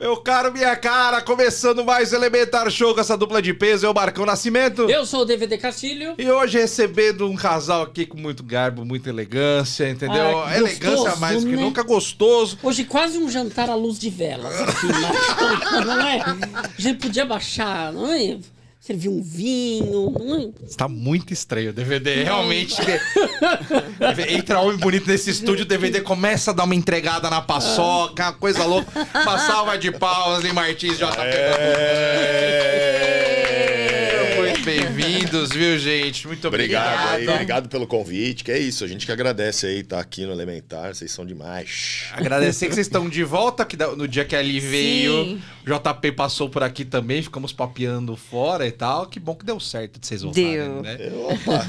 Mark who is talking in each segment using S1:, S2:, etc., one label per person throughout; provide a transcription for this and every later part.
S1: Meu caro, minha cara, começando mais Elementar Show com essa dupla de peso, eu, Marcão Nascimento. Eu sou o DVD Castilho. E hoje recebendo um casal aqui com muito garbo, muita elegância, entendeu? Ah, elegância mais né? que nunca,
S2: gostoso. Hoje quase um jantar à luz de velas, assim, mas, não é? A gente podia baixar, não é? servir um vinho.
S1: Está é? muito estranho o DVD. Não. Realmente. Entra homem bonito nesse estúdio, o DVD começa a dar uma entregada na paçoca, coisa louca. Passava de palmas em Martins, JP. É bem-vindos, viu, gente? Muito obrigado. Obrigado, aí, obrigado
S3: pelo convite. Que é isso, a gente que agradece aí estar tá aqui no Elementar, vocês são demais. Agradecer que vocês estão
S1: de volta que no dia que a Ali veio. JP passou por aqui também, ficamos papeando fora e tal. Que bom que deu certo de vocês voltarem, deu. né? Opa,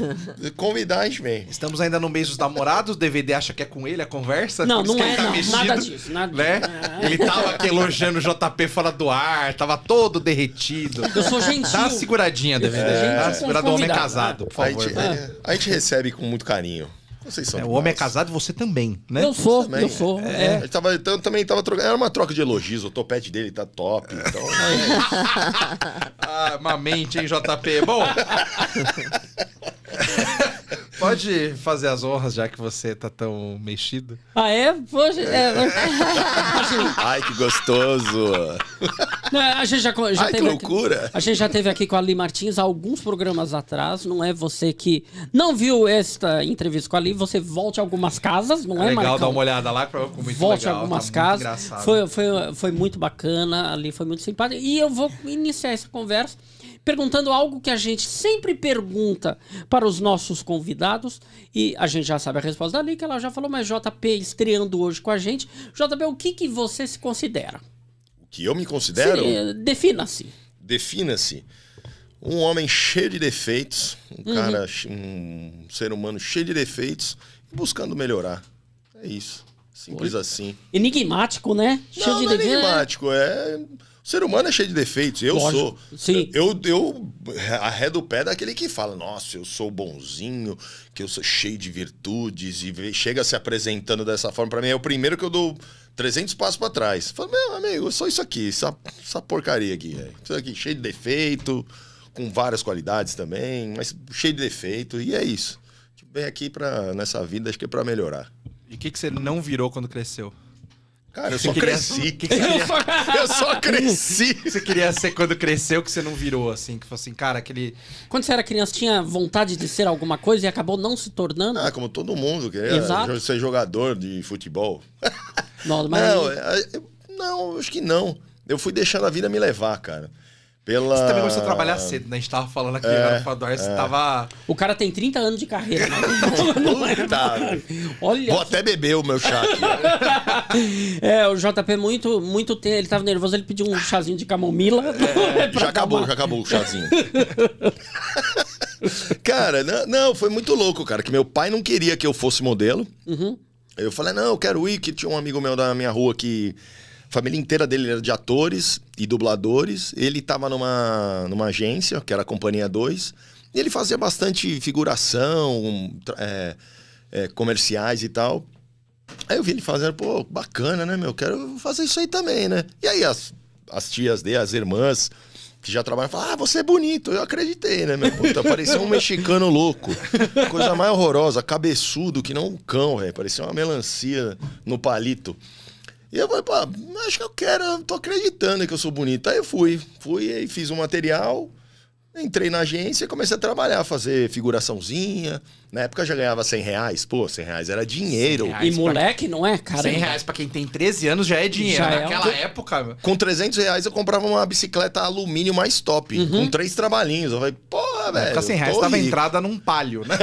S1: convidar a gente vem. Estamos ainda no mês dos namorados, o DVD acha que é com ele a conversa? Não, não é, tá não. Mexido, nada
S2: disso, nada né? disso. É. Ele tava
S1: aqui elogiando o JP fora do ar, tava todo derretido. Eu sou gentil. Dá uma seguradinha, DVD. É, cuidado é. do homem é casado, por favor. A gente, né?
S3: É, a gente recebe com muito carinho. Vocês são é, o homem é casado, e você também, né? Eu sou, também. eu sou. É. é. Tava, então, eu também tava trocando. Era uma troca de elogios, o topete dele tá top. Então... Né?
S1: ah, uma mente, hein, JP? Bom. Pode fazer as honras, já que você tá tão mexido.
S2: Ah, é? Poxa, é...
S3: Ai, que gostoso!
S2: Não, a gente já, já Ai, teve que loucura! Aqui, a gente já teve aqui com a Ali Martins alguns programas atrás. Não é você que não viu esta entrevista com a Ali, você volte a algumas casas, não é, é legal, Marcão? dá uma
S1: olhada lá, que ficou muito volte legal. Volte tá algumas tá casas. Foi,
S2: foi, foi muito bacana, ali foi muito simpático. E eu vou iniciar essa conversa perguntando algo que a gente sempre pergunta para os nossos convidados. E a gente já sabe a resposta da que ela já falou, mas JP estreando hoje com a gente. JP, o que, que você se considera?
S3: O que eu me considero?
S2: Defina-se.
S3: Defina-se. Um homem cheio de defeitos, um uhum. cara, um ser humano cheio de defeitos, buscando melhorar. É isso. Simples Oi. assim. Enigmático,
S2: né? Cheio não, de não é enigmático,
S3: é o ser humano é cheio de defeitos. Eu Lógico, sou. Sim. Eu, eu arredo o pé daquele que fala, nossa, eu sou bonzinho, que eu sou cheio de virtudes e chega se apresentando dessa forma. Para mim é o primeiro que eu dou 300 passos para trás. Fala, meu amigo, eu sou isso aqui, essa, essa porcaria aqui. Isso aqui, cheio de defeito, com várias qualidades também, mas cheio de defeito. E é isso. vem aqui pra, nessa vida, acho que é para melhorar.
S1: E o que, que você não virou quando cresceu? Cara, eu só queria... cresci. Que que eu, queria... só... eu, só... cresci.
S3: você queria ser quando cresceu que você não virou, assim? Que foi
S2: assim, cara, aquele. Quando você era criança, tinha vontade de ser alguma coisa e acabou não se tornando? Ah, como todo mundo queria Exato.
S3: ser jogador de futebol. Não, mas... não, é, eu, não, acho que não. Eu fui deixando a vida me levar, cara. Pela... Você também começou a trabalhar cedo,
S1: né? A gente tava falando aqui, é, agora do é. tava...
S2: O cara tem 30 anos de carreira. Né?
S3: É Puta! Olha... Vou até beber o meu chá aqui.
S2: é, o JP é muito, muito... Ele tava nervoso, ele pediu um chazinho de camomila. É, já acabou, tomar.
S3: já acabou o chazinho. cara, não, não, foi muito louco, cara. Que meu pai não queria que eu fosse modelo. Uhum. Eu falei, não, eu quero ir, que tinha um amigo meu da minha rua que família inteira dele era de atores e dubladores. Ele estava numa, numa agência, que era a Companhia 2, e ele fazia bastante figuração, é, é, comerciais e tal. Aí eu vi ele fazendo, pô, bacana, né, meu? Quero fazer isso aí também, né? E aí as, as tias dele, as irmãs, que já trabalham, falam, ah, você é bonito. Eu acreditei, né, meu? Puta, parecia um mexicano louco. Coisa mais horrorosa, cabeçudo, que não um cão, velho. Parecia uma melancia no palito. E eu falei, pô, acho que eu quero, eu tô acreditando que eu sou bonito. Aí eu fui, fui e fiz um material, entrei na agência e comecei a trabalhar, fazer figuraçãozinha. Na época eu já ganhava 100 reais, pô, 100 reais era dinheiro. Reais e moleque,
S1: pra... não é, cara? 100 reais pra quem tem 13 anos já é dinheiro. Já Naquela né? é um... época...
S3: Com 300 reais eu comprava uma bicicleta alumínio mais top, uhum. com três trabalhinhos. Eu falei, porra, velho, Com 100 reais tava rico. entrada num palio, né?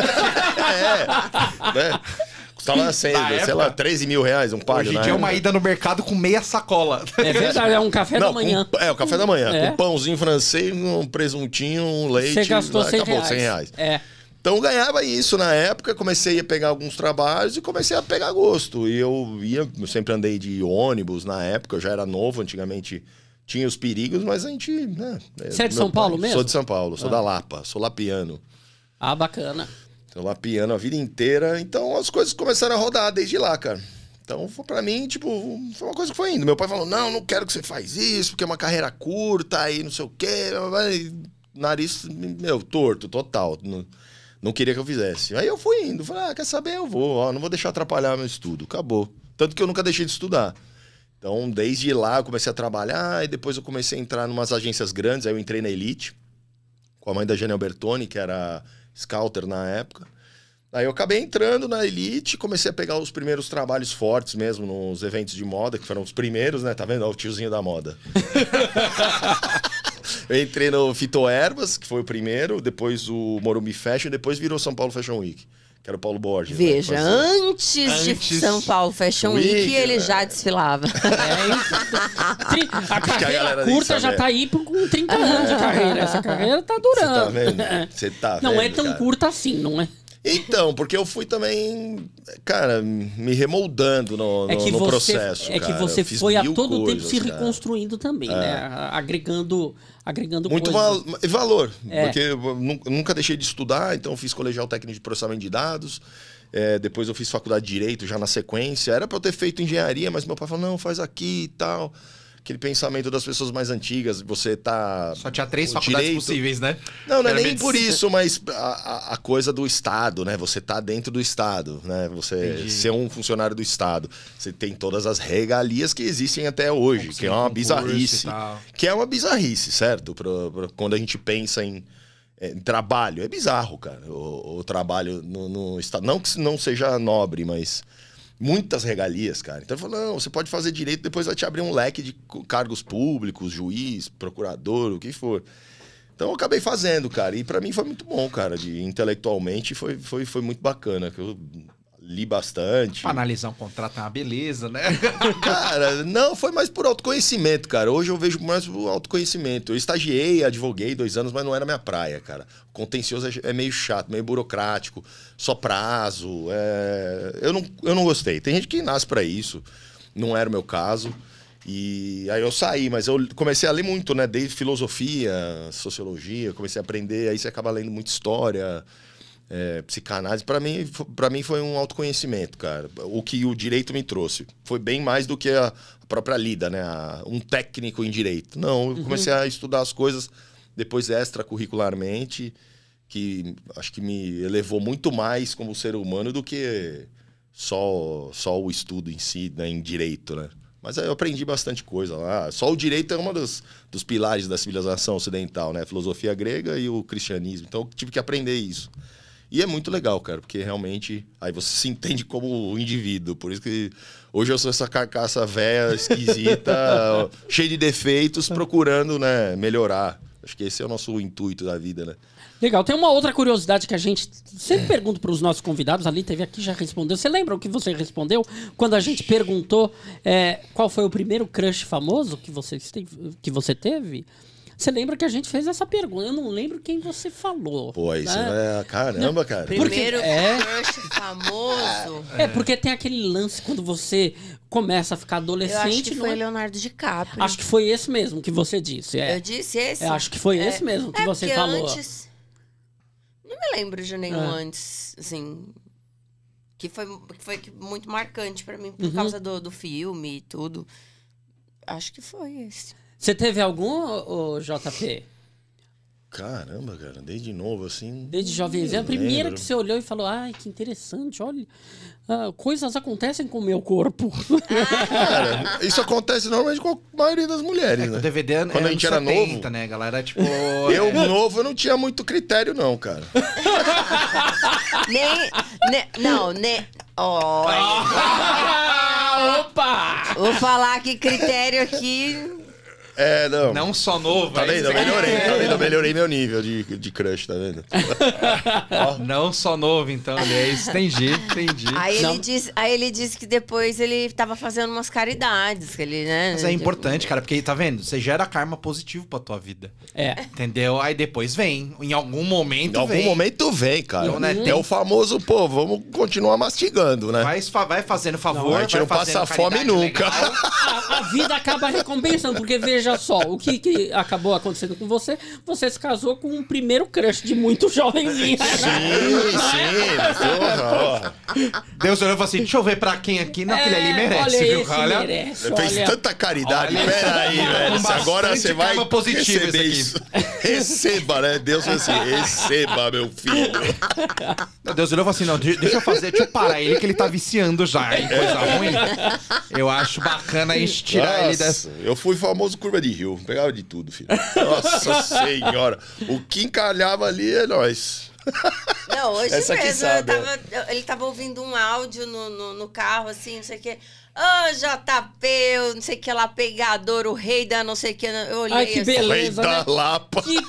S3: é, é. Instala tá sendo sei época- lá, 13 mil reais um palho. Hoje em né? dia é uma
S1: ida no mercado com
S3: meia sacola. É verdade, é um café da manhã. com- é, o café da manhã. É. Com pãozinho francês, um presuntinho, um leite. Você gastou lá, 100 acabou, reais. 100 reais. É. Então eu ganhava isso na época, comecei a pegar alguns trabalhos e comecei a pegar gosto. E eu ia, eu sempre andei de ônibus na época, eu já era novo, antigamente tinha os perigos, mas a gente. Né, é, Você é de São Paulo mesmo? Sou de São Paulo, sou ah. da Lapa, sou lapiano.
S2: Ah, bacana.
S3: Tô lá piano a vida inteira. Então as coisas começaram a rodar desde lá, cara. Então, para mim, tipo, foi uma coisa que foi indo. Meu pai falou: não, não quero que você faz isso, porque é uma carreira curta e não sei o quê. Nariz, meu, torto, total. Não, não queria que eu fizesse. Aí eu fui indo, falei, ah, quer saber? Eu vou, ó, não vou deixar atrapalhar meu estudo. Acabou. Tanto que eu nunca deixei de estudar. Então, desde lá eu comecei a trabalhar e depois eu comecei a entrar em umas agências grandes. Aí eu entrei na Elite com a mãe da Janel Bertoni que era Scouter na época. Aí eu acabei entrando na Elite, comecei a pegar os primeiros trabalhos fortes mesmo nos eventos de moda, que foram os primeiros, né? Tá vendo? o tiozinho da moda. eu entrei no Fito Ervas, que foi o primeiro, depois o Morumbi Fashion, depois virou São Paulo Fashion Week que era o Paulo Borges. Né, Veja, né, antes, antes, de São
S4: Paulo Fashion Week, Week ele já desfilava. É
S2: isso. A carreira a curta já tá
S4: aí com 30 anos de carreira. Essa
S2: carreira tá durando. Você tá vendo? Você tá vendo, Não é tão cara. curta assim, não é? Então, porque eu
S3: fui também, cara, me remoldando no, é no, é que no você, processo. É cara. que você foi a todo coisas, tempo se
S2: reconstruindo também, né? é. né? Agregando agregando muito val
S3: valor. É. Porque eu nunca deixei de estudar, então fiz colegial técnico de processamento de dados. É, depois eu fiz faculdade de direito já na sequência. Era para eu ter feito engenharia, mas meu pai falou: não, faz aqui e tal aquele pensamento das pessoas mais antigas, você tá. Só tinha três faculdades direito. possíveis, né? Não, não é nem por isso, mas a, a, coisa do Estado, né? Você tá dentro do Estado, né? Você Entendi. ser um funcionário do Estado. Você tem todas as regalias que existem até hoje, que é uma bizarrice. Que é uma bizarrice, certo? Pra, pra, quando a gente pensa em. É, trabalho, é bizarro, cara, o, o trabalho no, no Estado. Não que não seja nobre, mas muitas regalias, cara. Então ele falou: não, você pode fazer direito, depois vai te abrir um leque de cargos públicos, juiz, procurador, o que for. Então eu acabei fazendo, cara. E para mim foi muito bom, cara. De, intelectualmente foi, foi, foi muito bacana. Que eu li bastante.
S1: Pra analisar um contrato é uma beleza, né?
S3: cara, não, foi mais por autoconhecimento, cara. Hoje eu vejo mais por autoconhecimento. Eu estagiei, advoguei dois anos, mas não era minha praia, cara. contencioso é, é meio chato, meio burocrático, só prazo. É... Eu, não, eu não gostei. Tem gente que nasce para isso, não era o meu caso. E aí eu saí, mas eu comecei a ler muito, né? Desde filosofia, sociologia, comecei a aprender, aí você acaba lendo muita história, é, psicanálise para mim para mim foi um autoconhecimento cara o que o direito me trouxe foi bem mais do que a própria lida né a, um técnico em direito não eu uhum. comecei a estudar as coisas depois extracurricularmente que acho que me elevou muito mais como ser humano do que só só o estudo em si né, em direito né mas eu aprendi bastante coisa lá. Só o direito é uma dos, dos pilares da civilização ocidental, né? A filosofia grega e o cristianismo. Então eu tive que aprender isso. E é muito legal, cara, porque realmente aí você se entende como indivíduo. Por isso que hoje eu sou essa carcaça velha, esquisita, cheia de defeitos, procurando né, melhorar. Acho que esse é o nosso intuito da vida, né?
S2: Legal. Tem uma outra curiosidade que a gente sempre pergunta para os nossos convidados. Ali teve aqui já respondeu. Você lembra o que você respondeu quando a gente perguntou é, qual foi o primeiro crush famoso que você, que você teve? Você lembra que a gente fez essa pergunta? Eu não lembro quem você falou. Pô, né? é. Caramba, cara. Primeiro porque, é... crush
S4: famoso.
S2: É, porque tem aquele lance quando você começa a ficar adolescente. Eu acho que foi é...
S4: Leonardo DiCaprio. Acho que foi
S2: esse mesmo que você disse. É. Eu disse esse? É, acho que foi esse é. mesmo que é, você falou. Antes...
S4: Não me lembro de nenhum é. antes, assim. Que foi, que foi muito marcante para mim por uhum. causa do, do filme e tudo. Acho que foi esse.
S2: Você teve algum, ô, JP?
S3: Caramba, cara, desde novo, assim. Desde jovemzinho. A primeira que você
S2: olhou e falou: ai, que interessante, olha. Ah, coisas acontecem com o meu corpo.
S3: Ah. Cara, isso acontece normalmente com a maioria das mulheres, é, né? O DVD é
S1: Quando era a gente 70, era novo. né, galera? Tipo. Eu novo,
S3: eu não tinha muito critério, não, cara.
S4: nem. nem, não, nem. Olha. Ah, opa! Vou falar que critério aqui.
S1: É, não. Não só novo, Tá é vendo? Eu melhorei, tá vendo? Eu melhorei
S3: meu nível de, de crush, tá vendo?
S1: Não só novo, então. Né? é isso. Entendi, entendi. Aí ele,
S4: diz, aí ele disse que depois ele tava fazendo umas caridades, que ele, né? Mas é tipo, importante,
S1: cara, porque tá vendo? Você gera karma positivo pra tua vida. É. Entendeu? Aí depois vem. Em algum momento Em algum vem. momento vem, cara. Então, né, uhum. É o
S3: famoso, pô, vamos continuar mastigando, né?
S1: Faz vai fazendo favor. Não, a gente vai não passa fome nunca.
S2: A, a vida acaba recompensando, porque veja veja só, o que, que acabou acontecendo com você? Você se casou com um primeiro crush de muito jovenzinho. Sim, sim.
S1: Porra, Deus olhou e falou assim: deixa eu ver pra quem aqui. Não, aquele é, ali merece, olha viu? Esse olha. Merece, Fez olha. tanta caridade. Peraí, velho. Agora você vai. Positivo receber
S3: isso. Receba, né? Deus falou assim: receba, meu filho.
S1: Não, Deus olhou e falou assim: não, deixa eu fazer, deixa eu parar ele que ele tá viciando já em coisa é. ruim. Eu acho bacana estirar Nossa, ele dessa.
S3: Eu fui famoso curva de rio, pegava de tudo, filho.
S1: Nossa
S3: senhora. O que encalhava ali é nós.
S4: Não, hoje Essa mesmo, sabe, tava, é. ele tava ouvindo um áudio no, no, no carro, assim, não sei o quê. Ô, oh, JP, não sei o que lá, pegador, o rei da não sei o que. Eu olhei Ai, que assim. beleza, rei né? da
S3: Lapa. Que... eu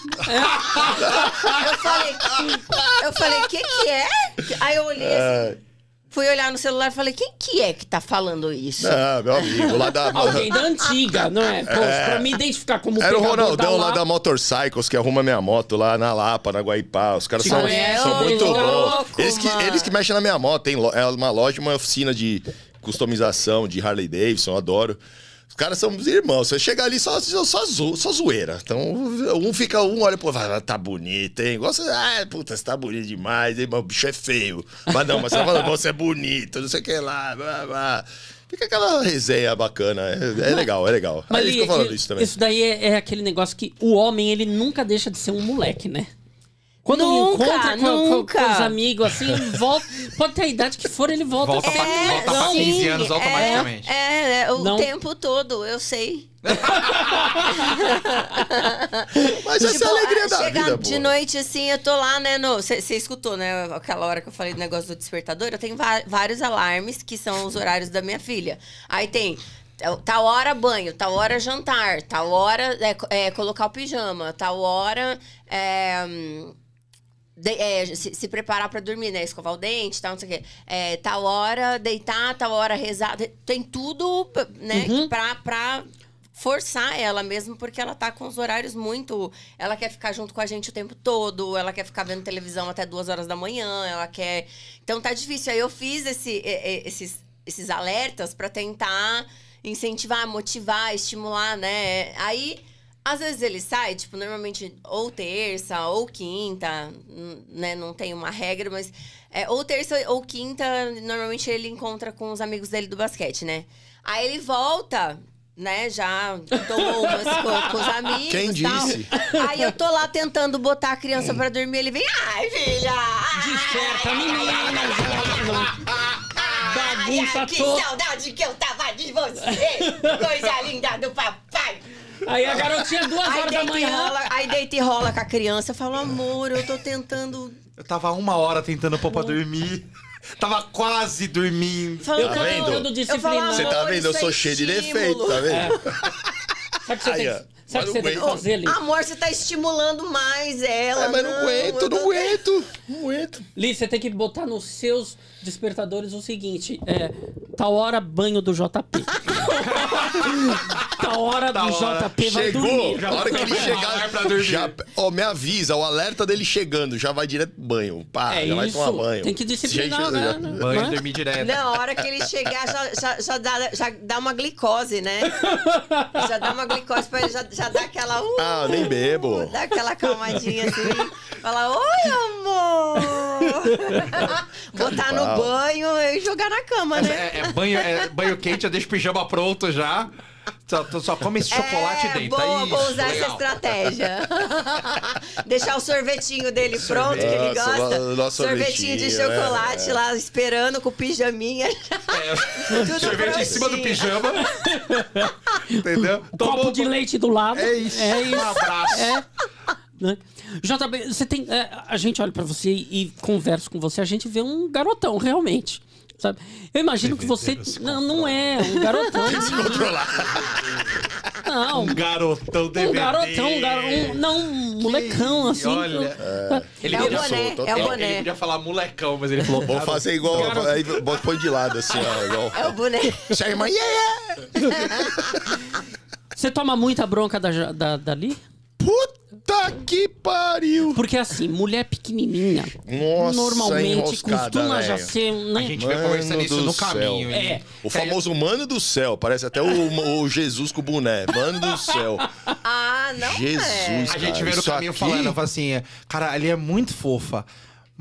S4: falei, eu falei, que que é? Aí eu olhei assim. É. Fui olhar no celular e falei, quem que é que tá falando isso? Ah, meu amigo, lá da... Alguém
S2: da antiga, não é? Pô, é... Pra me
S4: identificar
S3: como Era o Ronaldão lá... lá da Motorcycles, que arruma minha moto lá na Lapa, na Guaipá. Os caras são, é, são é, muito Eles que, eles que mexem na minha moto, tem é uma loja, uma oficina de customização de Harley Davidson, eu adoro. Os caras são irmãos. Você chega ali só, só, só, só zoeira. Então, um fica, um olha, pô, tá bonito, hein? Gosta, ah, puta, você tá bonito demais, hein? o bicho é feio. Mas não, mas você fala, você é bonito, não sei o que lá, blá, blá. Fica aquela resenha bacana. É, é legal, é legal. É mas Aí ele, falando isso também. Isso
S2: daí é, é aquele negócio que o homem, ele nunca deixa de ser um moleque, né? Quando nunca, me encontra com, com, com, os amigos, assim, volta. Pode ter a idade que for, ele volta. Volta, assim, pra, é, volta 15 anos é, automaticamente. É, é o não. tempo
S4: todo, eu sei. Mas tipo, essa é a tipo, alegria ah, da chega vida, de boa. noite, assim, eu tô lá, né? Você escutou, né? Aquela hora que eu falei do negócio do despertador. Eu tenho vários alarmes, que são os horários da minha filha. Aí tem é, tal hora banho, tal hora jantar, tal hora é, é, colocar o pijama, tal hora... É, de, é, se, se, preparar para dormir, né? Escovar o dente, tal, não sei o quê. É, tal hora deitar, tal hora rezar. Tem tudo, né? Uhum. Pra, pra forçar ela mesmo, porque ela tá com os horários muito. Ela quer ficar junto com a gente o tempo todo, ela quer ficar vendo televisão até duas horas da manhã, ela quer. Então tá difícil. Aí eu fiz esse, esses, esses alertas para tentar incentivar, motivar, estimular, né? Aí às vezes ele sai, tipo, normalmente ou terça ou quinta, né? Não tem uma regra, mas. É, ou terça ou quinta, normalmente ele encontra com os amigos dele do basquete, né? Aí ele volta, né? Já tomou umas com, com, os amigos. Quem disse? Tal. Aí eu tô lá tentando botar a criança pra dormir, ele vem. Ai, filha! Desperta,
S5: menina!
S4: Bagunça ai, ai, que toda. saudade que eu tava de você! Coisa linda do papai! Aí a garotinha, duas horas da manhã. Rola, aí deita e rola com a criança. Fala, amor, eu tô tentando.
S1: Eu tava uma hora tentando pôr pra hum. dormir. Tava quase dormindo. Eu tá vendo? Eu você tá vendo? Eu sou é cheio de defeito, tá
S2: vendo? É.
S4: Sabe que você aí, tem... Sabe o que você tem que fazer ali? Amor, você tá estimulando mais ela. É, mas não, não aguento, não aguento. Não aguento.
S2: você tem que botar nos seus despertadores o seguinte: é, tal tá hora banho do JP. Tá hora do tá hora. JP Chegou. vai dormir. A hora que ele chegar pra dormir. Já, ó, me
S3: avisa, o alerta dele chegando, já vai direto banho. Pá, é já isso. vai tomar banho. Tem que disciplinar, Gente, né? Já... Banho e dormir direto. Na hora que ele chegar, já,
S4: já, já, dá, já dá uma glicose, né? já dá uma glicose pra ele, já, já dá aquela. Uh, ah, nem uh,
S3: bebo. Uh, dá
S4: aquela calmadinha assim. Fala, oi, amor! Botar no banho e jogar na cama, né? É, é
S1: banho, é banho quente, eu deixo o pijama pronto já. Só, só come esse chocolate é, e Boa, Isso, vou usar legal. essa
S4: estratégia. Deixar o sorvetinho dele pronto, que ele gosta. Nossa, sorvetinho, de é. chocolate lá, esperando com pijaminha. É, Tudo sorvete prontinho. em cima do
S2: pijama. Entendeu? Copo de leite do lado. É isso. É isso. Um abraço. É. Né? JB, você tem. É, a gente olha para você e conversa com você, a gente vê um garotão, realmente. Sabe? Eu imagino que você. Não, não é, um garotão. Descontrolar. Não. Um garotão DVD. Um garotão, um gar... um, não, um molecão, que... assim. Olha, é, ele é o boné, é o boné. Ele podia
S3: falar molecão, mas ele falou... Vou fazer igual, aí põe de lado, assim, ó. Igual. É o
S2: boné. Sua irmã, yeah, yeah. Você toma muita bronca da, da, dali? Puta! Puta que pariu! Porque assim, mulher pequenininha
S3: Nossa, normalmente costuma véio. já ser.
S2: Né?
S1: A gente vai conversando isso no céu. caminho. É.
S3: O é. famoso mano do céu, parece até o, o Jesus com o boné. Mano do céu. ah, não. É. Jesus. É. Cara, a gente vê no caminho aqui... falando,
S1: assim, cara, ali é muito fofa.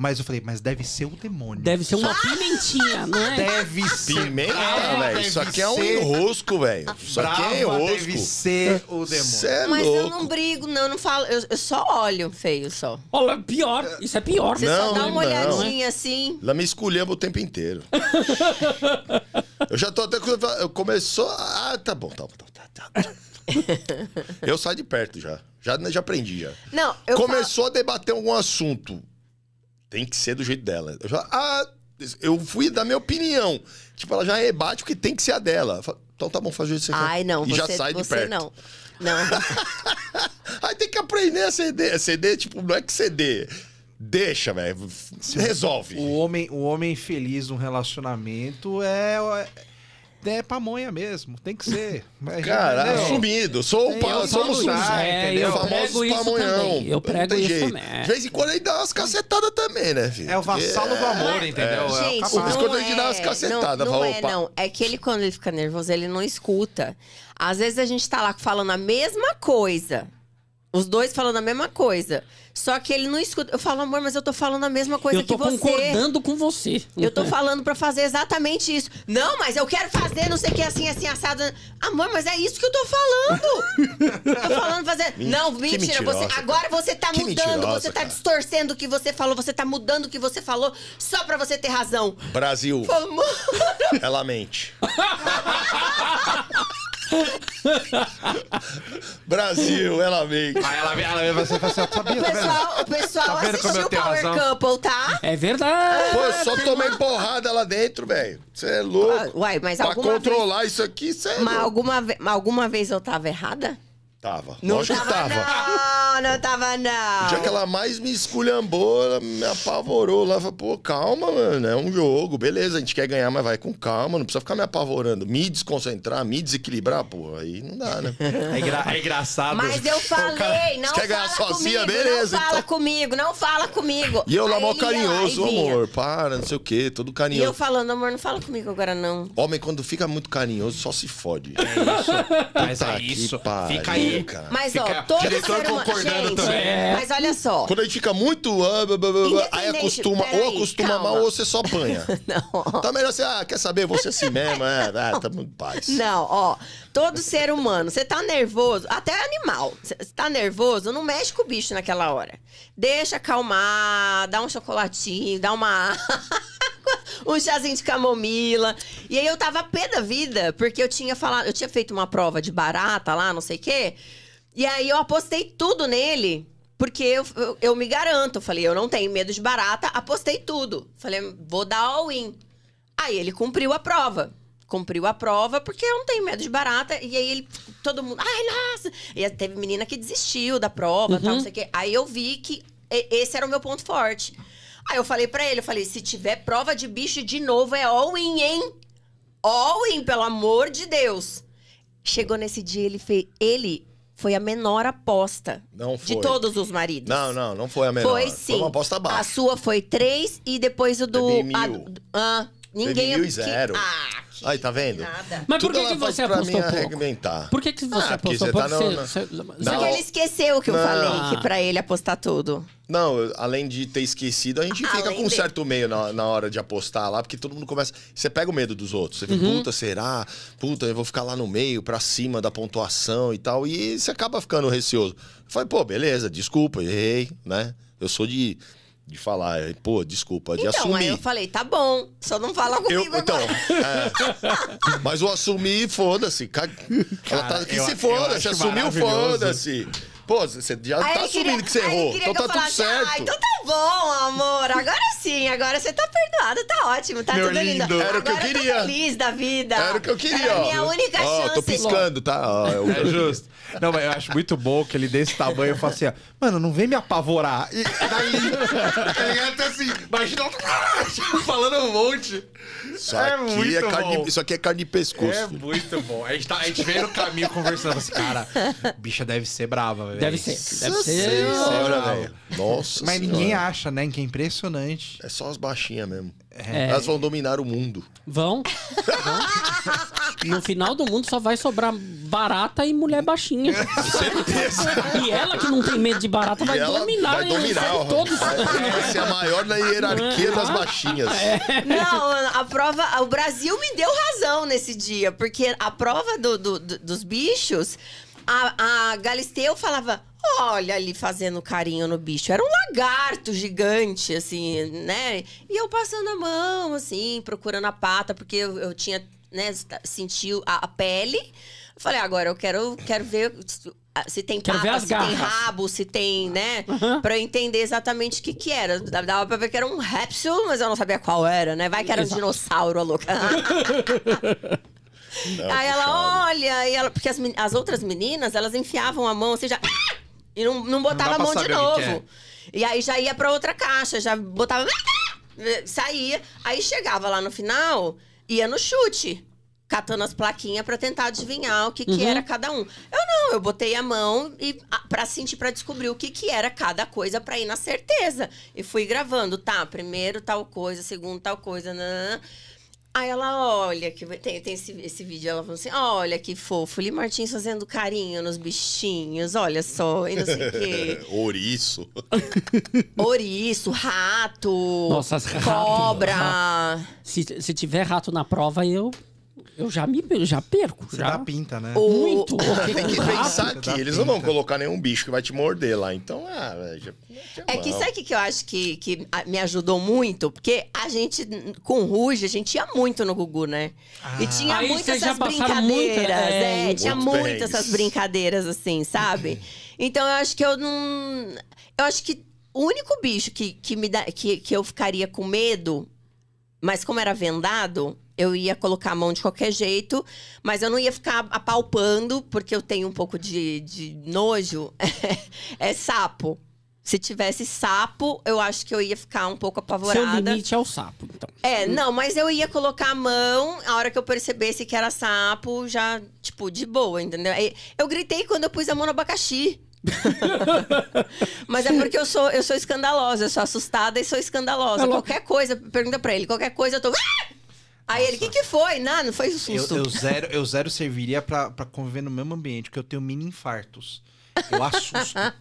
S1: Mas eu falei, mas deve ser o demônio. Deve ser uma ah!
S3: pimentinha, não é? Deve ah! ser. Pimenta, velho. Isso aqui é um enrosco, velho. Isso aqui é enrosco. Deve ser o é demônio. é mas louco. eu não
S4: brigo, não, eu não falo. Eu, eu só olho feio só. Olha, pior. Isso é pior. Você não, né? só dá uma não. olhadinha assim.
S3: Ela me escolheu o tempo inteiro. eu já tô até. Começou. Ah, tá, tá bom, tá bom, tá, tá, tá. eu saio de perto já. Já, já aprendi já.
S4: Não, Começou
S3: falo... a debater algum assunto tem que ser do jeito dela. Eu já, ah, eu fui dar minha opinião. Tipo, ela já rebate porque tem que ser a dela. Falo, então tá bom, faz o jeito que você Ai, não, E você, já sai de perto. não. Não. Aí tem que aprender a ceder. ceder, tipo, não é que ceder. Deixa, velho. Resolve.
S1: O homem, o homem feliz num relacionamento é, é é pamonha mesmo, tem que ser. Mas, é, Cara, entendeu? assumido.
S3: Sou o pa, somos é, é, entendeu? Eu prego isso pamonhão. também. Eu prego isso jeito. também. De vez em quando ele dá umas cacetadas também, né, filho? É o vassalo do amor, é. entendeu? É. Gente, é o, o biscoito é, dá umas cacetadas. Não, não é, não.
S4: É que ele, quando ele fica nervoso, ele não escuta. Às vezes a gente tá lá falando a mesma coisa. Os dois falando a mesma coisa. Só que ele não escuta. Eu falo, amor, mas eu tô falando a mesma coisa que você. Eu tô concordando com você. Eu tô falando para fazer exatamente isso. Não, mas eu quero fazer não sei o que assim, assim, assado. Amor, mas é isso que eu tô falando. tô falando fazer. Não, mentira. Você... Agora você tá que mudando, você tá cara. distorcendo o que você falou, você tá mudando o que você falou só para você ter razão.
S3: Brasil. Falo, amor. Ela mente.
S2: Brasil, ela vem. Aí ah, ela vem, ela vem, você fala assim, ah, sabia, tá o pessoal,
S4: o pessoal tá vendo Power razão? Couple, tá? É verdade. Pô, eu só tomei porrada lá dentro, velho. Você é louco. Ah, uai, mas pra alguma controlar vez... isso aqui, você é Mas louco. alguma, ve... alguma vez eu tava errada?
S3: Tava. Não Lógico tava, que
S4: tava. Não, não tava, não. O dia que
S3: ela mais me esculhambou, ela me apavorou lá. Falei, pô, calma, mano. É um jogo. Beleza, a gente quer ganhar, mas vai com calma. Não precisa ficar me apavorando. Me desconcentrar, me desequilibrar, pô. Aí não dá, né? É, é engraçado. Mas eu
S4: falei, cara, não quer ganhar fala sozinha, comigo, beleza. Não fala então. comigo, não fala comigo. E eu lá, mó carinhoso, amor.
S3: Para, não sei o quê. Todo carinhoso. E eu
S4: falando, amor, não fala comigo agora, não.
S3: Homem, quando fica muito carinhoso, só se fode. É isso. mas é isso. Pare. Fica aí Sim, cara. Mas ó, todo diretor ser humano... concordando gente, também. Mas olha hum. só. Quando a gente fica muito. Ah, aí acostuma, ou acostuma calma. mal ou você só apanha.
S4: não. Tá melhor você, ah, quer saber? Você assim
S3: mesmo, é, ah, tá muito paz.
S4: Não, ó. Todo ser humano, você tá nervoso, até animal. Você tá nervoso, não mexe com o bicho naquela hora. Deixa acalmar, dá um chocolatinho, dá uma. um chazinho de camomila. E aí eu tava pé da vida, porque eu tinha falado, eu tinha feito uma prova de barata lá, não sei o quê. E aí eu apostei tudo nele. Porque eu, eu, eu, me garanto, eu falei, eu não tenho medo de barata, apostei tudo. Falei, vou dar all-in. Aí ele cumpriu a prova. Cumpriu a prova, porque eu não tenho medo de barata. E aí ele, todo mundo, ai, nossa! E teve menina que desistiu da prova, uhum. tal, não sei o quê. Aí eu vi que esse era o meu ponto forte. Aí eu falei para ele, eu falei, se tiver prova de bicho de novo, é all-in, hein? All-in, pelo amor de Deus. Chegou nesse dia, ele fez... Ele foi a menor aposta
S3: não foi. de todos os maridos. Não, não, não foi a menor. Foi sim. Foi uma
S4: aposta baixa. A sua foi três e depois o do... Teve mil. A, ah, ninguém... Teve mil e zero. Que, ah,
S3: Aí, tá vendo? Nada. Mas por que, que você faz pra apostou mim é pouco? argumentar. Por que, que você Ah, porque apostou você pouco? tá não Você- você- Só que ele
S4: esqueceu o que eu falei, que pra ele apostar tudo.
S3: Não, além de ter esquecido, a gente ah, fica com um de- certo meio na, na hora de apostar lá, porque todo mundo começa. Você pega o medo dos outros. Você fica, uhum. puta, será? Puta, eu vou ficar lá no meio, pra cima da pontuação e tal. E você acaba ficando receoso. Eu falei, pô, beleza, desculpa, errei, né? Eu sou de de falar, pô, desculpa, de então, assumir. Então, eu
S4: falei, tá bom, só não fala comigo eu, Então,
S3: é, mas o assumir, foda-se. ela tá aqui, eu, se foda-se, assumiu, foda-se. Pô, você já aí tá assumindo que você errou, então tá tudo ah, certo. Ah, então tá
S4: bom, amor, agora sim, agora você tá perdoado, tá ótimo, tá Meu tudo lindo. lindo. Era o que eu queria. Eu tô feliz da vida. Era o que eu queria, Era ó. minha única ó, chance. Ó, tô piscando,
S3: tá?
S1: Ó, eu... É, é justo. Não, mas eu acho muito bom que ele desse tamanho eu falo assim, ó, mano, não vem me apavorar.
S3: E daí,
S1: tá ligado? Até assim, imagina falando um monte. Isso
S3: é aqui é muito é carne, bom. Isso aqui é carne de pescoço. É
S1: muito bom. A gente, tá, a gente veio no caminho conversando assim, cara, bicha deve ser brava, velho. Deve ser. Deve Nossa ser. velho. Nossa
S2: Mas senhora. ninguém
S3: acha, né? Que é impressionante. É só as baixinhas mesmo. É. Elas vão dominar
S2: o mundo. Vão. vão. No final do mundo só vai sobrar barata e mulher baixinha. Certeza. E ela que não tem medo de barata vai dominar. Vai
S3: dominar. Ó, todos. Vai, ser a maior na hierarquia das baixinhas. É. Não,
S4: a prova... O Brasil me deu razão nesse dia. Porque a prova do, do, do, dos bichos... A, a Galisteu falava... Olha ali fazendo carinho no bicho. Era um lagarto gigante, assim, né? E eu passando a mão, assim, procurando a pata, porque eu, eu tinha, né, sentiu a, a pele. falei, agora eu quero, quero ver se tem Quero pata, se tem rabo, se tem, né? Uhum. Pra eu entender exatamente o que que era. Dava pra ver que era um réptil, mas eu não sabia qual era, né? Vai que era Exato. um dinossauro, a louca. não, aí ela, olha, e ela, porque as, as outras meninas, elas enfiavam a mão, assim, já... E não, não botava não a mão de novo. E aí já ia pra outra caixa, já botava. Saía. Aí chegava lá no final, ia no chute catando as plaquinhas para tentar adivinhar o que, que uhum. era cada um. Eu não, eu botei a mão e para sentir, para descobrir o que, que era cada coisa para ir na certeza. E fui gravando, tá, primeiro tal coisa, segundo tal coisa, né? Aí ela olha, que tem, tem esse, esse vídeo, ela falou assim: olha que fofo, Li Martins fazendo carinho nos bichinhos, olha só, e não sei o quê.
S3: Ouriço.
S4: Ouriço, rato. Nossa, cobra. Rato,
S2: Se, se tiver rato na prova, eu eu já me já perco. Você já dá pinta, né? Muito.
S3: Tem que pensar que eles pinta. não vão colocar nenhum bicho que vai te morder lá. Então, ah, já,
S4: É que sabe o que eu acho que, que me ajudou muito? Porque a gente, com Ruge, a gente ia muito no Gugu, né? Ah. E tinha Aí muitas essas brincadeiras. Muita, é, é tinha muitas essas brincadeiras, assim, sabe? então eu acho que eu não. Eu acho que o único bicho que, que, me que, que eu ficaria com medo, mas como era vendado, eu ia colocar a mão de qualquer jeito, mas eu não ia ficar apalpando, porque eu tenho um pouco de, de nojo. é sapo. Se tivesse sapo, eu acho que eu ia ficar um pouco apavorada. Seu limite
S2: é o sapo, então.
S4: É, não, mas eu ia colocar a mão, a hora que eu percebesse que era sapo, já, tipo, de boa, entendeu? Eu gritei quando eu pus a mão no abacaxi. mas é porque eu sou, eu sou escandalosa, eu sou assustada e sou escandalosa. É qualquer coisa, pergunta pra ele, qualquer coisa eu tô. Ah! Aí ele, o que, que foi? Não, não foi o susto. Eu, eu, zero,
S1: eu zero serviria pra, pra conviver no mesmo ambiente, porque eu tenho mini infartos.
S4: Eu assusto.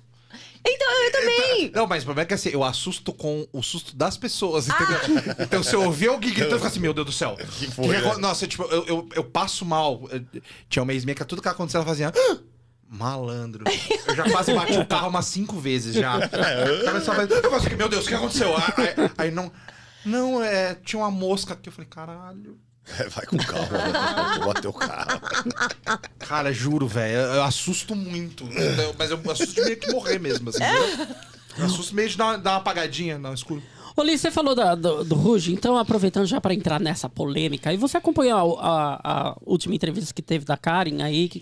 S4: Então, eu também. Não,
S1: mas o problema é que assim, eu assusto com o susto das pessoas, ah. entendeu? Ah. Então, se eu ouvir alguém gritando, eu fico assim, meu Deus do céu. Que foi, que... É? Nossa, tipo, eu, eu, eu, passo mal. Tinha uma ex-minha que tudo que aconteceu, ela fazia... Ah, malandro. Eu já quase bati o carro umas cinco vezes já. É. Eu faço faz, meu Deus, o que aconteceu? Aí, aí não... Não, é, tinha uma mosca aqui. Eu falei, caralho. É, vai com calma, eu né? Vou bater o carro. Cara, juro, velho. Eu assusto muito. Mas eu assusto meio que morrer mesmo, assim. É? Né? Eu assusto meio de dar uma apagadinha no escuro.
S2: Oli, você falou da, do, do Ruge, então aproveitando já para entrar nessa polêmica, e você acompanhou a, a, a última entrevista que teve da Karen aí, que,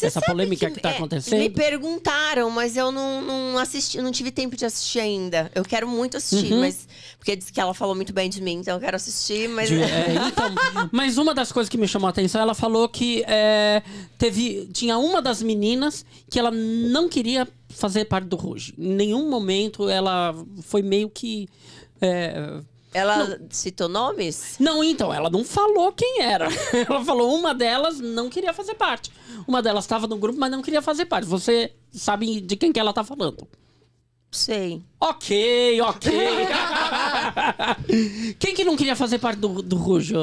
S2: essa polêmica que, está é, acontecendo? É, me
S4: perguntaram, mas eu não, não assisti, não tive tempo de assistir ainda. Eu quero muito assistir, uhum. mas. Porque disse que ela falou muito bem de mim, então eu quero assistir, mas. De, é,
S2: então, mas uma das coisas que me chamou a atenção, ela falou que é, teve, tinha uma das meninas que ela não queria fazer parte do Ruge. Em nenhum momento ela foi meio que é, ela não. citou nomes? Não, então, ela não falou quem era. Ela falou uma delas não queria fazer parte. Uma delas estava no grupo, mas não queria fazer parte. Você sabe de quem que ela tá falando? Sei. Ok, ok. quem que não queria fazer parte do, do Rujo?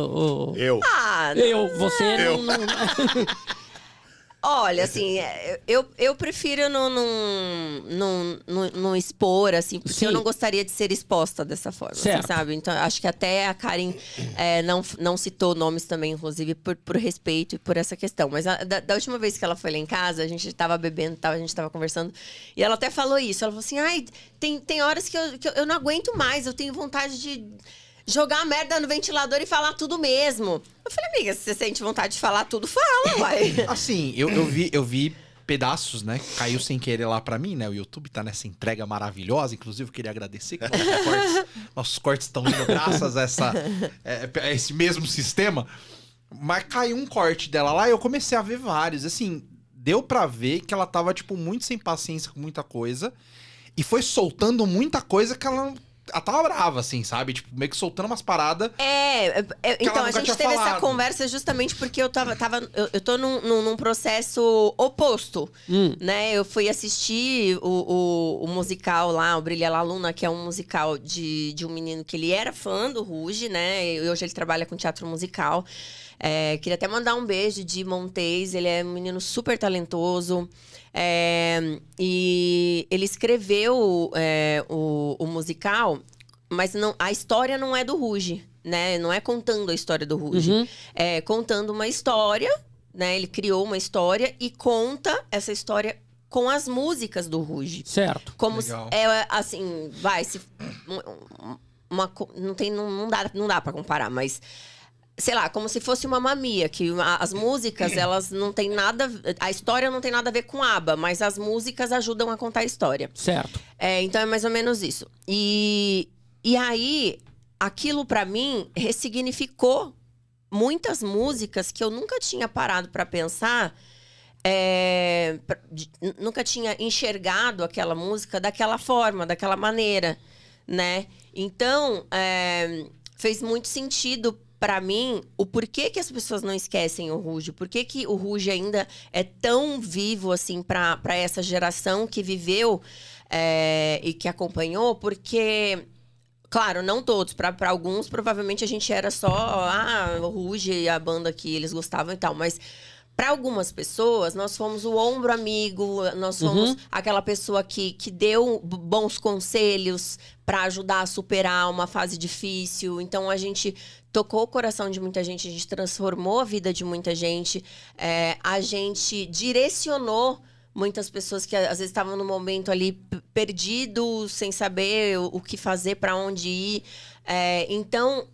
S2: Eu.
S4: Ah, eu. Você eu. Não, não... Olha, assim, é, eu, eu prefiro não, não, não, não, não expor, assim, porque Sim. eu não gostaria de ser exposta dessa forma, assim, sabe? Então, acho que até a Karen é, não, não citou nomes também, inclusive, por, por respeito e por essa questão. Mas a, da, da, última vez que ela foi lá em casa, a gente estava bebendo tal, a gente estava conversando, e ela até falou isso. Ela falou assim, ai, tem, tem horas que eu, que eu não aguento mais, eu tenho vontade de jogar a merda no ventilador e falar tudo mesmo. Eu falei, amiga, se você sente vontade de falar tudo, fala,
S1: vai. assim, eu, eu vi, eu vi pedaços, né? Caiu sem querer lá para mim, né? O YouTube tá nessa entrega maravilhosa. Inclusive, eu queria agradecer que nossos cortes, estão indo graças a, essa, é, é, a esse mesmo sistema. Mas caiu um corte dela lá e eu comecei a ver vários. Assim, deu para ver que ela tava, tipo, muito sem paciência com muita coisa. E foi soltando muita coisa que ela ela tava brava, assim, sabe? Tipo, meio que soltando umas paradas. É, é, é então a gente teve falado. essa
S4: conversa justamente porque eu tava. tava eu, eu tô num, num, processo oposto. Hum. Né? Eu fui assistir o, o, o, musical lá, o Brilha La Luna, que é um musical de, de um menino que ele era fã do Ruge, né? E hoje ele trabalha com teatro musical. É, queria até mandar um beijo de Montes, ele é um menino super talentoso. É, e ele escreveu é, o, o, musical, mas não, a história não é do Ruge, né? Não é contando a história do Ruge. Uhum. É contando uma história, né? Ele criou uma história e conta essa história com as músicas do Ruge. Certo. Como Legal. Se, é assim, vai se uma, não tem não, não dá não dá para comparar, mas sei lá, como se fosse uma mamia, que as músicas, elas não tem nada, a história não tem nada a ver com aba, mas as músicas ajudam a contar a história. Certo. É, então é mais ou menos isso. E, e aí, aquilo para mim ressignificou muitas músicas que eu nunca tinha parado para pensar, é, nunca tinha enxergado aquela música daquela forma, daquela maneira, né? Então, é, fez muito sentido para mim, o porquê que as pessoas não esquecem o Ruge, por que, que o Ruge ainda é tão vivo assim para essa geração que viveu é, e que acompanhou, porque Claro, não todos. Para alguns, provavelmente a gente era só, ah, o Ruge, e a banda que eles gostavam e tal. Mas para algumas pessoas, nós fomos o ombro amigo, nós fomos uhum. aquela pessoa que, que deu bons conselhos para ajudar a superar uma fase difícil. Então, a gente tocou o coração de muita gente, a gente transformou a vida de muita gente, é, a gente direcionou muitas pessoas que às vezes estavam no momento ali perdido, sem saber o, o que fazer, para onde ir. É, então,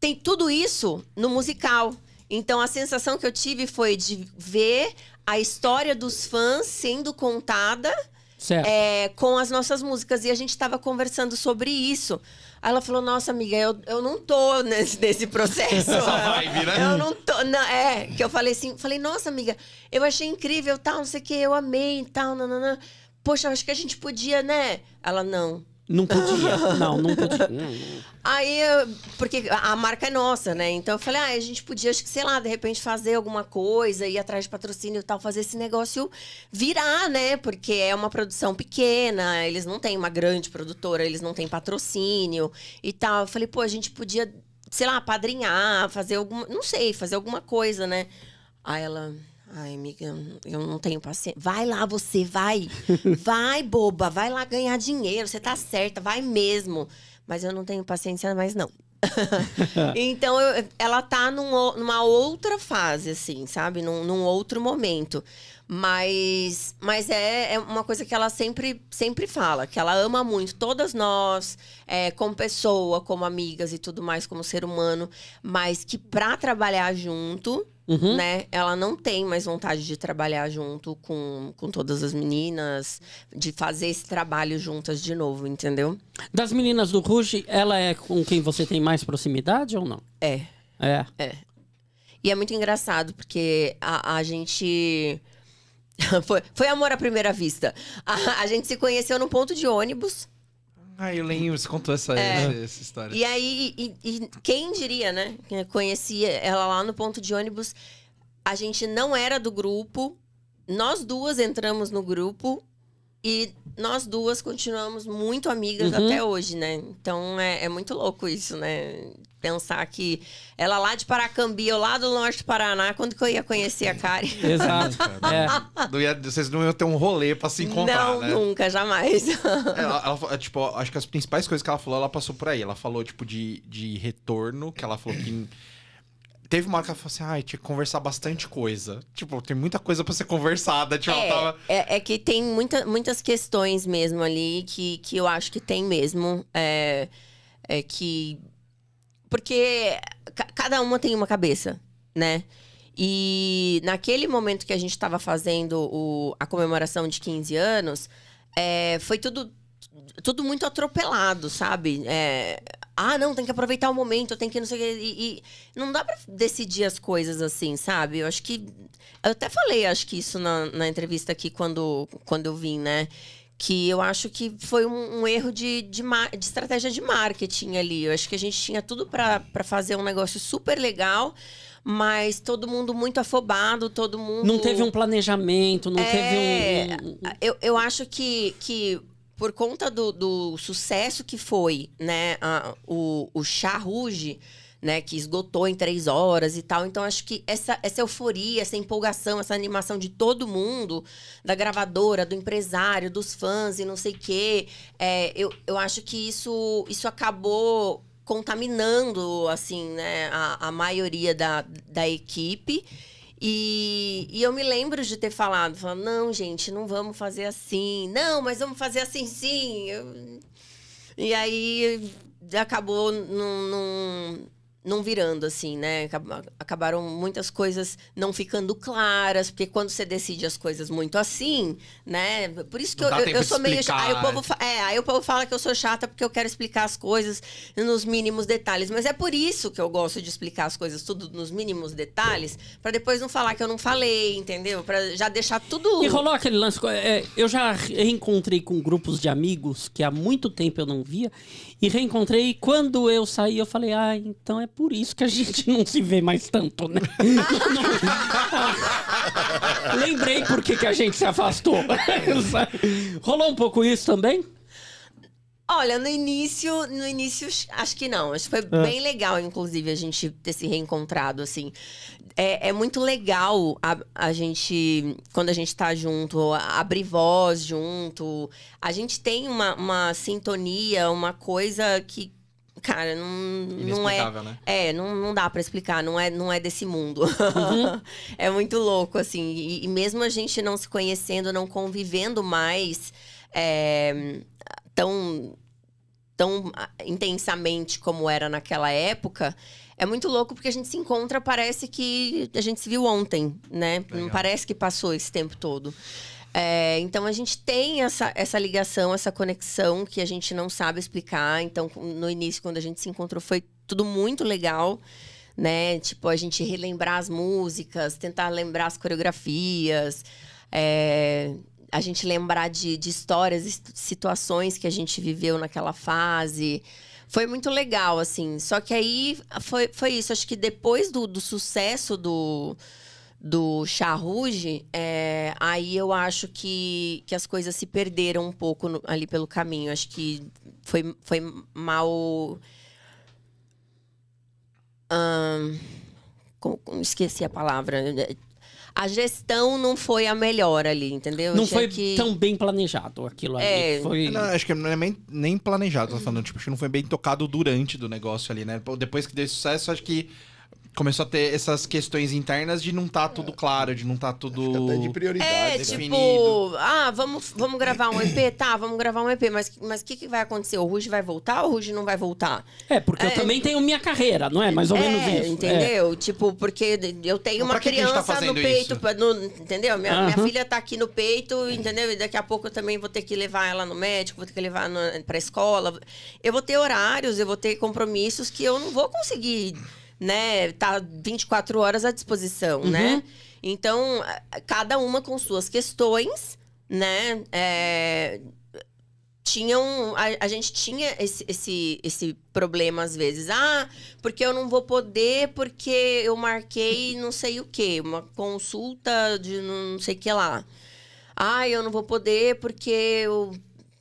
S4: tem tudo isso no musical. Então a sensação que eu tive foi de ver a história dos fãs sendo contada é, com as nossas músicas. E a gente estava conversando sobre isso. Aí ela falou, nossa, amiga, eu, eu não tô nesse, nesse processo. Essa vibe, né? Eu não tô. Não, é, que eu falei assim, falei, nossa, amiga, eu achei incrível, tal, não sei o que, eu amei, tal, não Poxa, acho que a gente podia, né? Ela, não,
S2: não podia, não, não podia.
S4: Aí, porque a marca é nossa, né? Então eu falei, ah, a gente podia, acho que, sei lá, de repente fazer alguma coisa, ir atrás de patrocínio e tal, fazer esse negócio virar, né? Porque é uma produção pequena, eles não têm uma grande produtora, eles não têm patrocínio e tal. Eu falei, pô, a gente podia, sei lá, padrinhar, fazer alguma, não sei, fazer alguma coisa, né? Aí ela, Ai, amiga, eu não tenho paciência. Vai lá você, vai. Vai, boba, vai lá ganhar dinheiro, você tá certa, vai mesmo. Mas eu não tenho paciência mais não. então, eu, ela tá num, numa outra fase, assim, sabe? Num, num, outro momento. Mas, mas é, é uma coisa que ela sempre, sempre fala, que ela ama muito todas nós, é, como pessoa, como amigas e tudo mais, como ser humano, mas que pra trabalhar junto, Uhum. Né? Ela não tem mais vontade de trabalhar junto com, com todas as meninas, de fazer esse trabalho juntas de novo, entendeu? Das
S2: meninas do Ruge, ela é com quem você tem mais proximidade ou não? É. É.
S4: É. E é muito engraçado, porque a, a gente. foi, foi amor à primeira vista. A, a gente se conheceu no ponto de ônibus.
S1: Ah, eu lembro, você contou essa, é. essa história. E
S4: aí, e, e quem diria, né? conhecia ela lá no ponto de ônibus. A gente não era do grupo. Nós duas entramos no grupo e nós duas continuamos muito amigas uhum. até hoje, né? Então é, é, muito louco isso, né? Pensar que ela lá de Paracambi, eu lá do norte do Paraná, quando que eu ia conhecer a Karen? Exato. é.
S1: não ia, vocês não iam ter um rolê pra se encontrar. Não, né? nunca,
S4: jamais. É, ela,
S1: ela, é, tipo, acho que as principais coisas que ela falou, ela passou por aí. Ela falou, tipo, de, de retorno, que ela falou que. Teve uma hora que ela falou assim: ai, ah, tinha que conversar bastante coisa. Tipo, tem muita coisa para ser conversada. Tipo, é, tava...
S4: é, é, que tem muita, muitas questões mesmo ali que, que eu acho que tem mesmo. É, é que. Porque cada uma tem uma cabeça, né? E naquele momento que a gente estava fazendo o, a comemoração de 15 anos, é, foi tudo tudo muito atropelado, sabe? É, ah, não, tem que aproveitar o momento, tem que não sei o quê. E, e, não dá pra decidir as coisas assim, sabe? Eu acho que. Eu até falei, acho que isso na, na entrevista aqui quando, quando eu vim, né? Que eu acho que foi um, um erro de, de, de, estratégia de marketing ali. Eu acho que a gente tinha tudo para fazer um negócio super legal, mas todo mundo muito afobado, todo mundo. Não teve um
S2: planejamento, não é... teve
S4: um. Eu, eu acho que, que por conta do, do sucesso que foi, né, a, o, o chá ruge, né, que esgotou em três horas e tal. Então, acho que essa, essa euforia, essa empolgação, essa animação de todo mundo, da gravadora, do empresário, dos fãs e não sei o quê, é, eu, eu acho que isso, isso acabou contaminando, assim, né, a, a maioria da, da equipe. E, e, eu me lembro de ter falado, falando, não, gente, não vamos fazer assim. Não, mas vamos fazer assim sim. Eu... E aí acabou num, num, não virando assim, né? Acabaram muitas coisas não ficando claras, porque quando você decide as coisas muito assim, né? Por isso que eu, eu, sou meio. Aí o, povo né? fa... é, aí o povo fala que eu sou chata porque eu quero explicar as coisas nos mínimos detalhes. Mas é por isso que eu gosto de explicar as coisas tudo nos mínimos detalhes, para depois não falar que eu não falei, entendeu? Para já deixar tudo. E
S2: rolou aquele lance. É, é, eu já reencontrei com grupos de amigos que há muito tempo eu não via, e reencontrei. E quando eu saí, eu falei: Ah, então é por isso que a gente não se vê mais tanto, né? Lembrei por que a gente se afastou. Rolou um pouco isso também?
S4: Olha, no início, no início, acho que não. Acho que foi é. bem legal, inclusive, a gente ter se reencontrado, assim. É, é muito legal a, a, gente, quando a gente tá junto, abrir voz junto. A gente tem uma, uma sintonia, uma coisa que, cara, não, não é. Né? É, não, não dá para explicar, não é, não é desse mundo. Uhum. é muito louco, assim. E, e, mesmo a gente não se conhecendo, não convivendo mais. É, tão tão ah, intensamente como era naquela época, é muito louco porque a gente se encontra, parece que a gente se viu ontem, né? Legal. Não parece que passou esse tempo todo. É, então a gente tem essa, essa ligação, essa conexão que a gente não sabe explicar. Então, no início, quando a gente se encontrou, foi tudo muito legal, né? Tipo, a gente relembrar as músicas, tentar lembrar as coreografias. É, a gente lembrar de, de histórias, situações que a gente viveu naquela fase. Foi muito legal, assim. Só que aí foi, foi isso. Acho que depois do, do sucesso do, do Charruge, é, eh, aí eu acho que, que as coisas se perderam um pouco no, ali pelo caminho. Acho que foi, foi mal. Hum, esqueci a palavra a gestão não foi a melhor ali, entendeu? Não foi que... tão
S2: bem planejado aquilo é... ali. Foi... Não, acho que não é nem, nem planejado,
S1: tô falando, tipo, acho que não foi bem tocado durante do negócio ali, né? Depois que deu sucesso, acho que começou a ter essas questões internas de não tá é. tudo claro, de não tá tudo. de prioridade. É, né? tipo,
S4: definido. tipo, ah, vamos, vamos gravar um EP? Tá, vamos gravar um EP, mas o mas que, que vai acontecer? O Ruge vai voltar ou o Ruge não vai voltar? É,
S2: porque é, eu também tenho minha carreira, não é? Mais ou é, menos isso. É. Entendeu?
S4: É. Tipo, porque eu tenho uma tá criança tá no peito, no, entendeu? Minha, uhum. minha, filha tá aqui no peito, entendeu? E daqui a pouco eu também vou ter que levar ela no médico, vou ter que levar no, pra escola. Eu vou ter horários, eu vou ter compromissos que eu não vou conseguir né, tá 24 horas à disposição, né? uhum. né? Então, cada uma com suas questões, né? É, tinham a, a, gente tinha esse, esse, esse problema às vezes ah porque eu não vou poder porque eu marquei não sei o que uma consulta de não sei o que lá ah eu não vou poder porque eu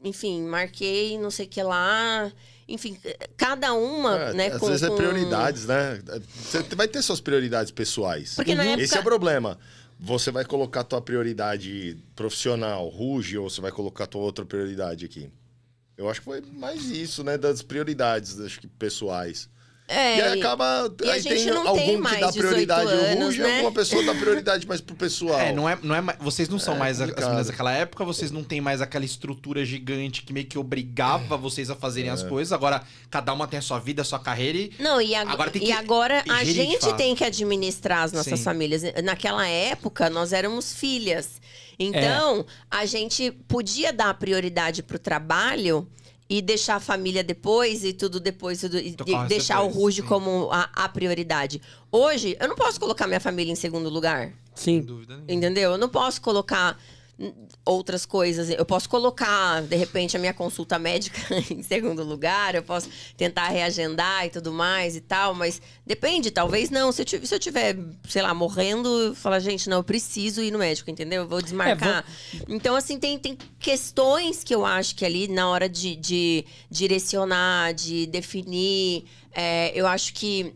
S4: enfim marquei não sei o que lá enfim, eh, cada uma, é, né? Às com, vezes é prioridades,
S3: com... né? É, você vai ter suas prioridades pessoais. Porque uhum. na época... Esse é o problema. Você vai colocar a tua prioridade profissional, ruge, ou você vai colocar a tua outra prioridade aqui? Eu acho que foi mais isso, né? Das prioridades, acho que pessoais. É, e aí acaba. E aí tem algum tem que dá prioridade anos, ao Ruge, né? alguma pessoa dá prioridade mais pro pessoal. É, não
S1: é, não é, vocês não são é, mais as meninas daquela época, vocês não têm mais aquela estrutura gigante que meio que obrigava vocês a fazerem as é. coisas. Agora, cada uma tem a sua vida, a sua carreira e. Não,
S4: e, ag agora, e agora a gente tem que administrar as nossas Sim. famílias. Naquela época, nós éramos filhas. Então, é. a gente podia dar prioridade pro trabalho e deixar a família depois e tudo depois, tudo, e deixar depois, o ruge como a, a, prioridade. Hoje, eu não posso colocar minha família em segundo lugar. Sim.
S2: Sem dúvida nenhuma.
S4: Entendeu? Eu não posso colocar outras coisas. Eu posso colocar, de repente, a minha consulta médica em segundo lugar, eu posso tentar reagendar e tudo mais e tal, mas depende, talvez não. Se eu, tiver, se eu tiver sei lá, morrendo, eu falar, gente, não, eu preciso ir no médico, entendeu? Eu vou desmarcar. É, vou... Então, assim, tem, tem questões que eu acho que ali, na hora de, de direcionar, de definir, é, eu acho que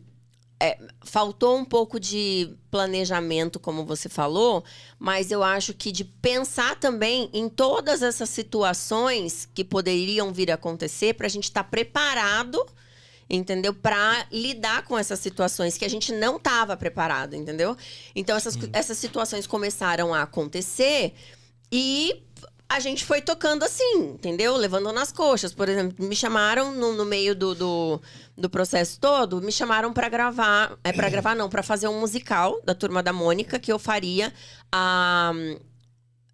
S4: é, faltou um pouco de planejamento, como você falou, mas eu acho que de pensar também em todas essas situações que poderiam vir a acontecer para a gente estar tá preparado, entendeu? Para lidar com essas situações que a gente não estava preparado, entendeu? Então essas, essas situações começaram a acontecer e a gente foi tocando assim, entendeu? Levando nas coxas. Por exemplo, me chamaram no, no meio do, do, do, processo todo, me chamaram para gravar. É para gravar, não, para fazer um musical da turma da Mônica, que eu faria a,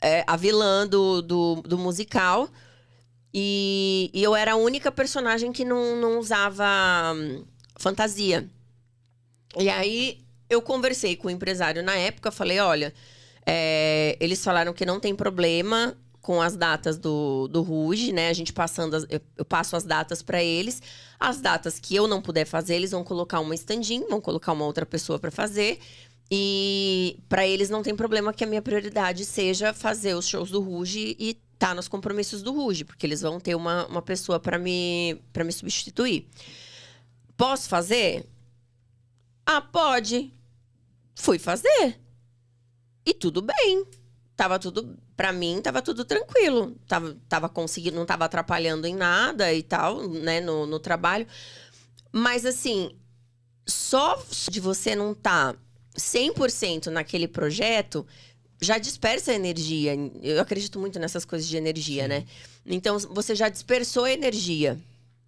S4: é, a vilã do, do, do musical. E, e, eu era a única personagem que não, não usava hum, fantasia. E aí eu conversei com o empresário na época, falei, olha. É, eles falaram que não tem problema, com as datas do, do Ruge, né? A gente passando, as, eu, eu, passo as datas para eles. As datas que eu não puder fazer, eles vão colocar uma stand vão colocar uma outra pessoa para fazer. E para eles não tem problema que a minha prioridade seja fazer os shows do Ruge e tá nos compromissos do Ruge, porque eles vão ter uma, uma pessoa para me para me substituir. Posso fazer? Ah, pode. Fui fazer. E tudo bem. Tava tudo para mim tava tudo tranquilo. Tava, tava conseguindo, não tava atrapalhando em nada e tal, né, no, no trabalho. Mas assim, só de você não estar tá 100% naquele projeto já dispersa a energia. Eu acredito muito nessas coisas de energia, né? Sim. né? Então você já dispersou a energia,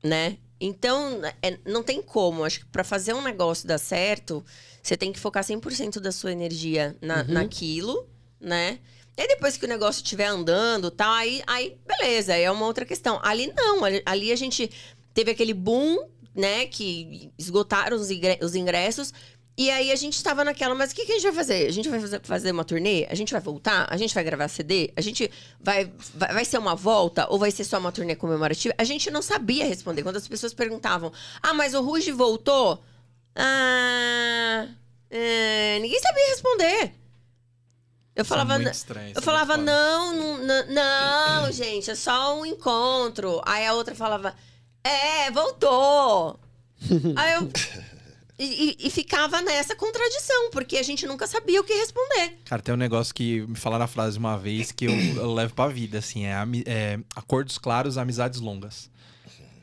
S4: né? Então, é, não tem como. Acho que para fazer um negócio dar certo, você tem que focar 100% da sua energia na, uhum. naquilo, né? E aí depois que o negócio estiver andando tal, aí, aí beleza, aí é uma outra questão. Ali não, ali, ali a gente teve aquele boom, né, que esgotaram os ingressos. E aí a gente estava naquela, mas o que, que, a gente vai fazer? A gente vai fazer uma turnê? A gente vai voltar? A gente vai gravar CD? A gente vai, vai, vai ser uma volta? Ou vai ser só uma turnê comemorativa? A gente não sabia responder. Quando as pessoas perguntavam, ah, mas o Ruge voltou? Ah, é, ninguém sabia responder. Eu falava, é estranho, eu falava não, não, não, gente, é só um encontro. Aí a outra falava, é, voltou. Aí eu e, e, ficava nessa contradição, porque a gente nunca sabia o que responder.
S1: Cara, tem um negócio que me falaram a frase uma vez que eu, eu levo pra vida, assim, é, é, acordos claros, amizades longas.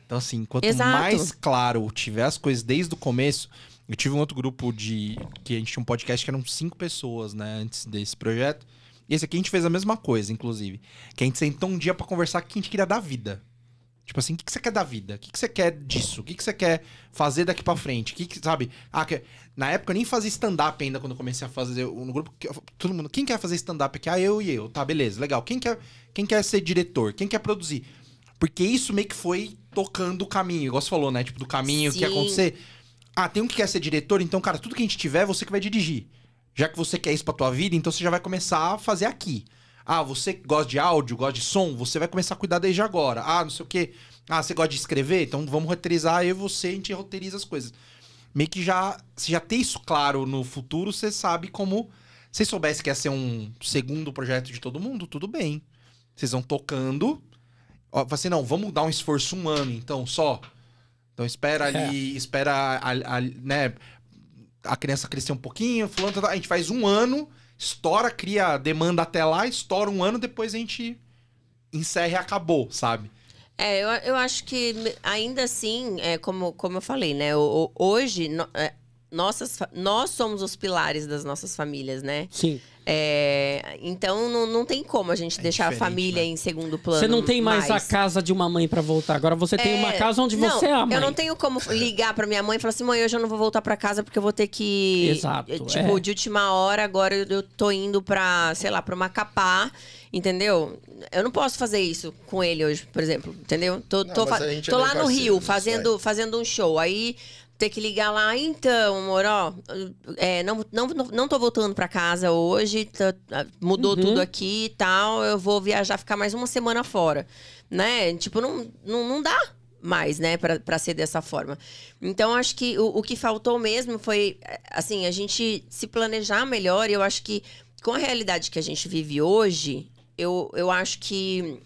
S1: Então, assim, quanto Exato. mais claro tiver as coisas desde o começo, eu tive um outro grupo de. que a gente tinha um podcast que eram cinco pessoas, né, antes desse projeto. E esse aqui a gente fez a mesma coisa, inclusive. Que a gente sentou um dia para conversar o que a gente queria da vida. Tipo assim, o que, que você quer da vida? O que, que você quer disso? O que, que você quer fazer daqui para frente? O que, que, sabe? Ah, que... Na época eu nem fazia stand-up ainda quando eu comecei a fazer no grupo. Todo mundo, quem quer fazer stand-up aqui? Ah, eu e eu. Tá, beleza, legal. Quem quer, quem quer ser diretor? Quem quer produzir? Porque isso meio que foi tocando o caminho, igual você falou, né? Tipo, do caminho o que ia acontecer. Ah, tem um que quer ser diretor, então, cara, tudo que a gente tiver, é você que vai dirigir. Já que você quer isso pra tua vida, então você já vai começar a fazer aqui. Ah, você gosta de áudio, gosta de som, você vai começar a cuidar desde agora. Ah, não sei o quê. Ah, você gosta de escrever? Então vamos roteirizar eu e você, a gente roteiriza as coisas. Meio que já, se já ter isso claro no futuro, você sabe como. Se soubesse que ia ser um segundo projeto de todo mundo, tudo bem. Vocês vão tocando. Você assim, não, vamos dar um esforço um ano, então, só. Então espera ali, é. espera a, a, a, né, a criança crescer um pouquinho, fulano, a gente faz um ano, estoura, cria demanda até lá, estoura um ano,
S4: depois a gente encerra e acabou, sabe? É, eu, eu acho que ainda assim, é, como, como eu falei, né? O, o, hoje, no, é, nossas, nós somos os pilares das nossas famílias, né? Sim. É, então não, não tem como a gente é deixar a família né? em segundo plano. Você não tem mais, mais. a
S2: casa de uma mãe para voltar. Agora você é, tem uma é, casa onde não, você é a mãe. Eu não tenho
S4: como ligar para minha mãe e falar assim: mãe, hoje eu não vou voltar para casa porque eu vou ter que. Exato. Eh, é. Tipo, de última hora, agora eu tô indo pra, sei lá, pra Macapá. Entendeu? Eu não posso fazer isso com ele hoje, por exemplo. Entendeu? Tô, não, tô, é tô lá no Rio fazendo, fazendo um show. Aí ter que ligar lá, então, amor, ó, é, não, não, não tô voltando pra casa hoje, tá, ah, mudou uhum. tudo aqui e tal, eu vou viajar, ficar mais uma semana fora, né? Tipo, não, não, não dá mais, né, pra, pra ser dessa forma. Então, acho que o, o que faltou mesmo foi, eh, assim, a gente se planejar melhor e eu acho que com a realidade que a gente vive hoje, eu, eu acho que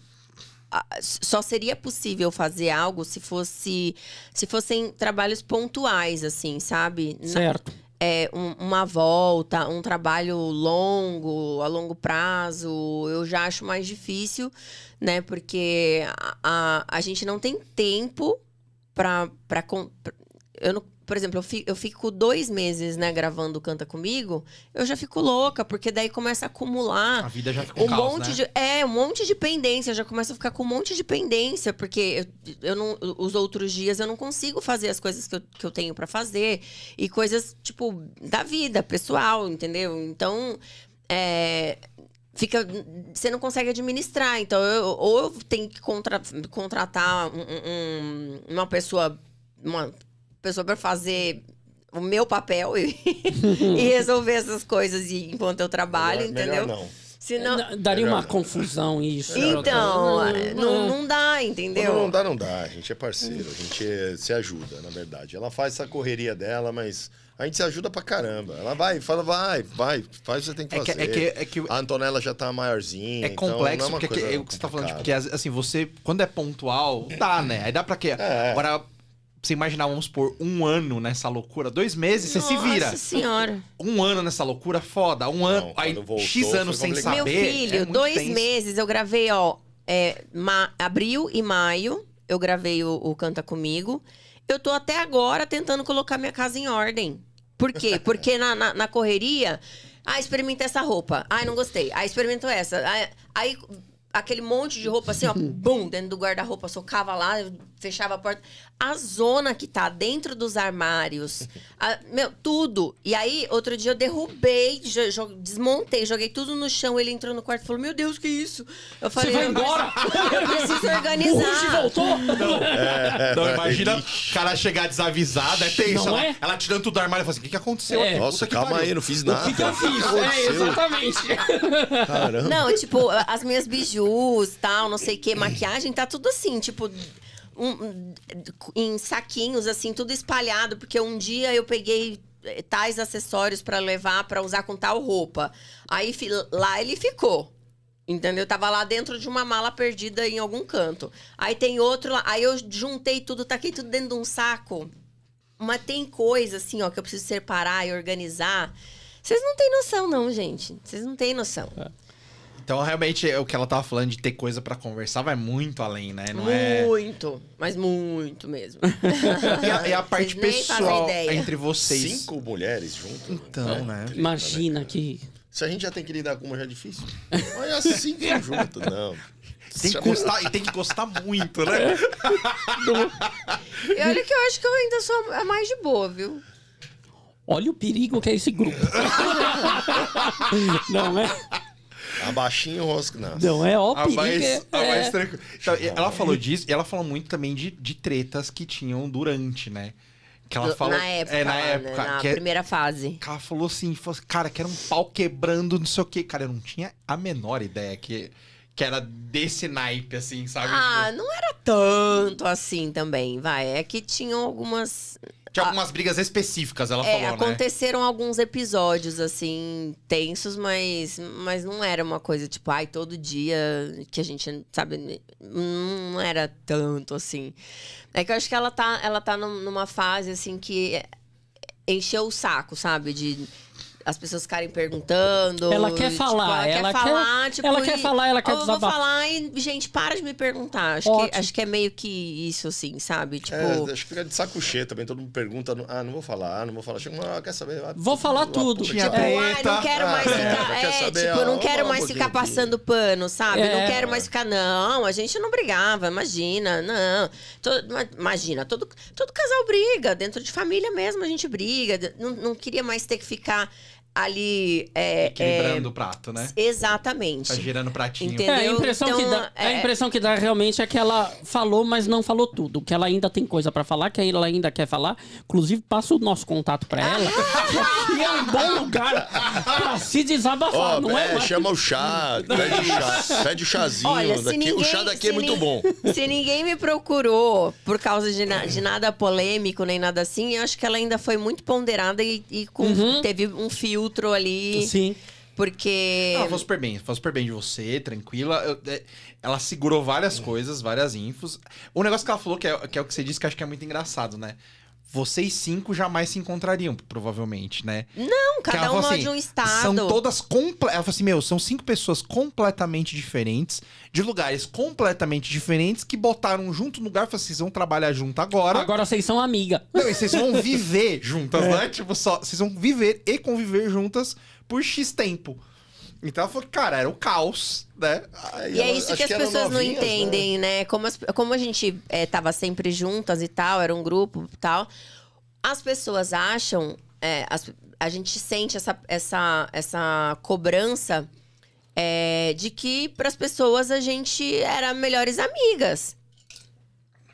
S4: só seria possível fazer algo se fosse se fossem trabalhos pontuais assim sabe certo é, um, uma volta um trabalho longo a longo prazo eu já acho mais difícil né porque a, a, a gente não tem tempo para para eu não por exemplo, eu fico, dois meses, né, gravando Canta Comigo, eu já fico louca, porque daí começa a acumular. A
S1: vida já fica um, um caos, monte né? de
S4: É, um monte de pendência, já começa a ficar com um monte de pendência, porque eu, eu não, os outros dias eu não consigo fazer as coisas que eu, que eu tenho para fazer. E coisas, tipo, da vida, pessoal, entendeu? Então, é, fica você não consegue administrar então eu, ou eu tenho que contra, contratar um, um, uma pessoa uma pessoa para fazer o meu papel e, e, resolver essas coisas enquanto eu trabalho, melhor, entendeu? É, melhor não. Senão...
S2: daria uma não. confusão isso. Então, é, não, não, não
S4: dá, entendeu? Não, não,
S2: dá, não dá. A gente é parceiro,
S4: a
S3: gente é, se ajuda, na verdade. Ela faz essa correria dela, mas a gente se ajuda pra caramba. Ela vai, fala, vai, vai, faz o que você tem que é, é fazer. é que, é que, a Antonella já tá maiorzinha. É então, complexo, então é porque é, o que você tá falando, porque
S1: assim, você, quando é pontual, tá, né? Aí dá pra quê? Agora você imaginar, vamos supor, um ano nessa loucura, dois meses, Nossa você se vira. Nossa senhora. Um ano nessa loucura, foda. Um ano, aí, voltou, X anos sem saber. Meu filho, é dois tenso.
S4: meses, eu gravei, ó, é, ma... abril e maio, eu gravei o, o Canta Comigo. Eu tô até agora tentando colocar minha casa em ordem. Por quê? Porque na, na, na correria, ah, experimenta essa roupa. Ah, não gostei. Ah, experimento essa. Ah, aí aquele monte de roupa assim, ó, bum, dentro do guarda-roupa, socava lá, fechava a porta. A zona que tá dentro dos armários, a, meu, tudo. E aí, outro dia eu derrubei, jo, jo, desmontei, joguei tudo no chão. Ele entrou no quarto e falou: Meu Deus, que isso? Eu falei: Você vai embora? Eu preciso organizar. O voltou? Não, é, não é, imagina
S1: o cara chegar desavisado, é tenso. ela, é? ela tirando tudo do armário e falou assim: O que, que aconteceu? É. Nossa, calma pariu. aí, não fiz nada. O que, que eu fiz? é,
S4: exatamente. Caramba. Não, tipo, as minhas bijus, tal, não sei o que, maquiagem, tá tudo assim, tipo um, em saquinhos, assim, tudo espalhado, porque um dia eu peguei eh, tais acessórios para levar para usar com tal roupa. Aí lá ele ficou. Entendeu? Eu tava lá dentro de uma mala perdida em algum canto. Aí tem outro lá. Aí eu juntei tudo, taquei tudo dentro de um saco. Mas tem coisa, assim, ó, que eu preciso separar e organizar. Vocês não têm noção, não, gente. Vocês não têm noção. É.
S1: Então, realmente, o que ela tava falando de ter coisa para conversar vai muito além, né? Não é
S4: muito, é... mas muito mesmo. e, a, e a parte pessoal entre vocês.
S3: Cinco mulheres juntas? Então,
S2: né? Imagina que. Se
S3: a gente já tem que lidar com uma já é difícil.
S4: Olha cinco
S2: juntos, não. Tem que, gostar,
S3: tem que gostar muito, né?
S4: e olha que eu acho que eu ainda sou a mais de boa, viu?
S2: Olha o perigo que é esse grupo. não é? Abaixinho tá o rosco, não.
S1: Não é óbvio. a ah, mais, é- a ah, mais é. tranquilo. Então, ela falou disso e ela falou muito também de, de tretas que tinham durante, né? Que ela falou, na época, é, na, né? época, na que, é- primeira
S4: fase. Que ela
S1: falou assim, falou, assim, cara, que era um pau quebrando, não sei o quê. Cara, eu não tinha a menor ideia que, que era desse naipe, assim, sabe? Ah,
S4: tipo... não era tanto assim também, vai. É que tinham algumas
S1: tinha algumas brigas específicas, ela é, falou, né? aconteceram
S4: né? alguns episódios, assim, tensos, mas, mas não era uma coisa tipo, ai, todo dia que a gente, sabe, não era tanto assim. É que eu acho que ela tá, ela tá numa fase, assim, que encheu o saco, sabe? De as pessoas ficarem perguntando. Ela quer tipo, falar, tipo, ela, ela, quer, falar, quer, tipo, ela quer falar, ela tipo, quer falar Eu vou falar e, gente, para de me perguntar. Acho que, acho que é meio que isso, assim, sabe? É, tipo... É, acho que fica de saco cheio também. Todo mundo pergunta, ah, não vou falar, não vou falar. Chega, ah, quer saber? Ah, vou falar tudo. Tipo, ah, não quero ah, mais ah, ficar. É, tipo, não ah, quero mais ficar passando pano, sabe? É. não quero mais ficar, não. A gente não brigava, imagina, não. Todo, imagina, todo, todo casal briga, dentro de família mesmo a gente briga. Não, não queria mais ter que ficar ali. É, Equilibrando é... o prato, né? Exatamente. Tá girando o pratinho. Entendeu?
S1: É, a, impressão
S2: então, que dá, então, é... a é. impressão que dá realmente é que ela falou, mas não falou tudo. Que ela ainda tem coisa para falar, que ela ainda quer falar. Inclusive, passa o nosso contato para ah! ela. e é um bom lugar pra se desabafar, oh, não é? é Chama o chá, pede o chá, pede o chazinho. Olha, daqui. Ninguém, o chá daqui é muito bom.
S4: Se ninguém me procurou por causa de, na, de nada polêmico nem nada assim, eu acho que ela ainda foi muito ponderada e, e com, uhum. teve um fio filtro ali. Sim. Porque. Ela ah, falou
S1: super bem, falou super bem de você, tranquila. Eu, é, ela segurou várias coisas, várias infos. O negócio que ela falou, que é, que é o que você disse, que eu acho que é muito engraçado, né? vocês cinco jamais se encontrariam, provavelmente, né? Não,
S4: cada um é assim, de um estado. São
S1: todas. Comple... Ela falou assim: meu, são cinco pessoas completamente diferentes, de lugares completamente diferentes, que botaram junto no lugar e assim: vocês vão trabalhar junto agora. Agora vocês são amiga. Não, e vocês vão viver juntas, é. né? Tipo, só. Vocês vão viver e conviver juntas por X tempo. Então ela falou, cara, era o um caos, né? Aí e é ela, é isso que as que pessoas novinhas, não né? entendem,
S4: né? né? Como, as, como a gente é, tava sempre juntas e tal, era um grupo e tal. As pessoas acham, é, as, a gente sente essa, essa, essa cobrança é, de que para as pessoas a gente era melhores amigas.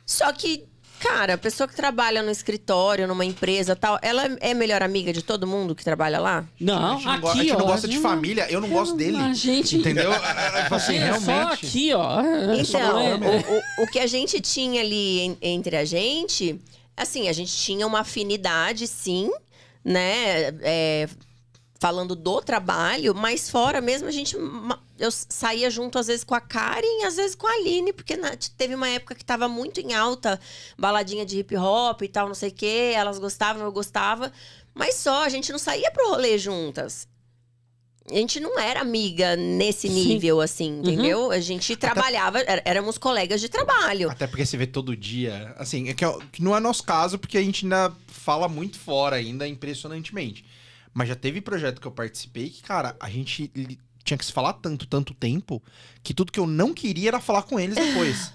S4: Só que cara, a pessoa que trabalha no escritório, numa empresa tal, ela é melhor amiga de todo mundo que trabalha lá? Não, não aqui, ó. A gente não gosta de
S1: família, eu não é, gosto dele. A gente... Entendeu? É, é, tipo assim, é
S2: só aqui, ó. Então,
S4: o, o, o que a gente tinha ali entre a gente, assim, a gente tinha uma afinidade, sim, né? É, falando do trabalho, mas fora mesmo a gente. Eu saía junto às vezes com a Karen e às vezes com a Aline, porque na, teve uma época que tava muito em alta, baladinha de hip hop e tal, não sei o quê, elas gostavam, eu gostava. Mas só, a gente não saía pro rolê juntas. A gente não era amiga nesse nível, Sim. assim, uhum. entendeu? Uhum. A gente Até... trabalhava, éramos colegas de trabalho.
S1: Até porque se vê todo dia. Assim, é, é que não é nosso caso, porque a gente ainda fala muito fora, ainda impressionantemente. Mas já teve projeto que eu participei que, cara, a gente tinha que se falar tanto, tanto tempo, que tudo que eu não queria era falar com eles depois.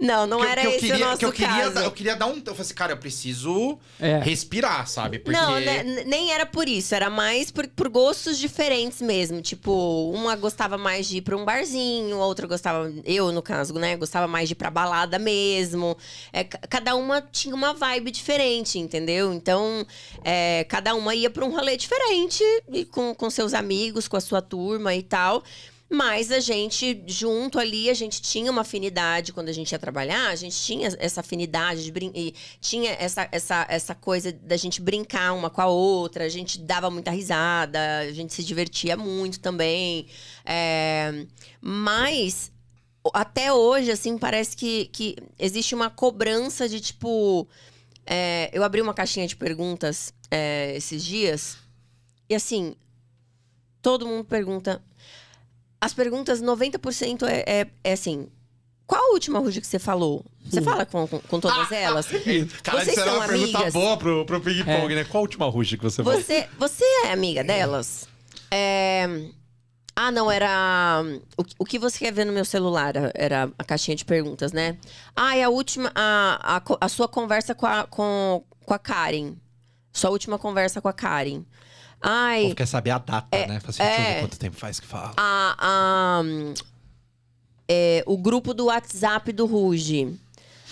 S4: Não, não que, era que eu esse o nosso que eu queria, caso. Eu queria
S1: dar um... Eu falei assim, cara, eu preciso é. respirar, sabe? Porque... Não, né,
S4: nem era por isso. Era mais por, por, gostos diferentes mesmo. Tipo, uma gostava mais de ir pra um barzinho. Outra gostava... Eu, no caso, né? Gostava mais de ir pra balada mesmo. É, cada uma tinha uma vibe diferente, entendeu? Então, é, cada uma ia pra um rolê diferente. com, com seus amigos, com a sua turma e tal. Mas a gente, junto ali, a gente tinha uma afinidade quando a gente ia trabalhar, a gente tinha essa afinidade, de tinha essa, essa, essa coisa da gente brincar uma com a outra, a gente dava muita risada, a gente se divertia muito também. É... Mas até hoje, assim, parece que, que existe uma cobrança de tipo. É... eu abri uma caixinha de perguntas é, esses dias, e assim, todo mundo pergunta as perguntas, 90% é, é, é assim. Qual a última ruge que você falou? Você hum. fala com, com, com todas ah, elas?
S1: Cara, Vocês isso era são uma pergunta boa pro, pro Ping é. Pong, né? Qual a última ruge que você falou? Você,
S4: você é amiga delas? É... Ah, não, era. O, o que você quer ver no meu celular? Era a caixinha de perguntas, né? Ah, e a última. A, a, a sua conversa com a, com, com a Karen. Sua última conversa com a Karen. Ai, o povo
S1: quer saber a data, é, né? Fala assim, é, quanto tempo faz que fala.
S4: A, a, é, o grupo do WhatsApp do Ruge.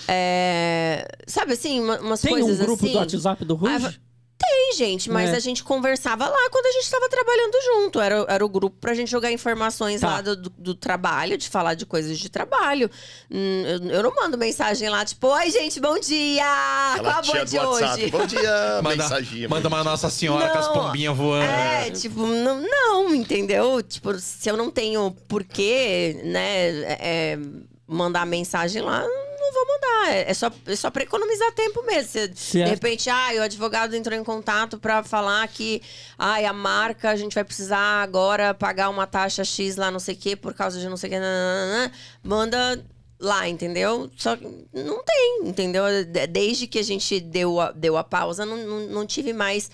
S4: É, sabe assim, umas Tem coisas assim. Tem um grupo assim. do WhatsApp do Ruge? Ah, tem, gente, mas é. a gente conversava lá quando a gente estava trabalhando junto. Era, era o grupo pra gente jogar informações tá. lá do, do, trabalho, de falar de coisas de trabalho. Hum, eu, eu, não mando mensagem lá, tipo, oi, gente, bom dia! Ela é Qual a de WhatsApp. hoje? Bom dia, manda, mensagem.
S1: Manda uma Nossa Senhora não, com as pombinhas voando. É,
S4: tipo, não, não, entendeu? Tipo, se eu não tenho porquê, né? É, é mandar mensagem lá, não vou mandar. É, é só, é só para economizar tempo mesmo. Você, de repente, ah, o advogado entrou em contato para falar que ah a marca, a gente vai precisar agora pagar uma taxa X lá, não sei o quê, por causa de não sei o quê. Nananana. Manda lá, entendeu? Só que não tem, entendeu? Desde que a gente deu a, deu a pausa, não, não, não tive mais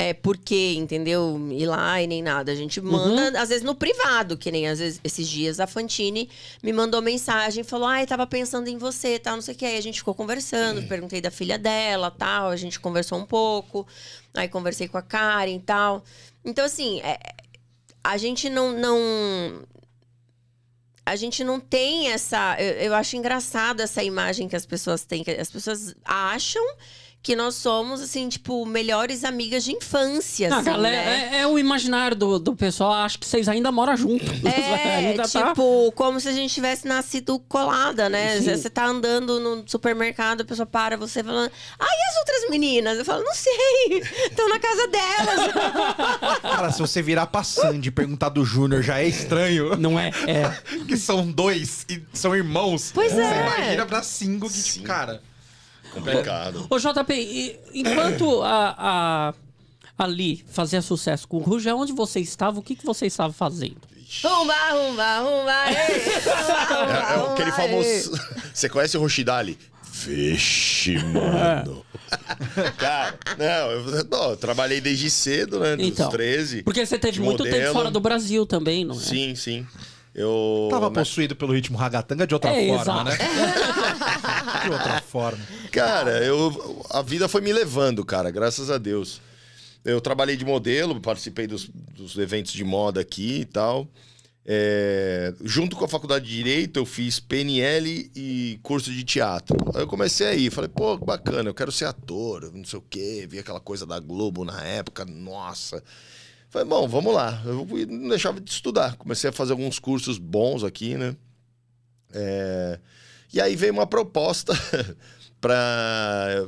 S4: é, por quê, entendeu? Ir lá e nem nada. A gente manda, uhum. às vezes, no privado, que nem às vezes esses dias a Fantine me mandou mensagem, falou: ai, tava pensando em você, tal, não sei o que. Aí a gente ficou conversando, uhum. perguntei da filha dela, tal, a gente conversou um pouco, aí conversei com a Karen e tal. Então, assim, é, a gente não, não a gente não tem essa. Eu, eu, acho engraçado essa imagem que as pessoas têm, que as pessoas acham que nós somos, assim, tipo, melhores amigas de infância. Não, assim, galera, né? é, é, o imaginário do, do pessoal, acho que vocês ainda moram juntos. Né? É, tá tipo, tá... como se a gente tivesse nascido colada, né? Sim. Você tá andando no supermercado, a pessoa para você falando, ah, e as outras meninas? Eu falo, não sei, estão na casa delas.
S1: Cara, se você virar passando e perguntar do Júnior, já é estranho. Não é? É.
S4: que são
S2: dois e são irmãos. Pois é. Você imagina
S1: pra cinco que, tipo, cara... Complicado.
S2: Ô, JP, e, enquanto a, a, ali fazia sucesso com o Ruge, onde você estava? O que, que você estava fazendo?
S4: Rumba, rumba, rumba, ei, rumba, rumba, É, é aquele famoso.
S3: Você conhece o Roshidali? Vixe, mano. Cara, não eu, não, eu trabalhei desde cedo, né? Dos então, 13. Porque
S2: você teve muito modelo. tempo fora do Brasil também, não é? Sim, sim. Eu. Tava né? possuído
S1: pelo ritmo ragatanga de outra é, forma, exato. né?
S2: de outra forma. Cara,
S3: eu, a vida foi me levando, cara, graças a Deus. Eu trabalhei de modelo, participei dos, dos eventos de moda aqui e tal. É, junto com a faculdade de Direito, eu fiz PNL e curso de teatro. Aí eu comecei aí, falei, pô, bacana, eu quero ser ator, não sei o quê. Vi aquela coisa da Globo na época, nossa. Falei, bom, vamos lá. Eu não deixava de estudar. Comecei a fazer alguns cursos bons aqui, né? É... E aí veio uma proposta para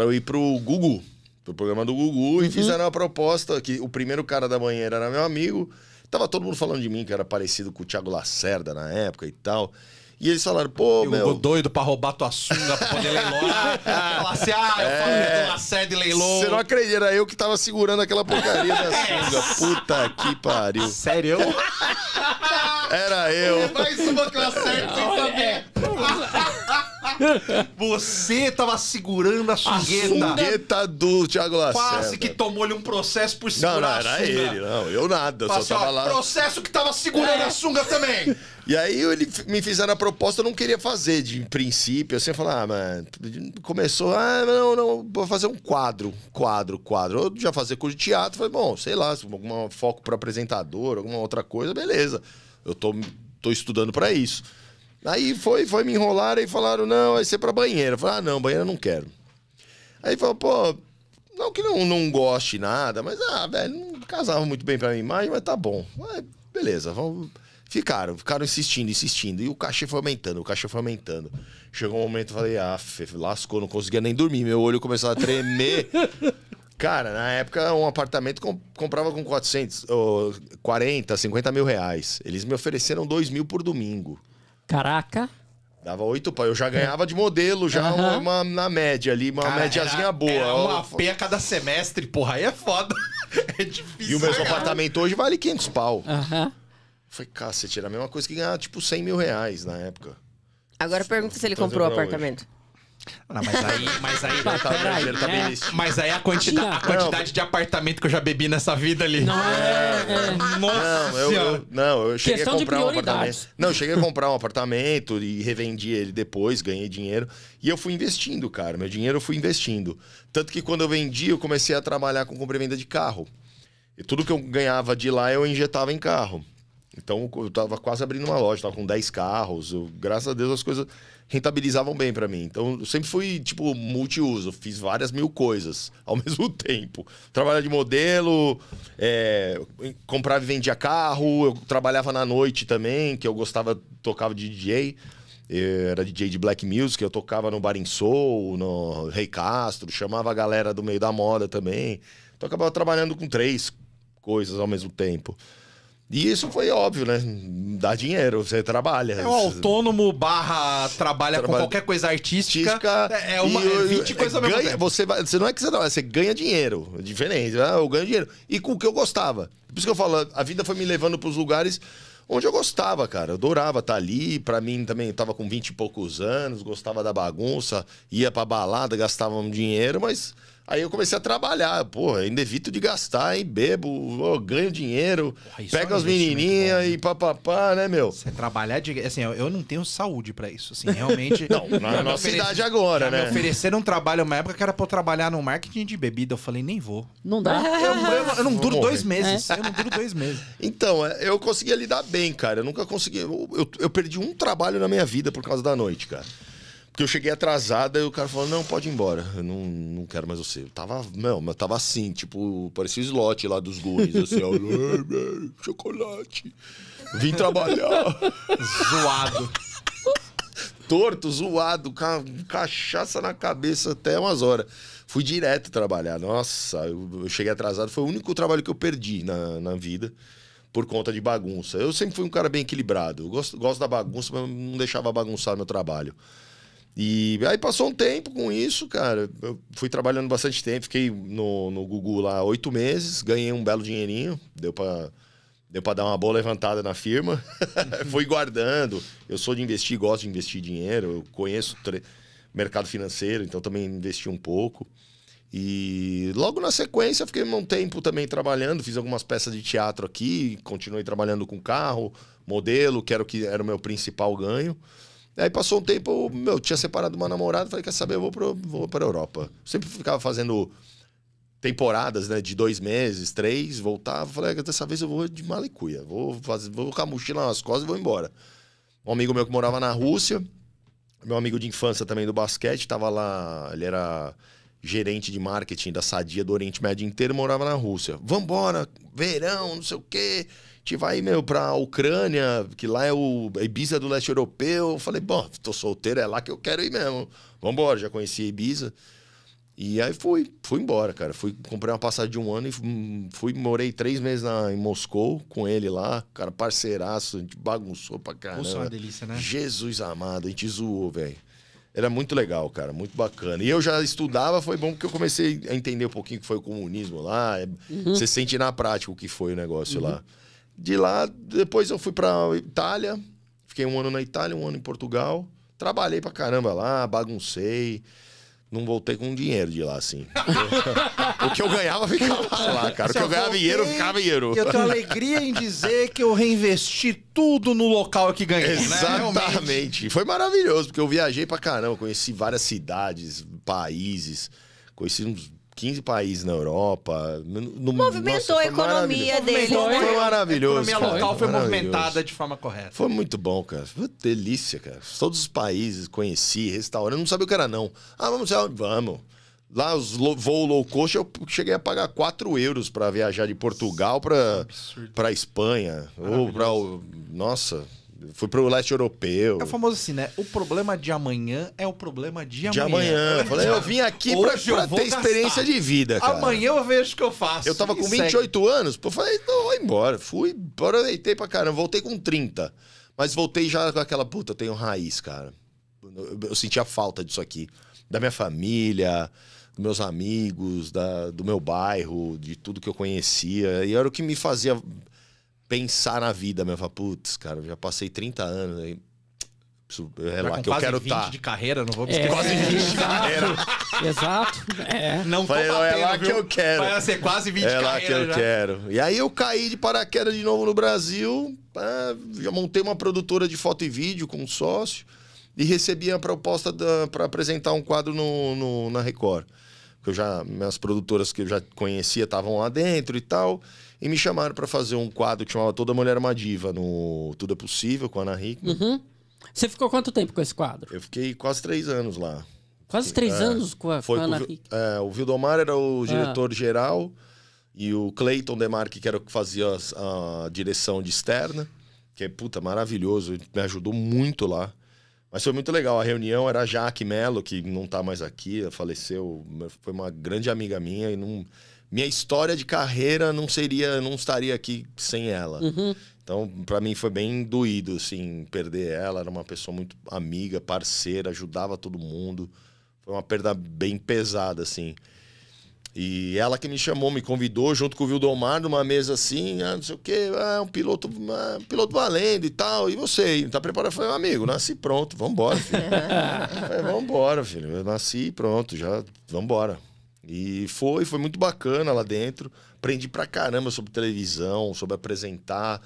S3: eu ir pro Gugu, pro programa do Gugu, uhum. e fizeram uma proposta que o primeiro cara da manhã era meu amigo. Tava todo mundo falando de mim, que era parecido com o Thiago Lacerda na época e tal. E eles falaram, pô, eu meu. doido pra roubar tua sunga pra poder leiloar. falar assim, ah, eu é... falo que uma sede leilão. Você não acredita, era eu que tava segurando aquela porcaria da é sunga. Puta que pariu. Sério? Era eu. Mais uma
S5: que
S1: eu acerto sem saber.
S3: Você tava segurando a sungueta. A do Thiago Lacerda. Quase que
S1: tomou-lhe um processo por segurar não, não, era a sunga. ele, não.
S3: Eu nada, só estava assim, tava lá.
S1: processo que tava segurando é. a sunga também.
S3: E aí ele me fizeram a proposta, eu não queria fazer de princípio. princípio, assim, sempre falar, ah, mano, começou, ah, não, não, vou fazer um quadro, quadro, quadro. Eu já fazia curso de teatro, falei, bom, sei lá, algum foco para apresentador, alguma outra coisa, beleza. Eu tô, tô estudando para isso. Aí foi, foi me enrolar e falaram, não, vai ser pra banheira. Eu falei, ah, não, banheira não quero. Aí falou, pô, não que não, não goste nada, mas, ah, velho, não casava muito bem pra minha imagem, mas tá bom. Ah, beleza, vamos... Ficaram, ficaram insistindo, insistindo. E o cachê foi aumentando, o cachê foi aumentando. Chegou um momento, eu falei, ah, lascou, não conseguia nem dormir. Meu olho começava a tremer. Cara, na época, um apartamento comprava com 400, oh, 40, 50 mil reais. Eles me ofereceram 2 mil por domingo. Caraca. Dava oito pau. Eu já ganhava de modelo, já uma, na média ali, uma Cara, médiazinha era- boa. Era uma P
S1: a cada semestre, porra, aí é foda. É difícil. E o mesmo
S3: apartamento hoje vale 500 pau. Aham. Foi cacete, era a mesma coisa que ganhar tipo 100 mil reais na época.
S4: Agora pergunta se ele comprou o hoje. apartamento.
S1: Não, mas aí, mas aí,
S3: tá, aí tá né?
S1: mas aí a, quantidade, a quantidade não, de apartamento que eu já bebi nessa vida ali. Não é,
S3: é. Nossa. Não, eu, eu, não, eu cheguei Questão a comprar um apartamento. Não, eu cheguei a comprar um apartamento e revendi ele depois, ganhei dinheiro e eu fui investindo, cara. Meu dinheiro eu fui investindo, tanto que quando eu vendi, eu comecei a trabalhar com compra e venda de carro. E tudo que eu ganhava de lá eu injetava em carro. Então eu estava quase abrindo uma loja, estava com 10 carros. Eu, graças a Deus as coisas rentabilizavam bem para mim. Então eu sempre fui tipo multiuso, fiz várias mil coisas ao mesmo tempo. trabalhava de modelo, é, comprava e vendia carro, eu trabalhava na noite também, que eu gostava, tocava de DJ. Eu é, era DJ de black music, eu tocava no Bar Soul, no Rei Castro, chamava a galera do meio da moda também. Então eu acabava trabalhando com três coisas ao mesmo tempo. E isso foi óbvio, né? Dá dinheiro, você trabalha. É um
S1: autônomo barra trabalha, com qualquer coisa artística. artística é uma e, é 20 coisas ganha,
S3: Você, vai, você não é que você trabalha, é, você ganha dinheiro. diferente, né? eu ganho dinheiro. E com o que eu gostava. Por isso que eu falo, a vida foi me levando para os lugares onde eu gostava, cara. Eu adorava estar tá ali. Para mim também, eu tava com 20 e poucos anos, gostava da bagunça, ia para balada, gastava um dinheiro, mas Aí eu comecei a trabalhar, pô, ainda é evito de gastar, hein? Bebo, oh, ganho dinheiro, Porra, pego é um as menininhas
S1: e papapá, né, meu? Você trabalhar de. Assim, eu não tenho saúde para isso, assim, realmente. não, na nossa ofereci... idade agora, já né? Me ofereceram um trabalho uma época que era pra eu trabalhar no marketing de bebida. Eu falei, nem vou. Não dá.
S2: Ah, eu, eu, eu, eu não duro dois meses.
S3: É. Eu não duro dois meses. Então, é, eu conseguia lidar bem, cara. Eu nunca consegui. Eu, eu perdi um trabalho na minha vida por causa da noite, cara. Porque eu cheguei atrasada e o cara falou: não, pode ir embora. Eu não, não quero mais você. Eu tava, não, mas tava assim, tipo, parecia o slot lá dos Goonies, assim, ó, chocolate. Vim trabalhar. Zoado. Torto, zoado, ca cachaça na cabeça até umas horas. Fui direto trabalhar. Nossa, eu, eu cheguei atrasado. Foi o único trabalho que eu perdi na, na vida por conta de bagunça. Eu sempre fui um cara bem equilibrado. Eu gosto, gosto da bagunça, mas não deixava bagunçar meu trabalho. E aí passou um tempo com isso, cara. Eu fui trabalhando bastante tempo, fiquei no, no lá oito meses, ganhei um belo dinheirinho, deu para deu pra dar uma boa levantada na firma. fui guardando. Eu sou de investir, gosto de investir dinheiro, eu conheço mercado financeiro, então também investi um pouco. E logo na sequência fiquei um tempo também trabalhando, fiz algumas peças de teatro aqui, continuei trabalhando com carro, modelo, que era o que era o meu principal ganho. Aí passou um tempo, meu, eu tinha separado uma namorada, falei, quer saber, eu vou para vou Europa. Sempre ficava fazendo temporadas, né, de dois meses, três, voltava, falei, ah, dessa vez eu vou de malicuia, vou, fazer, vou colocar a mochila nas costas e vou embora. Um amigo meu que morava na Rússia, meu amigo de infância também do basquete, tava lá, ele era gerente de marketing da Sadia do Oriente Médio inteiro, morava na Rússia. Vambora, verão, não sei o quê gente vai, meu, pra Ucrânia, que lá é o a Ibiza do leste europeu. Eu falei, bom, tô solteiro, é lá que eu quero ir mesmo. Vambora, já conheci Ibiza. E aí fui, fui embora, cara. Fui, comprei uma passagem de um ano e hum, fui, morei três meses na, em Moscou com ele lá. Cara, parceiraço, a gente bagunçou pra caramba. Nossa, uma delícia, né? Jesus amado, a gente zoou, velho. Era muito legal, cara, muito bacana. E eu já estudava, foi bom porque eu comecei a entender um pouquinho o que foi o comunismo lá. É, uhum. Você sente na prática o que foi o negócio uhum. lá. De lá, depois eu fui para Itália, fiquei um ano na Itália, um ano em Portugal. Trabalhei pra caramba lá, baguncei. Não voltei com dinheiro de lá, assim. o que eu ganhava ficava lá, cara. O que eu ganhava dinheiro ficava dinheiro. Eu tenho
S1: alegria em dizer que eu reinvesti tudo no local que ganhei. Né? Exatamente.
S3: Né? Foi maravilhoso, porque eu viajei pra caramba, conheci várias cidades, países, conheci uns 15 países na Europa. No, Movimentou nossa, a economia dele Né? Foi maravilhoso. A economia cara, local foi movimentada de forma correta. Foi muito bom, cara. Foi delícia, cara. Todos os países conheci, restaurante. Não sabia o que era, não. Ah, vamos, lá vamos. Lá os voo low cost, eu cheguei a pagar 4 euros para viajar de Portugal para Espanha. Ou para. Nossa, Fui pro leste europeu. É o
S1: famoso assim, né? O problema de amanhã é o problema de amanhã. De amanhã. Eu falei, eu vim aqui Hoje pra, pra ter gastar. experiência de
S3: vida, cara. Amanhã eu vejo o que eu faço. Eu tava com 28 segue. anos, eu falei, não, vou embora. Fui, aproveitei pra caramba. Voltei com 30. Mas voltei já com aquela, puta, eu tenho raiz, cara. Eu, eu sentia falta disso aqui. Da minha família, dos meus amigos, da, do meu bairro, de tudo que eu conhecia. E era o que me fazia pensar na vida, meu. Putz, cara, já passei 30 anos aí. lá tá que eu quero estar. Tá. 20 de carreira, não vou me é. esquecer. É, quase 20 de carreira.
S2: Exato. É. Não Falei, é lá viu? que eu quero. Vai ser quase 20 É lá que eu já. quero. E aí eu
S3: caí de paraquedas de novo no Brasil. Já montei uma produtora de foto e vídeo com um sócio. E recebi a proposta para apresentar um quadro no, no, na Record. que eu já, minhas produtoras que eu já conhecia estavam lá dentro e tal. E me chamaram para fazer um quadro que chamava Toda Mulher é uma Diva no Tudo é Possível, com a Ana Hickman.
S2: Uhum. Você ficou quanto tempo com esse quadro?
S3: Eu fiquei quase três anos lá.
S2: Quase três é, anos com a, foi com a Ana com o,
S3: Hickman. É, o Vildomar era o diretor-geral ah. e o Clayton Demarque, que era o que fazia a, a direção de externa, que é, puta, maravilhoso, me ajudou muito lá. Mas foi muito legal. A reunião era a Jaque Melo, que não tá mais aqui, faleceu. Foi uma grande amiga minha e não minha história de carreira não seria, não estaria aqui sem ela. Uhum. Então, para mim foi bem doído, assim, perder ela. Era uma pessoa muito amiga, parceira, ajudava todo mundo. Foi uma perda bem pesada, assim. E ela que me chamou, me convidou junto com o Vildomar numa mesa assim, ah, não sei o quê, ah, um piloto, ah, um piloto valendo e tal. E você, e tá preparado? Eu falei, amigo, nasci pronto, vambora, filho. falei, vambora, filho. Eu nasci pronto, já, vambora. E foi, foi muito bacana lá dentro. Aprendi pra caramba sobre televisão, sobre apresentar.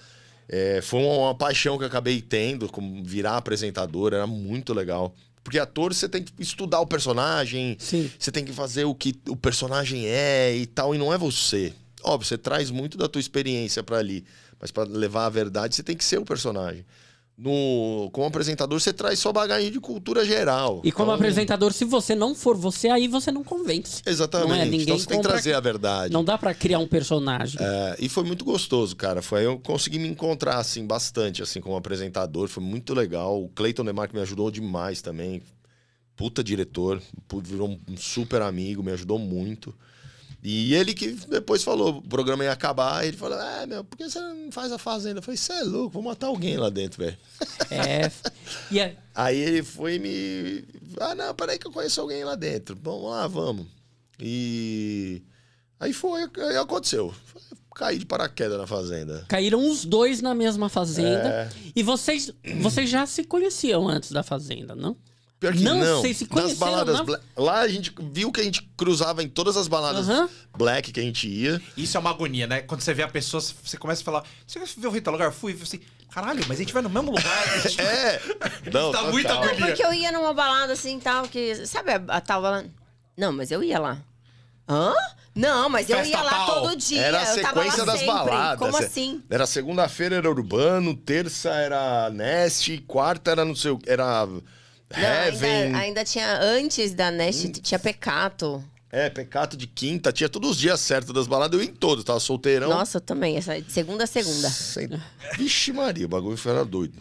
S3: É, foi uma, paixão que eu acabei tendo, como virar apresentador, era muito legal. Porque ator você tem que estudar o personagem, Sim. você tem que fazer o que o personagem é e tal, e não é você. Óbvio, você traz muito da tua experiência para ali, mas para levar a verdade você tem que ser o personagem no, como apresentador, você traz só bagagem de cultura geral.
S2: E como então, apresentador, se você não for você, aí você não convence. Exatamente. Não é? Ninguém então você tem que trazer a verdade. Não dá para criar um personagem. É, e foi muito
S3: gostoso, cara. Foi eu consegui me encontrar assim bastante assim como apresentador, foi muito legal. O Clayton Demarque me ajudou demais também. Puta diretor, virou um super amigo, me ajudou muito. E ele que depois falou, o programa ia acabar, ele falou, é meu, por que você não faz a Fazenda? Eu falei, você é louco, vou matar alguém lá dentro, velho. É. é a... Aí ele foi me... Ah, não, peraí que eu conheço alguém lá dentro. Vamos lá, vamos. E... Aí foi, aí aconteceu. Caí de paraquedas na fazenda.
S2: Caíram os dois na mesma fazenda. É... E vocês, vocês já se conheciam antes da fazenda, não? Pior que não, não. sei se conhecia Nas baladas
S3: lá a gente viu que
S1: a gente cruzava em todas as baladas uhum.
S3: black que a gente
S1: ia. Isso é uma agonia, né? Quando você vê a pessoa, você começa a falar, você viu o Rita Lugar? Eu fui, e assim, caralho, mas a gente vai no mesmo lugar. Gente... é.
S4: Não, tá muito agonia. Não, porque eu ia numa balada assim, tal, que sabe a, a tal balada? Não, mas eu ia lá. Hã? Não, mas Festa eu ia lá todo dia. Era a sequência das sempre. baladas. Como assim?
S3: Era segunda-feira era urbano, terça era Nest, quarta era não sei o, era não, é, ainda, ainda,
S4: tinha, antes da Nest, hum. tinha Pecato.
S3: É, Pecato de quinta, tinha todos os dias certo das baladas, eu em todos, tava solteirão. Nossa, eu
S4: também, essa de segunda a segunda. Sem...
S3: Vixe Maria, o bagulho era doido.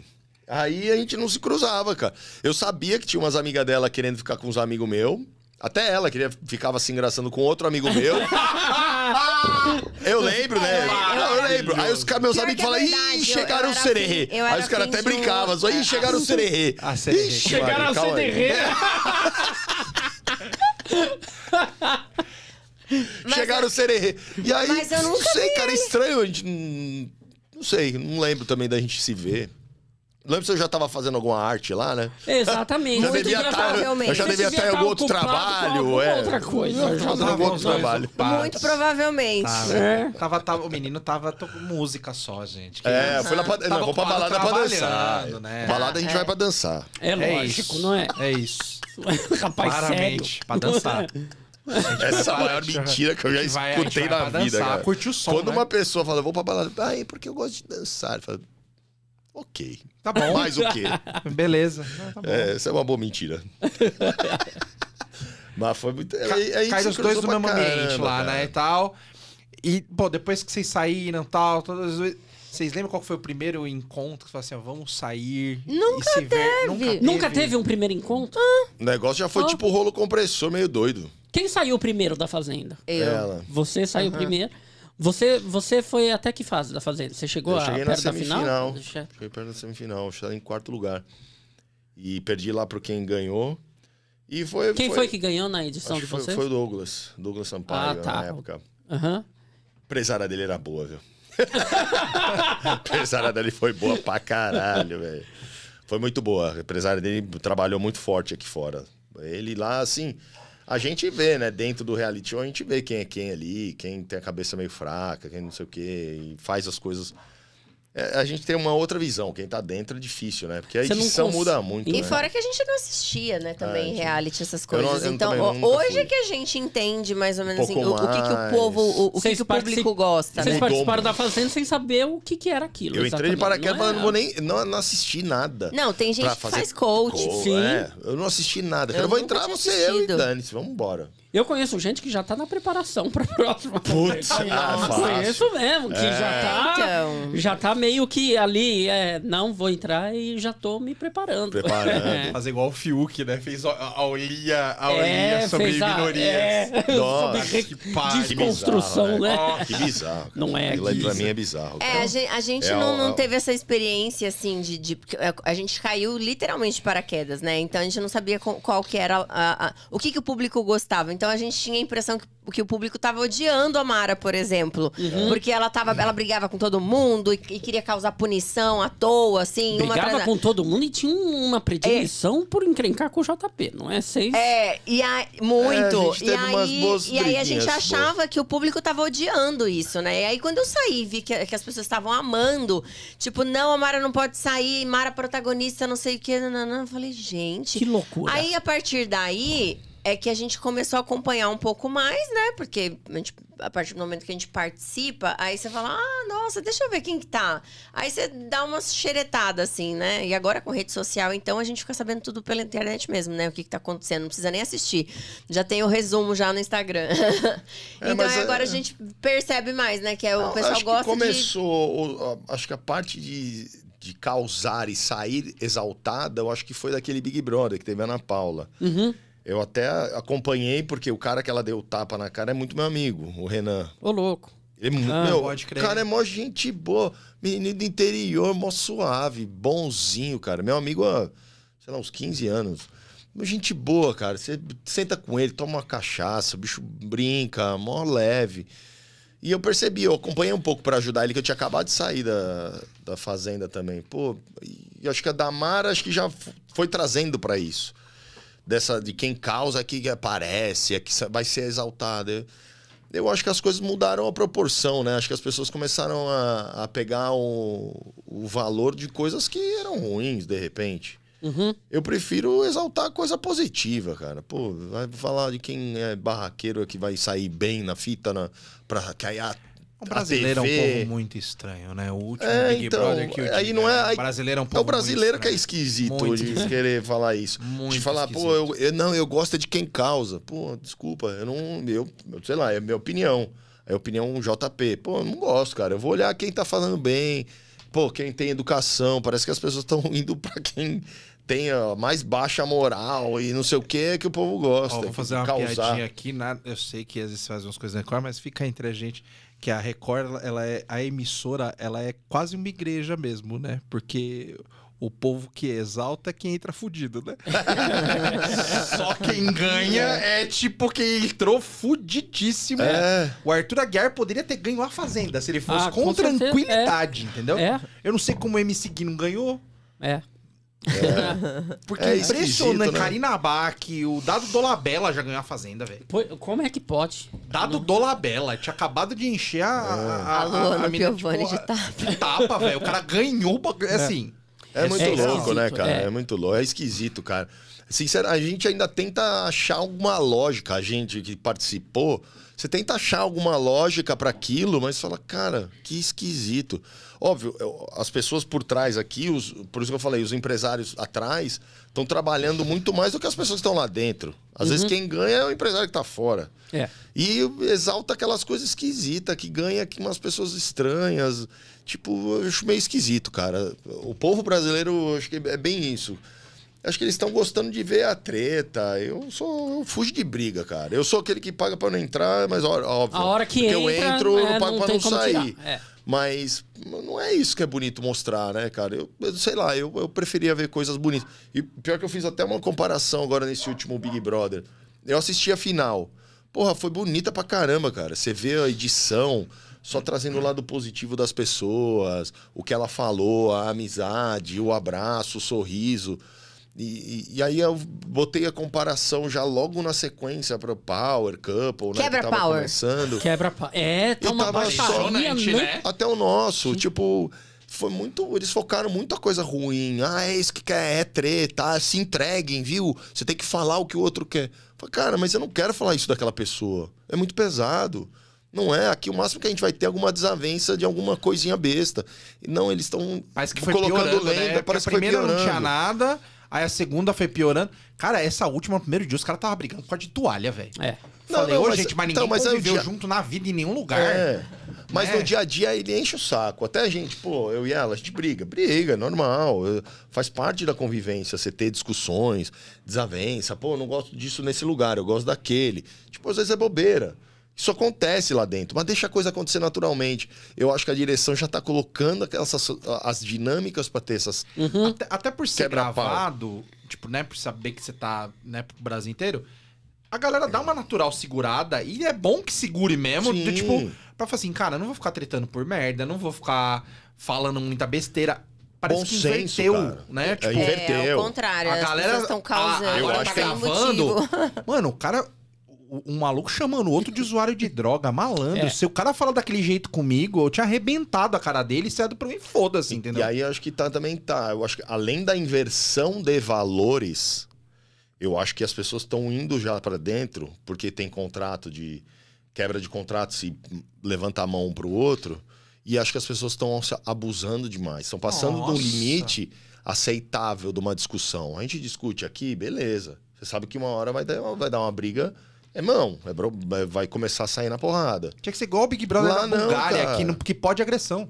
S3: Aí a gente não se cruzava, cara. Eu sabia que tinha umas amigas dela querendo ficar com os amigos meus. Até ela queria, ficava se engraçando com outro amigo meu. eu lembro lembro. Tipo, aí os caras, meus Pior amigos é falam, ih, chegaram eu- eu o sererê. Assim, aí os caras assim até afim de um- brincavam, ih, chegaram o é. sererê. Ah, sererê. Chegaram a calma ser aí. Chegaram o sererê. E aí, Mas eu nunca sei, vi cara, é estranho, a gente... Não sei, não lembro também da gente se ver. Lembra se eu já estava fazendo alguma arte lá, né?
S1: Exatamente. já devia estar, tá- eu já devia estar em tá algum outro trabalho.
S3: É. Outra coisa. Eu já fazendo algum outro trabalho. Muito
S1: provavelmente. Tava, é. tava, tava, o menino tava com música só, gente. Que é, foi lá pra, tava não, vou pra balada pra dançar. Né? Balada a gente é. vai pra dançar. É, é lógico, é não é? É isso. Rapaz, Claramente, pra dançar.
S3: Essa é a maior mentira que eu já escutei vai, na vida. Dançar, cara. Curte o som. Quando né? uma pessoa fala, vou pra balada, ah, é porque eu gosto de dançar. Fala, Ok. Tá bom. Mais o quê? Beleza. Não, tá é, essa é uma boa mentira. Mas foi muito. Ca aí, cai os dois no mesmo ambiente lá, né, cara. né? E
S1: tal. E, pô, depois que vocês saíram e tal, todas as vezes. Vocês lembram qual foi o primeiro encontro que você falou assim, ó, vamos sair?
S5: Nunca, teve. Ver...
S1: Nunca teve. Nunca teve
S2: um primeiro encontro? Ah.
S3: O negócio já foi ah. tipo rolo compressor, meio doido.
S2: Quem saiu primeiro da fazenda? Eu. Ela. Você saiu uhum. primeiro. Você, você foi até que fase da Fazenda? Você chegou eu a, cheguei perto na semifinal,
S3: Cheguei perto da semifinal, cheguei em quarto lugar. E perdi lá para quem ganhou. E foi, quem foi, foi que ganhou na edição de vocês? Foi o Douglas, Douglas Sampaio, ah, tá. na época. Uhum. A empresária dele era boa, viu? a empresária dele foi boa pra caralho, velho. Foi muito boa. A empresária dele trabalhou muito forte aqui fora. Ele lá, assim, a gente vê, né? Dentro do reality show, a gente vê quem é quem ali, quem tem a cabeça meio fraca, quem não sei o quê, e faz as coisas é, a gente tem uma outra visão. Quem tá dentro é difícil, né? Porque a edição cons... muda muito. E né? fora
S4: que a gente não assistia, né, também é, reality, essas coisas. Não, então, hoje fui. que a gente entende mais ou menos um assim, o, o, que, que o povo, o, o que, que, o público gosta. Vocês né? participaram da Fazenda sem saber o que, que
S2: era aquilo. Eu entrei de paraquedas,
S3: mas não vou nem. Não, não assisti nada. Não, tem gente que faz coach. Co Sim. É, eu não assisti nada. Eu, eu vou entrar, você, eu e Dani vamos embora.
S2: Eu conheço gente que já tá na preparação pra próxima. Putz, ah, conheço mesmo, que é. já, tá, então... já tá meio que ali, é, não vou entrar e já tô me preparando. Preparando. É.
S1: Fazer igual o Fiuk, né? Fez a aulinha, a aulinha é, sobre minorias. É. Nossa, sobre que par, desconstrução, bizarro, né? Oh, que bizarro.
S3: Cara. Não é Aquilo pra mim é bizarro. É, cara. É,
S4: a gente, a gente não, não, teve essa experiência, assim, de, de... A gente caiu literalmente de paraquedas, né? Então a gente não sabia qual que era... A, a, o que, que o público gostava. Então então a gente tinha a impressão que, que o público estava odiando a Mara, por exemplo. Uhum. Porque ela, tava, ela brigava com todo mundo e, e queria causar punição à toa, assim. Brigava com
S2: todo mundo e tinha uma predileção é.
S4: por encrencar com o JP, não é? Seis... É, e a muito. É, e, aí, e aí a gente achava boas. que o público estava odiando isso, né? E aí quando eu saí vi que, que as pessoas estavam amando. Tipo, não, a Mara não pode sair, Mara protagonista, não sei o quê. Não, não, não. Eu falei, gente. Que loucura. Aí a partir daí, é que a gente começou a acompanhar um pouco mais, né? Porque a, gente, a, partir do momento que a gente participa, aí você fala, ah, nossa, deixa eu ver quem que tá. Aí você dá uma xeretada, assim, né? E agora com rede social, então, a gente fica sabendo tudo pela internet mesmo, né? O que, que tá acontecendo, não precisa nem assistir. Já tem o resumo já no Instagram. É, então, é, agora é... a gente percebe mais, né? Que é, o pessoal acho gosta que
S3: começou, de... acho que a parte de, de causar e sair exaltada, eu acho que foi daquele Big Brother que teve a Ana Paula. Uhum. Eu até acompanhei, porque o cara que ela deu o tapa na cara é muito meu amigo, o Renan. Ô, louco. Ele, ah, meu, pode crer. O cara é mó gente boa, menino do interior, mó suave, bonzinho, cara. Meu amigo há, sei lá, uns 15 anos. Gente boa, cara. Você senta com ele, toma uma cachaça, o bicho brinca, mó leve. E eu percebi, eu acompanhei um pouco para ajudar ele, que eu tinha acabado de sair da, da fazenda também. Pô, e acho que a Damara acho que já foi trazendo para isso dessa de quem causa aqui que aparece, é que vai ser exaltado. Eu, eu acho que as coisas mudaram a proporção, né? Acho que as pessoas começaram a, a pegar o, o valor de coisas que eram ruins, de repente. Uhum. Eu prefiro exaltar coisa positiva, cara. Pô, vai falar de quem é barraqueiro que vai sair bem na fita, na, pra a o brasileiro TV. é um povo muito estranho, né? O último é, Big então, Brother que eu aí não é, é aí, o brasileiro é um povo É o brasileiro que é esquisito muito de esquisito. querer falar isso. Muito de falar, esquisito. pô, eu, eu, não, eu gosto é de quem causa. Pô, desculpa, eu não, eu, eu sei lá, é minha opinião. É opinião JP. Pô, eu não gosto, cara. Eu vou olhar quem tá falando bem. Pô, quem tem educação, parece que as pessoas estão indo para quem tem a mais baixa moral e não sei o que que o povo gosta. Ó, vou fazer uma causar. piadinha
S1: aqui, na... eu sei que às vezes faz umas coisas na cor, mas fica entre a gente que a Record, ela é a emissora, ela é quase uma igreja mesmo, né? Porque o povo que exalta é quem entra fudido, né? Só quem ganha é tipo quem entrou fudidíssimo. Né? É. O Arthur Aguiar poderia ter ganho a Fazenda se ele fosse ah, com, com, tranquilidade, entendeu? É. Eu não sei como o MC Gui não ganhou. É. Porque é impressionante. Né? Karina Abac, o Dado Dolabella já ganhou a Fazenda, velho. Como é que pode? Dado não. Dolabella, tinha acabado de encher a. É. A, a, Lua, a, a tipo, de tapa. De tapa, velho. O cara ganhou. É, é assim.
S3: É, é muito louco, né, cara? É. muito louco. É esquisito, cara. Sincero, a gente ainda tenta achar alguma lógica. A gente que participou, você tenta achar alguma lógica para aquilo, mas fala, cara, que esquisito. Óbvio, as pessoas por trás aqui, os, por isso que eu falei, os empresários atrás estão trabalhando muito mais do que as pessoas que estão lá dentro. Às uhum. vezes quem ganha é o empresário que está fora. É. E exalta aquelas coisas esquisitas, que ganha que umas pessoas estranhas. Tipo, eu acho meio esquisito, cara. O povo brasileiro, acho que é bem isso acho que eles estão gostando de ver a treta. Eu sou. Eu fujo de briga, cara. Eu sou aquele que paga para não entrar, mas óbvio. A hora que entra, eu entro, é, eu não é, pago para não sair. É. Mas não é isso que é bonito mostrar, né, cara? Eu, eu sei lá, eu, eu preferia ver coisas bonitas. E pior que eu fiz até uma comparação agora nesse último Big Brother. Eu assisti a final. Porra, foi bonita pra caramba, cara. Você vê a edição, só trazendo o lado positivo das pessoas, o que ela falou, a amizade, o abraço, o sorriso. E, e, aí eu botei a comparação já logo na sequência para Power Couple, né? Quebra que tava Power. Começando. Quebra Power.
S2: É, tá uma né? né?
S3: Até o nosso, Sim. tipo... Foi muito. Eles focaram muito a coisa ruim. Ah, é isso que quer, é treta, ah, se entreguem, viu? Você tem que falar o que o outro quer. Falei, cara, mas eu não quero falar isso daquela pessoa. É muito pesado. Não é, aqui o máximo que a gente vai ter alguma desavença de alguma coisinha besta. Não, eles estão colocando lenda, né? parece que né? a não tinha nada,
S1: Aí a segunda foi piorando. Cara, essa última, no primeiro dia, os caras tava brigando por causa de toalha, velho. É. Não, Falei, não, ô, mas, gente, mas então, ninguém então, mas é dia... junto na vida em nenhum lugar. É.
S3: Mas no né? dia a dia ele enche o saco. Até a gente, pô, eu e ela, a gente briga. Briga, é normal. Faz parte da convivência você ter discussões, desavença. Pô, eu não gosto disso nesse lugar, eu gosto daquele. Tipo, às vezes é bobeira. Isso acontece lá dentro, mas deixa a coisa acontecer naturalmente. Eu acho que a direção já está colocando aquelas as dinâmicas para ter essas.
S1: Uhum. Até, até, por ser gravado, tipo, né? Por saber que você tá, né, pro Brasil inteiro. A galera dá uma natural segurada e é bom que segure mesmo. tipo, pra falar assim, cara, não vou ficar tretando por merda, não vou ficar falando muita besteira. Parece bom que inverteu, senso, né? É, tipo, é, É, contrário, a galera, estão tá, causando. A, eu tá acho que é gravando. Motivo. Mano, o cara um maluco chamando o outro de usuário de droga, malandro. É. Se o cara fala daquele jeito comigo, eu tinha arrebentado a
S3: cara dele e cedo pra mim, foda-se, entendeu? E aí eu acho que tá também tá. Eu acho que além da inversão de valores, eu acho que as pessoas estão indo já para dentro, porque tem contrato de quebra de contrato, se levanta a mão um pro outro. E acho que as pessoas estão abusando demais, estão passando Nossa. do limite aceitável de uma discussão. A gente discute aqui, beleza. Você sabe que uma hora vai dar, vai dar uma briga é mão, é bro, é, vai começar a sair na porrada. Tinha que ser igual o Big Brother Lá na Bulgária, que, não, que pode agressão.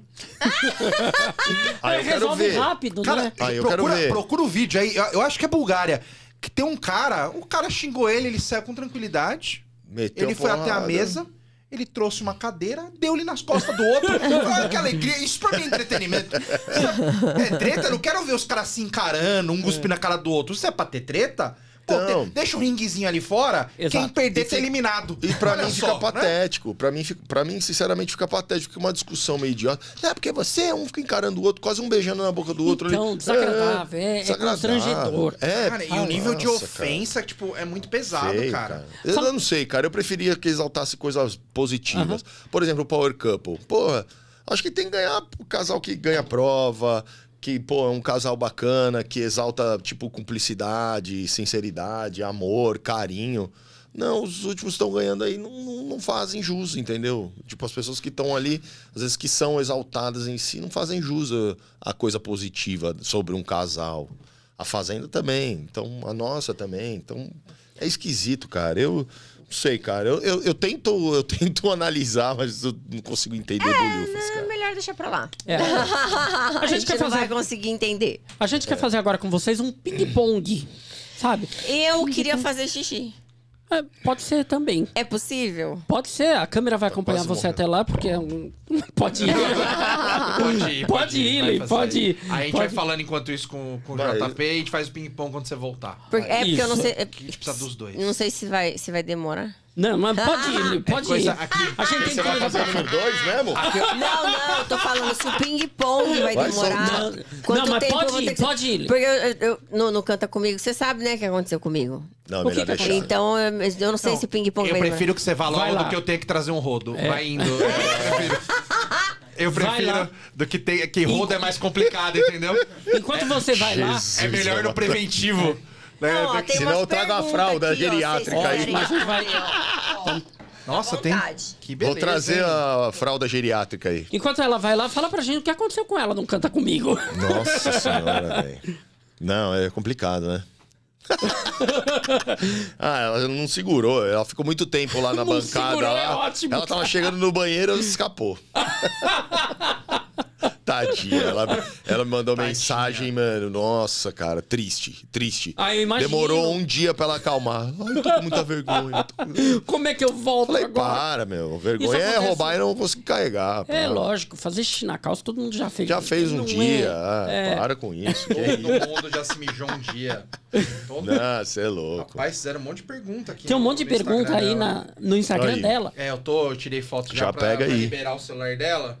S2: aí eu quero Resolve ver. rápido, Cara, né? Aí eu quero procura, ver. procura
S3: o vídeo aí. Eu, eu
S1: acho que é Bulgária. Que tem um cara, o cara xingou ele, ele saiu com tranquilidade. Meteu ele foi até a mesa, ele trouxe uma cadeira, deu-lhe nas costas do outro. Olha que alegria, isso pra mim é entretenimento. É, é, treta, eu não quero ver os caras se encarando, um é. cuspindo na cara do outro. Isso é pra ter treta? Então... Pô, deixa um ringuezinho ali fora, Exato. quem perder tá eliminado.
S3: E pra mim fica né? patético. para Pra, mim, mim, sinceramente, fica patético que uma discussão meio idiota. É porque você, um fica encarando o outro, quase um beijando na boca do outro. Então, ali. É, desagradável, é, é, é constrangedor. É, cara, e o nível nossa, de ofensa,
S1: cara. tipo, é muito pesado, sei, cara. cara.
S3: Eu, eu não sei, cara. Eu preferia que exaltasse coisas positivas. Por exemplo, o Power Couple. Porra. Acho que tem que ganhar o casal que ganha prova, que, pô, é um casal bacana, que exalta, tipo, cumplicidade, sinceridade, amor, carinho. Não, os últimos estão ganhando aí não, não, não, fazem jus, entendeu? Tipo, as pessoas que estão ali, às vezes que são exaltadas em si, não fazem jus à coisa positiva sobre um casal. A Fazenda também, então a nossa também. Então é esquisito, cara. Eu, não sei, cara. Eu, eu, eu, tento, eu tento analisar, mas eu não consigo entender é, cara.
S4: melhor deixar pra lá. É. a, gente a gente quer fazer... vai conseguir entender.
S2: A gente é. quer fazer agora com vocês um ping-pong, sabe?
S4: Eu queria fazer xixi.
S2: É, pode ser também. É possível? Pode ser. A câmera vai acompanhar você morrer. até lá, porque é um...
S4: Pode ir.
S2: pode ir. Pode, pode ir, ir pode, ir. Aí a gente pode... vai falando
S1: enquanto isso com, com o JP e a gente faz o ping-pong quando você voltar. é, porque eu não sei... a gente precisa dos dois. Não
S4: sei se vai, se vai demorar. Não, mas
S1: ah. pode ir, é pode ir. Aqui, a gente tem que vai fazer número 2 mesmo? Ah, não, não, eu
S4: tô falando se assim, o ping-pong vai, demorar. Não, não, mas pode ir, que... pode ir. Porque eu, eu, Canta Comigo, você sabe, né, o que aconteceu comigo. Não, melhor que deixar. Então, eu não sei não, se o ping-pong vai Eu prefiro que você vá logo do que eu
S1: tenha que trazer um rodo. É. Vai indo. Eu prefiro do que ter, que rodo é mais complicado, entendeu? Enquanto você vai lá... É melhor no preventivo.
S2: Né? Não, ó, né, Senão eu trago a fralda aqui, geriátrica ó, aí.
S3: Mas vai...
S2: Nossa, tem. Que beleza. Vou trazer hein?
S3: a fralda geriátrica aí.
S2: Enquanto ela vai lá, fala pra gente o que aconteceu com ela, não canta comigo. Nossa senhora,
S3: velho. Não, é complicado, né? ah, ela não segurou. Ela ficou muito tempo lá na não bancada. Segurou, lá. É ótimo, ela cara. tava chegando no banheiro e escapou. Tadinha. Ela, ela me mandou Tadinha. mensagem, mano. Nossa, cara, triste, triste. Ah, Demorou um dia pra ela acalmar.
S2: Ai, tô com muita vergonha. Tô... Como é que eu
S3: volto Falei, agora? para, meu. Vergonha é roubar e não conseguir carregar. É, lógico.
S2: Fazer xixi na calça todo mundo já fez. Já fez um não é? dia. Ah, é. Ah, para com
S3: isso. Todo é
S1: mundo já se mijou um dia.
S3: Todo... Não, você é louco.
S1: Rapaz, fizeram um monte de pergunta aqui. Tem um monte de pergunta Instagram aí na, no Instagram aí. dela. É, eu, tô, eu tirei foto já, já pra, pega pra aí. liberar o celular dela.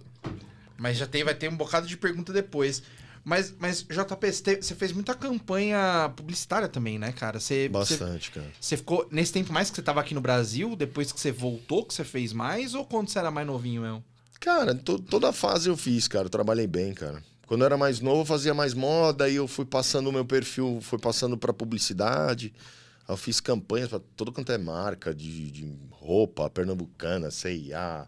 S1: Mas já tem, vai ter um bocado de pergunta depois. Mas, mas JP, você fez muita campanha publicitária também, né, cara? Você, Bastante, cara. Você ficou. Nesse tempo mais que você tava aqui no Brasil, depois que você voltou, que você fez mais, ou quando você era mais novinho mesmo? Cara, to, toda fase eu fiz, cara.
S3: Eu trabalhei bem, cara. Quando eu era mais novo, eu fazia mais moda, aí eu fui passando o meu perfil, fui passando pra publicidade. eu fiz campanhas pra todo quanto é marca, de, de roupa, pernambucana, CIA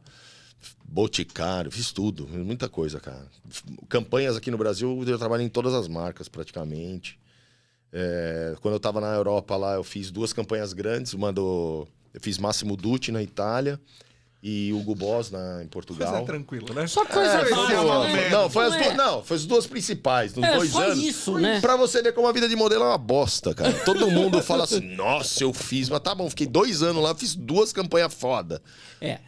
S3: Boticário, fiz tudo, muita coisa, cara. Campanhas aqui no Brasil, eu trabalho em todas as marcas praticamente. É, quando eu estava na Europa lá, eu fiz duas campanhas grandes, uma do. Eu fiz Máximo Dutti na Itália e Hugo Boss na, em Portugal. Coisa
S1: tranquilo, né? Só coisa é, né? boa. Não, foi as é?
S3: duas, não, foi as duas principais, nos é, dois só anos. isso, né? Pra você ver como a vida de modelo é uma bosta, cara. Todo mundo fala assim, nossa, eu fiz, mas tá bom, fiquei dois anos lá, fiz duas campanhas foda. É.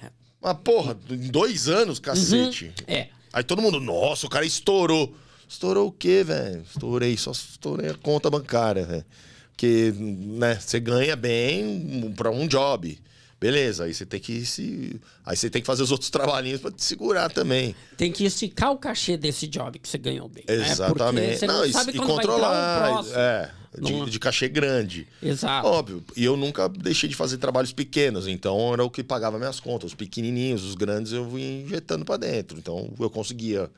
S3: Mas, porra, em dois anos, cacete. Uhum, é. Aí todo mundo, nossa, o cara estourou. Estourou o quê, velho? Estourei, só estourei a conta bancária, velho. Porque, né, você ganha bem pra um job. Beleza, aí você tem que se. Aí você tem que fazer os outros trabalhinhos para te segurar também. Tem
S2: que esticar o cachê desse job que você ganhou bem.
S3: Né? Exatamente. Né? Você não, não e, sabe e controlar. Um é, de, é. de, cachê grande. Exato. Óbvio. E eu nunca deixei de fazer trabalhos pequenos, então era o que pagava minhas contas. Os pequenininhos, os grandes, eu vim injetando para dentro. Então eu conseguia.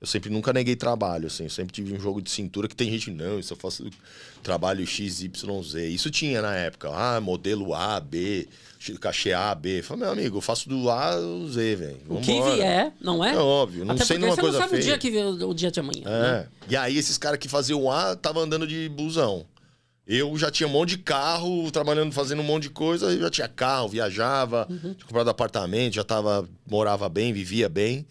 S3: Eu sempre nunca neguei trabalho, assim. Eu sempre tive um jogo de cintura que tem gente, não, isso eu faço trabalho XYZ. Isso tinha na época. Ah, modelo A, B cachê A, B. Fala, meu amigo, eu faço do A ao Z, velho. O que vier, não é? É óbvio. Não Até sei numa você coisa não sabe feia. o dia que
S2: veio, o dia de amanhã. É.
S3: Né? E aí, esses caras que faziam o A estavam andando de busão. Eu já tinha um monte de carro, trabalhando, fazendo um monte de coisa. Eu já tinha carro, viajava, uhum. tinha comprado apartamento, já tava, morava bem, vivia bem.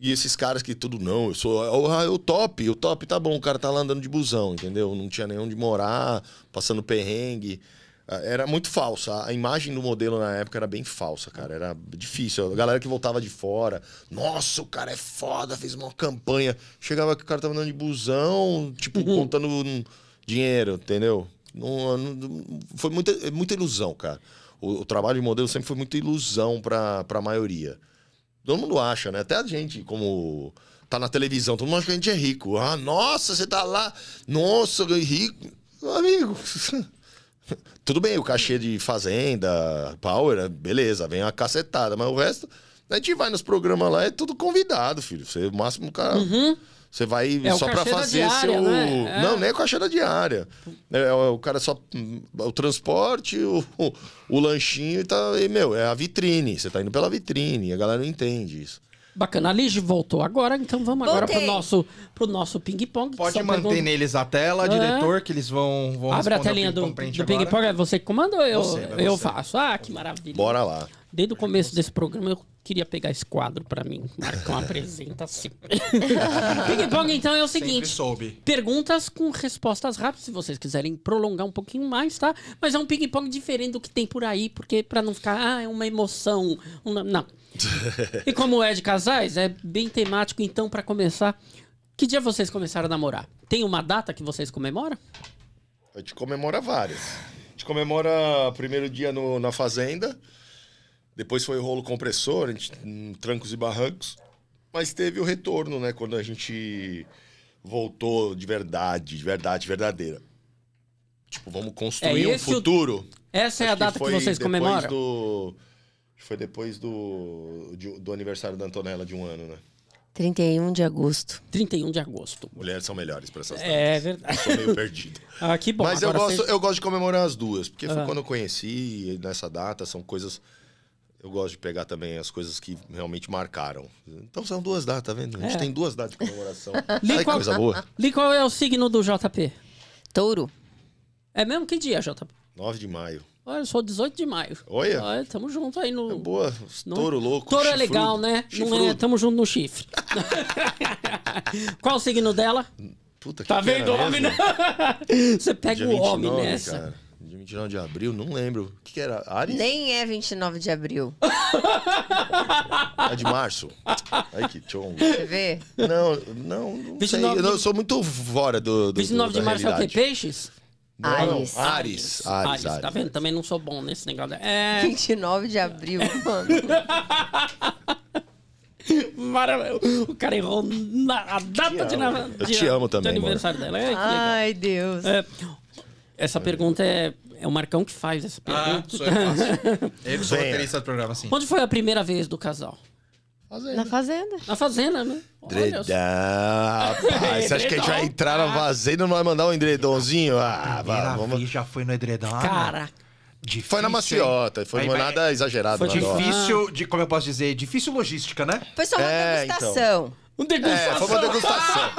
S3: E esses caras que tudo não, eu sou. É é o top, o top tá bom, o cara tá lá andando de busão, entendeu? Não tinha nem onde morar, passando perrengue. Ah, era muito falsa. A imagem do modelo na época era bem falsa, cara. Era difícil. A galera que voltava de fora. Nossa, o cara é foda, fez uma campanha. Chegava que o cara tava andando de busão, tipo, uhum. contando dinheiro, entendeu? Não, não, foi muita, é muita ilusão, cara. O, o, trabalho de modelo sempre foi muita ilusão pra, pra maioria. Todo mundo acha, né? Até a gente, como tá na televisão, todo mundo acha que a gente é rico. Ah, nossa, você tá lá. Nossa, rico. Amigo. Tudo bem, o cachê de Fazenda, Power, né, beleza, vem uma cacetada, mas o resto. A gente vai nos programas lá, é tudo convidado, filho. Você, o máximo, cara. Uhum. Você vai é só para fazer diária, seu. Né? É. Não, nem é caixa da diária. É, é, o cara só. O transporte, o, o, o lanchinho e tá. E, meu, é a vitrine. Você tá indo pela vitrine. A galera não entende isso.
S2: Bacana. A Liz voltou agora, então vamos Voltei. agora pro nosso, pro nosso ping-pong. Pode manter pergunta... neles
S1: a tela, é. diretor,
S3: que eles vão,
S2: vão Abre a telinha do, do ping-pong. É você que comanda ou eu, você, eu faço? Ah, que maravilha. Bora lá. Desde o começo desse programa eu queria pegar esse quadro para mim, marcar uma apresentação.
S5: ping-pong, então, é o seguinte.
S2: Perguntas com respostas rápidas, se vocês quiserem prolongar um pouquinho mais, tá? Mas é um ping-pong diferente do que tem por aí, porque para não ficar, ah, é uma emoção. Uma... Não e como é de casais, é bem temático, então, para começar. Que dia vocês começaram a namorar? Tem uma data que vocês comemoram?
S3: A gente comemora várias. A gente comemora o primeiro dia no, na fazenda, depois foi o rolo compressor, a gente, hum, trancos e barrancos. Mas teve o retorno, né? Quando a gente voltou de verdade, de verdade, verdadeira. Tipo, vamos construir é um futuro. O... Essa é a data
S2: que, que vocês comemoram?
S3: Do foi depois do, de, do aniversário da Antonella de um ano, né?
S4: 31 de
S2: agosto. 31 de agosto.
S3: Mulheres são melhores para essas é datas. É verdade. Eu sou meio perdido.
S2: ah, que bom. Mas eu gosto,
S3: você... eu gosto de comemorar as duas, porque foi ah. quando eu conheci, nessa data, são coisas... Eu gosto de pegar também as coisas que realmente marcaram. Então são duas datas, tá vendo? A gente é. tem duas datas de comemoração. Li, qual, coisa boa.
S2: Li, qual é o signo do JP? Touro. É mesmo? Que dia, JP? 9 de maio. Olha, eu sou 18 de maio. Olha. Olha tamo junto aí no. É boa, touro louco. Touro é legal, né? Não é, tamo junto no chifre.
S4: Qual o signo dela?
S2: Puta que Tá vendo o homem, né?
S4: Você pega Dia o 29, homem nessa. Cara.
S3: Dia 29 de abril, não lembro. O que, que era? Ares?
S4: Nem é 29 de abril.
S3: é de março. Ai, que chongo. Quer ver? Não, não, não 29 sei. De... Eu sou muito fora do. do 29 do, de março realidade. é o
S4: quê? Peixes? Ares.
S3: Ares. Ares. Ares. Tá vendo?
S2: Também não sou bom nesse negócio.
S4: É. 29 de abril, mano. Maravilha. O cara errou
S2: na, a data de, na, de, Eu te amo também, de aniversário dela. Ai, Deus. É, essa pergunta é, é o Marcão que faz essa ah, pergunta. Ah, sou eu que faço. eu sou roteirista do programa, sim. Quando foi a primeira vez do casal? Fazenda. Na fazenda. Na fazenda, né? Dredão,
S3: rapaz. Você acha que a gente vai entrar na fazenda e não vai mandar um edredãozinho? Ah, vamos. já foi no edredão. Né? Caraca. Difícil, foi na maciota, foi vai, nada exagerado. Foi difícil,
S1: de, como eu posso dizer, difícil logística, né? Foi só uma é, então. degustação.
S4: Então.
S2: Um degustação. É, foi uma degustação.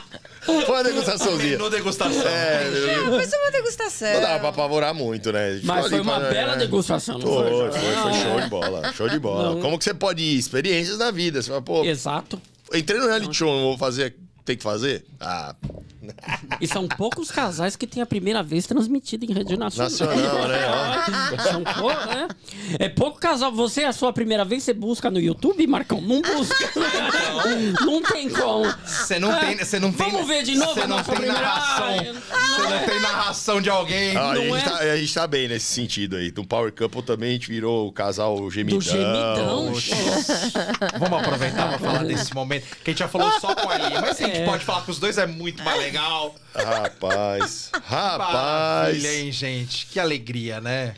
S3: Foi uma degustaçãozinha. Não degustação. É, Não, foi só uma degustação. não dava pra apavorar muito, né? Mas foi uma bela é.
S2: degustação, não foi, Foi, foi,
S3: foi show de bola. Show de bola. Como que você pode ir? Experiências da vida. Você fala, pô, Exato. entrei no reality show, não vou fazer, tem que fazer? Ah,
S2: e são poucos casais que têm a primeira vez transmitida em rede nacional. Nacional,
S5: né?
S2: são poucos, né? É pouco casal. Você, é a sua primeira vez, você busca no YouTube, Marcão? Não busca. não tem como. Você não tem. Você não tem Vamos ver de novo você a tem Narração. Você não
S1: tem narração de alguém. Ah, não a, gente é... tá,
S3: a gente tá bem nesse sentido aí. Do Power Couple também a gente virou o casal gemidão. Do gemidão. Vamos aproveitar pra falar desse momento.
S1: Que a gente já falou só com a Aline, mas assim, a gente é. pode falar que os dois é muito mais é legal. Rapaz, rapaz. Maravilha, hein, gente? Que alegria, né?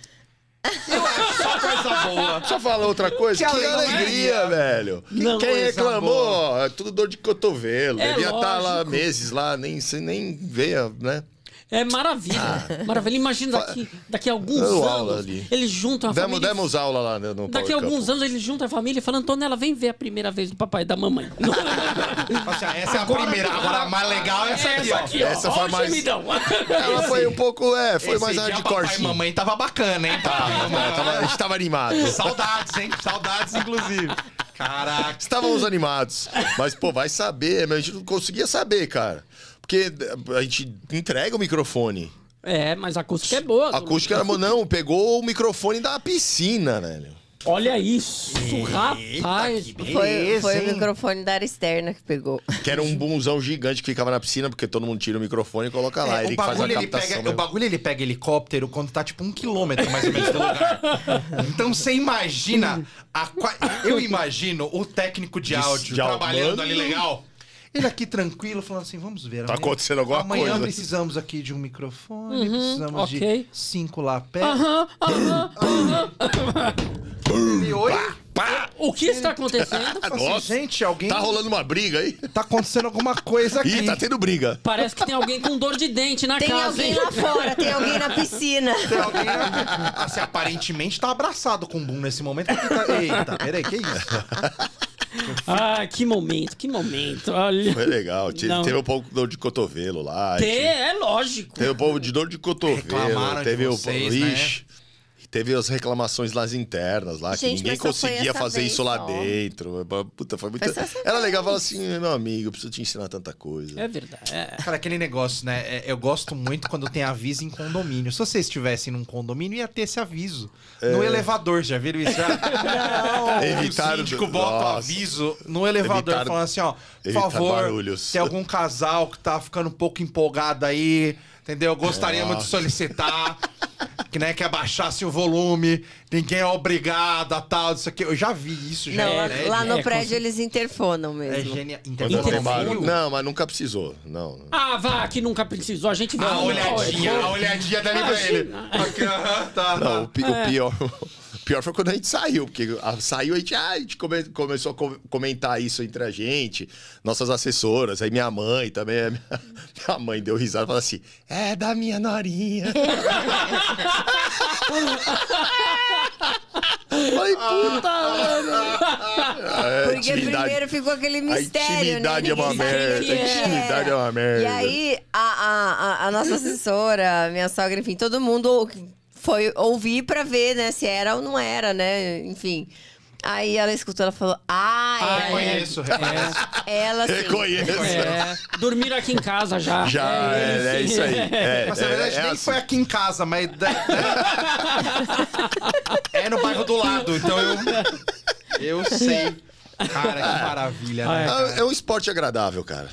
S3: Eu acho só coisa boa. Deixa eu falar outra coisa. Que, que alegria, velho. Não, Quem reclamou, é tudo dor de cotovelo. É Devia estar tá lá meses lá, nem, nem veia, né? É
S2: maravilha. Ah. Maravilha. Imagina daqui, daqui a alguns Deu anos.
S3: Eles juntam a demos, família. Demos aula lá né, no Power
S1: Daqui a alguns
S2: anos eles juntam a família e falam, Antonella, vem ver a primeira vez do papai e da mamãe. Nossa,
S1: essa é a primeira. Agora a mais legal é essa, essa aqui, ó. Essa ó, foi ó, mais. Ela foi um
S3: pouco. É, foi Esse mais hardcore. Papai e mamãe tava bacana, hein? Tava, tava, a gente tava animado. Saudades, hein? Saudades, inclusive. Caraca. Estávamos animados. Mas, pô, vai saber. A gente não conseguia saber, cara. Porque eh, a gente entrega o microfone.
S4: É, mas a acústica é boa. A acústica era boa. Não,
S3: pegou o microfone da piscina, velho. Olha isso, Eita, rapaz.
S4: foi, foi o microfone da área externa que pegou.
S3: Que era um bunzão gigante que ficava na piscina, porque todo mundo tira o microfone e coloca lá. É, ele o, bagulho, ele pega, o
S1: bagulho ele pega helicóptero quando tá tipo um quilômetro mais ou menos do lugar. Então você imagina. A, eu imagino o técnico de áudio de trabalhando ali legal ele aqui tranquilo, falando assim: vamos ver. Tá amanhã, acontecendo alguma amanhã coisa. Amanhã precisamos aqui de um
S2: microfone, uhum, precisamos okay.
S1: de cinco lapés. Aham, aham, aham.
S2: Pá! O que está acontecendo? Nossa, assim,
S1: gente, alguém. Tá rolando uma briga aí? Tá acontecendo alguma coisa aqui. Ih, tá tendo briga. Parece
S2: que tem alguém com dor de dente na tem casa. Tem
S1: alguém hein? lá fora, tem alguém na piscina. Tem alguém Assim, aparentemente tá abraçado com o Boom nesse momento. Tá...
S3: Eita, peraí, que isso? Ah, que momento, que momento. Olha. Foi legal. Teve, teve um pouco de dor de cotovelo lá. Te,
S2: é lógico.
S3: Teve um pouco de dor de cotovelo. Reclamaram teve de vocês, o. Né? teve as reclamações lá internas, lá, Gente, que ninguém conseguia fazer isso lá dentro. É, puta, foi muito. Foi Era legal falar assim, meu amigo, preciso te ensinar tanta coisa. É
S1: verdade. É. Cara, aquele negócio, né? É, eu gosto muito quando tem aviso em condomínio. Se vocês estivessem num condomínio, ia ter esse aviso. É. No elevador, já viram isso? Já? Ah, Não, Evitaram... O síndico bota Nossa. aviso no elevador falando assim, ó, por favor, barulhos. tem algum casal que tá ficando um pouco empolgado aí entendeu? Gostaríamos de solicitar que, né, que abaixasse o volume, ninguém é obrigado
S3: a tal, isso aqui. Eu já vi isso,
S1: já. Não, é, lá é, no é, prédio
S4: eles interfonam é mesmo. É genial.
S3: Interfonam? Não, mas nunca precisou, não.
S4: Ah, vá, que nunca precisou, a gente... Ah, a olhadinha,
S2: a olhadinha dali
S1: pra ele.
S3: tá, não, tá. O, pi o é. pior pior foi quando a gente saiu, porque a, saiu a gente, ah, a gente come, começou a comentar isso entre a gente, nossas assessoras, aí minha mãe também. Minha, minha mãe deu risada e falou assim: é da minha norinha.
S4: Oi, puta, mano. É, porque primeiro ficou aquele mistério. A né? intimidade né? é uma merda. A é. intimidade é uma merda. E aí, a, a, a nossa assessora, minha sogra, enfim, todo mundo foi ouvir para ver, né, se era ou não era, né? Enfim. Aí ela escutou, ela falou: Ah, ah ela, é. reconheço, reconheço. É, ela
S3: É,
S2: dormir aqui em casa já. Já, é, é, é, isso aí. É, mas na
S3: verdade nem
S1: assim. foi aqui em casa, mas. Né? é no bairro do lado, então eu. Eu sei.
S2: Cara, que maravilha, né? É um
S3: esporte agradável, cara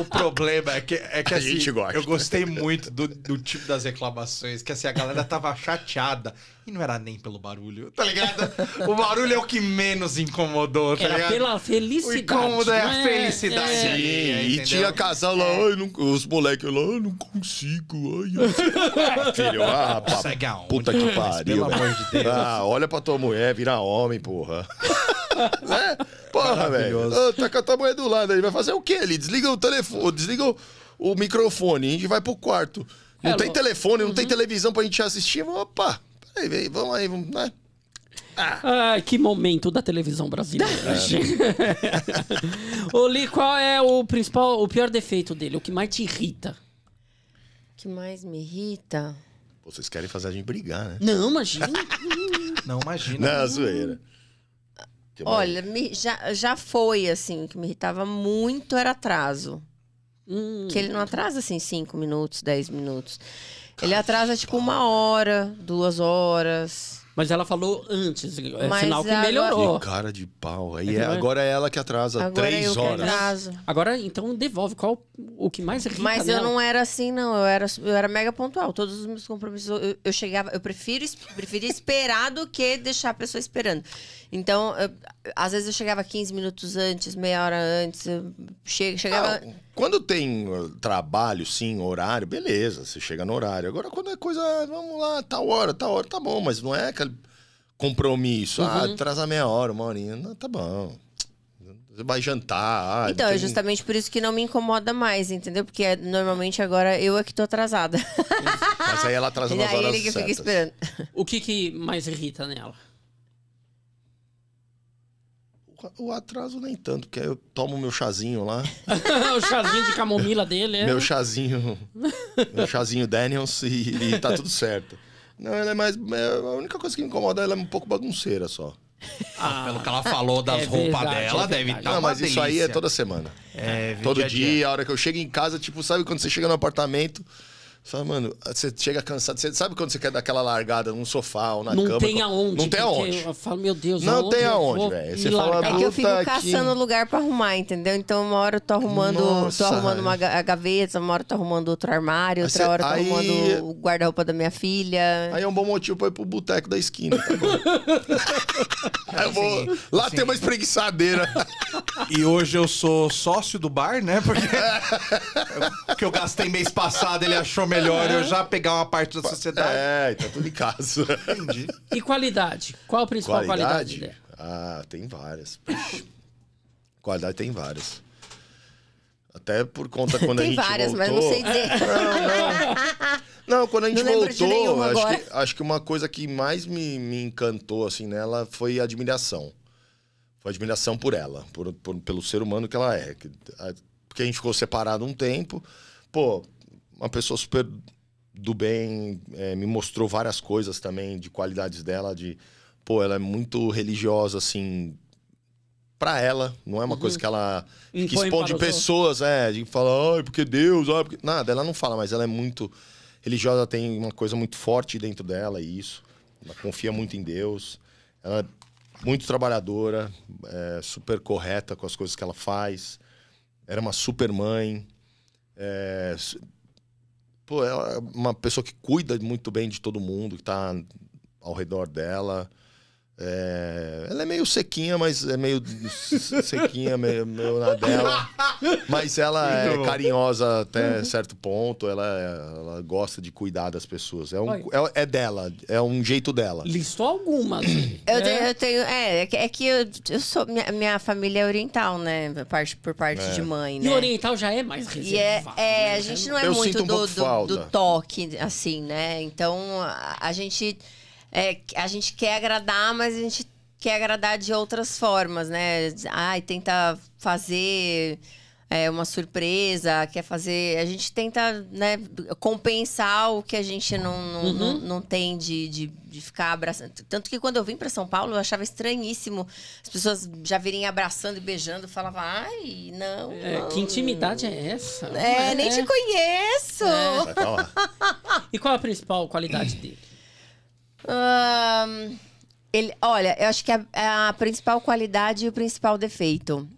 S1: o problema é
S3: que, é que assim, eu gostei
S1: muito do, do tipo das reclamações, que assim, a galera tava chateada. E não era nem pelo
S3: barulho, tá ligado? O barulho é o que menos incomodou,
S2: tá era ligado? pela felicidade. O
S1: incômodo é a né? felicidade. É, Sim,
S3: é, e tinha casal lá, é. não, os moleques lá, eu não consigo. Ai, eu... Filho, ah, pra, puta que pariu. Pelo amor de Deus. Ah, olha pra tua mulher, vira homem, porra. né? Porra, velho. Tá com a tua mulher do lado aí. Vai fazer o quê ali? Desliga o telefone, desliga o, o microfone. A gente vai pro quarto. Não é tem telefone, uhum. não tem uhum. televisão pra gente assistir. Opa, peraí, vamos aí, vamos,
S2: né? Ah. Ai, ah, que momento da televisão brasileira. É. Oli, qual é o principal, o pior defeito dele? O que mais te irrita?
S4: O que mais me irrita?
S3: Vocês querem fazer a gente brigar, né?
S4: Não, imagina.
S3: não, imagina. Não, zoeira.
S4: Olha, me, já, já foi assim, o que me irritava muito era atraso. Hum. Que ele não atrasa assim 5 minutos, 10 minutos. Ele atrasa tipo uma né? hora, duas horas. Mas
S2: ela falou antes, assim,
S4: é Mas sinal que melhorou. Que
S3: cara de pau. Aí é, é agora é ela que atrasa agora
S4: três eu horas. Que atraso. Agora,
S2: então, devolve. Qual o que mais irrita Mas nela? eu não
S4: era assim, não. Eu era, eu era mega pontual. Todos os meus compromissos, eu, eu chegava. Eu prefiro, preferia esperar do que deixar a pessoa esperando. Então, eu, às vezes eu chegava 15 minutos antes, meia hora antes, che chegava. Ah,
S3: quando tem uh, trabalho, sim, horário, beleza, você chega no horário. Agora, quando é
S4: coisa, vamos lá, tal tá hora, tal tá hora, tá bom,
S3: mas não é aquele compromisso. Ah, uhum. Ah, atrasa meia hora, uma horinha, não, tá bom. Você vai
S2: jantar. Ah, então, é tem... é justamente
S4: por isso que não me incomoda mais, entendeu? Porque é, normalmente agora eu é que tô atrasada.
S2: Mas aí ela atrasa nas horas ele que fica esperando. O que, que mais irrita nela?
S4: O atraso nem tanto, porque aí eu
S3: tomo meu chazinho lá.
S2: o chazinho de camomila dele, é? Meu
S3: chazinho. meu chazinho Daniels e, e tá tudo certo. Não, ela é mais. É, a única coisa que me incomoda é ela é um pouco bagunceira só. Ah, ah, pelo que ela falou das é roupas dela, é deve estar. não, mas isso aí é toda semana. É, Todo dia, dia, a hora que eu chego em casa, tipo, sabe quando você chega no apartamento, Fala, mano, você chega cansado. Você sabe quando você quer dar aquela largada num sofá ou na não cama? Tem aonde, não
S2: tem aonde. Eu falo, meu Deus, Não tem aonde, velho. Você fala, É que eu fico caçando aqui.
S4: lugar pra arrumar, entendeu? Então, uma hora eu tô arrumando, Nossa, tô arrumando uma gaveta, uma hora eu tô arrumando outro armário, outra você, hora eu tô aí... arrumando o guarda-roupa da minha filha. Aí é um bom motivo pra ir pro boteco da esquina. Tá
S3: bom? eu vou... Lá Sim. tem uma espreguiçadeira. E
S1: hoje eu sou sócio do bar, né? Porque, Porque eu gastei mês passado, ele achou minha melhor eu já pegar uma parte da sociedade. É, então tudo em casa. Entendi.
S2: E qualidade? Qual a principal qualidade? qualidade
S3: ah, tem várias. qualidade tem várias. Até por conta quando a gente várias, voltou... Tem várias, mas
S4: não sei dizer. Não,
S3: não. não quando a gente não voltou, acho que, acho que, uma coisa que mais me, me encantou assim nela foi a admiração. Foi a admiração por ela, por, por, pelo ser humano que ela é. Porque a gente ficou separado um tempo. Pô, uma pessoa super do bem, é, me mostrou várias coisas também de qualidades dela, de pô, ela é muito religiosa assim para ela, não é uma uhum. coisa que ela que expõe de pessoas, é, de falar, ai, porque Deus, ai, porque nada, ela não fala, mas ela é muito religiosa, tem uma coisa muito forte dentro dela e isso. Ela confia muito em Deus. Ela é muito trabalhadora, é, super correta com as coisas que ela faz. Era uma super mãe. É, pô, ela é uma pessoa que cuida muito bem de todo mundo que tá ao redor dela. É, ela é meio sequinha, mas é meio sequinha, meio, meio na dela. Mas ela é carinhosa até certo ponto. Ela, é, ela gosta de cuidar das pessoas. É, um, é, é dela, é um jeito dela.
S2: Listou algumas. Assim,
S4: eu, né? tenho, eu tenho. É, é, é que eu, eu sou. Minha, minha, família é oriental, né? Por parte, por parte é. de mãe. Né? E oriental já é mais reservado. é, né? a gente não é eu muito um do, do, do toque, assim, né? Então a, a gente é, a gente quer agradar, mas a gente quer agradar de outras formas, né? Ai, tenta fazer é, uma surpresa, quer fazer. A gente tenta né, compensar o que a gente não, não, uhum. não, não, tem de, de, de, ficar abraçando. Tanto que quando eu vim para São Paulo, eu achava estranhíssimo as pessoas já virem abraçando e beijando. Falava, ai, não.
S2: É, não. Que intimidade é essa? É, é. nem
S4: te conheço. É.
S2: e qual a principal qualidade dele?
S4: Um, ele, olha, eu acho que a, é a principal qualidade e o principal defeito.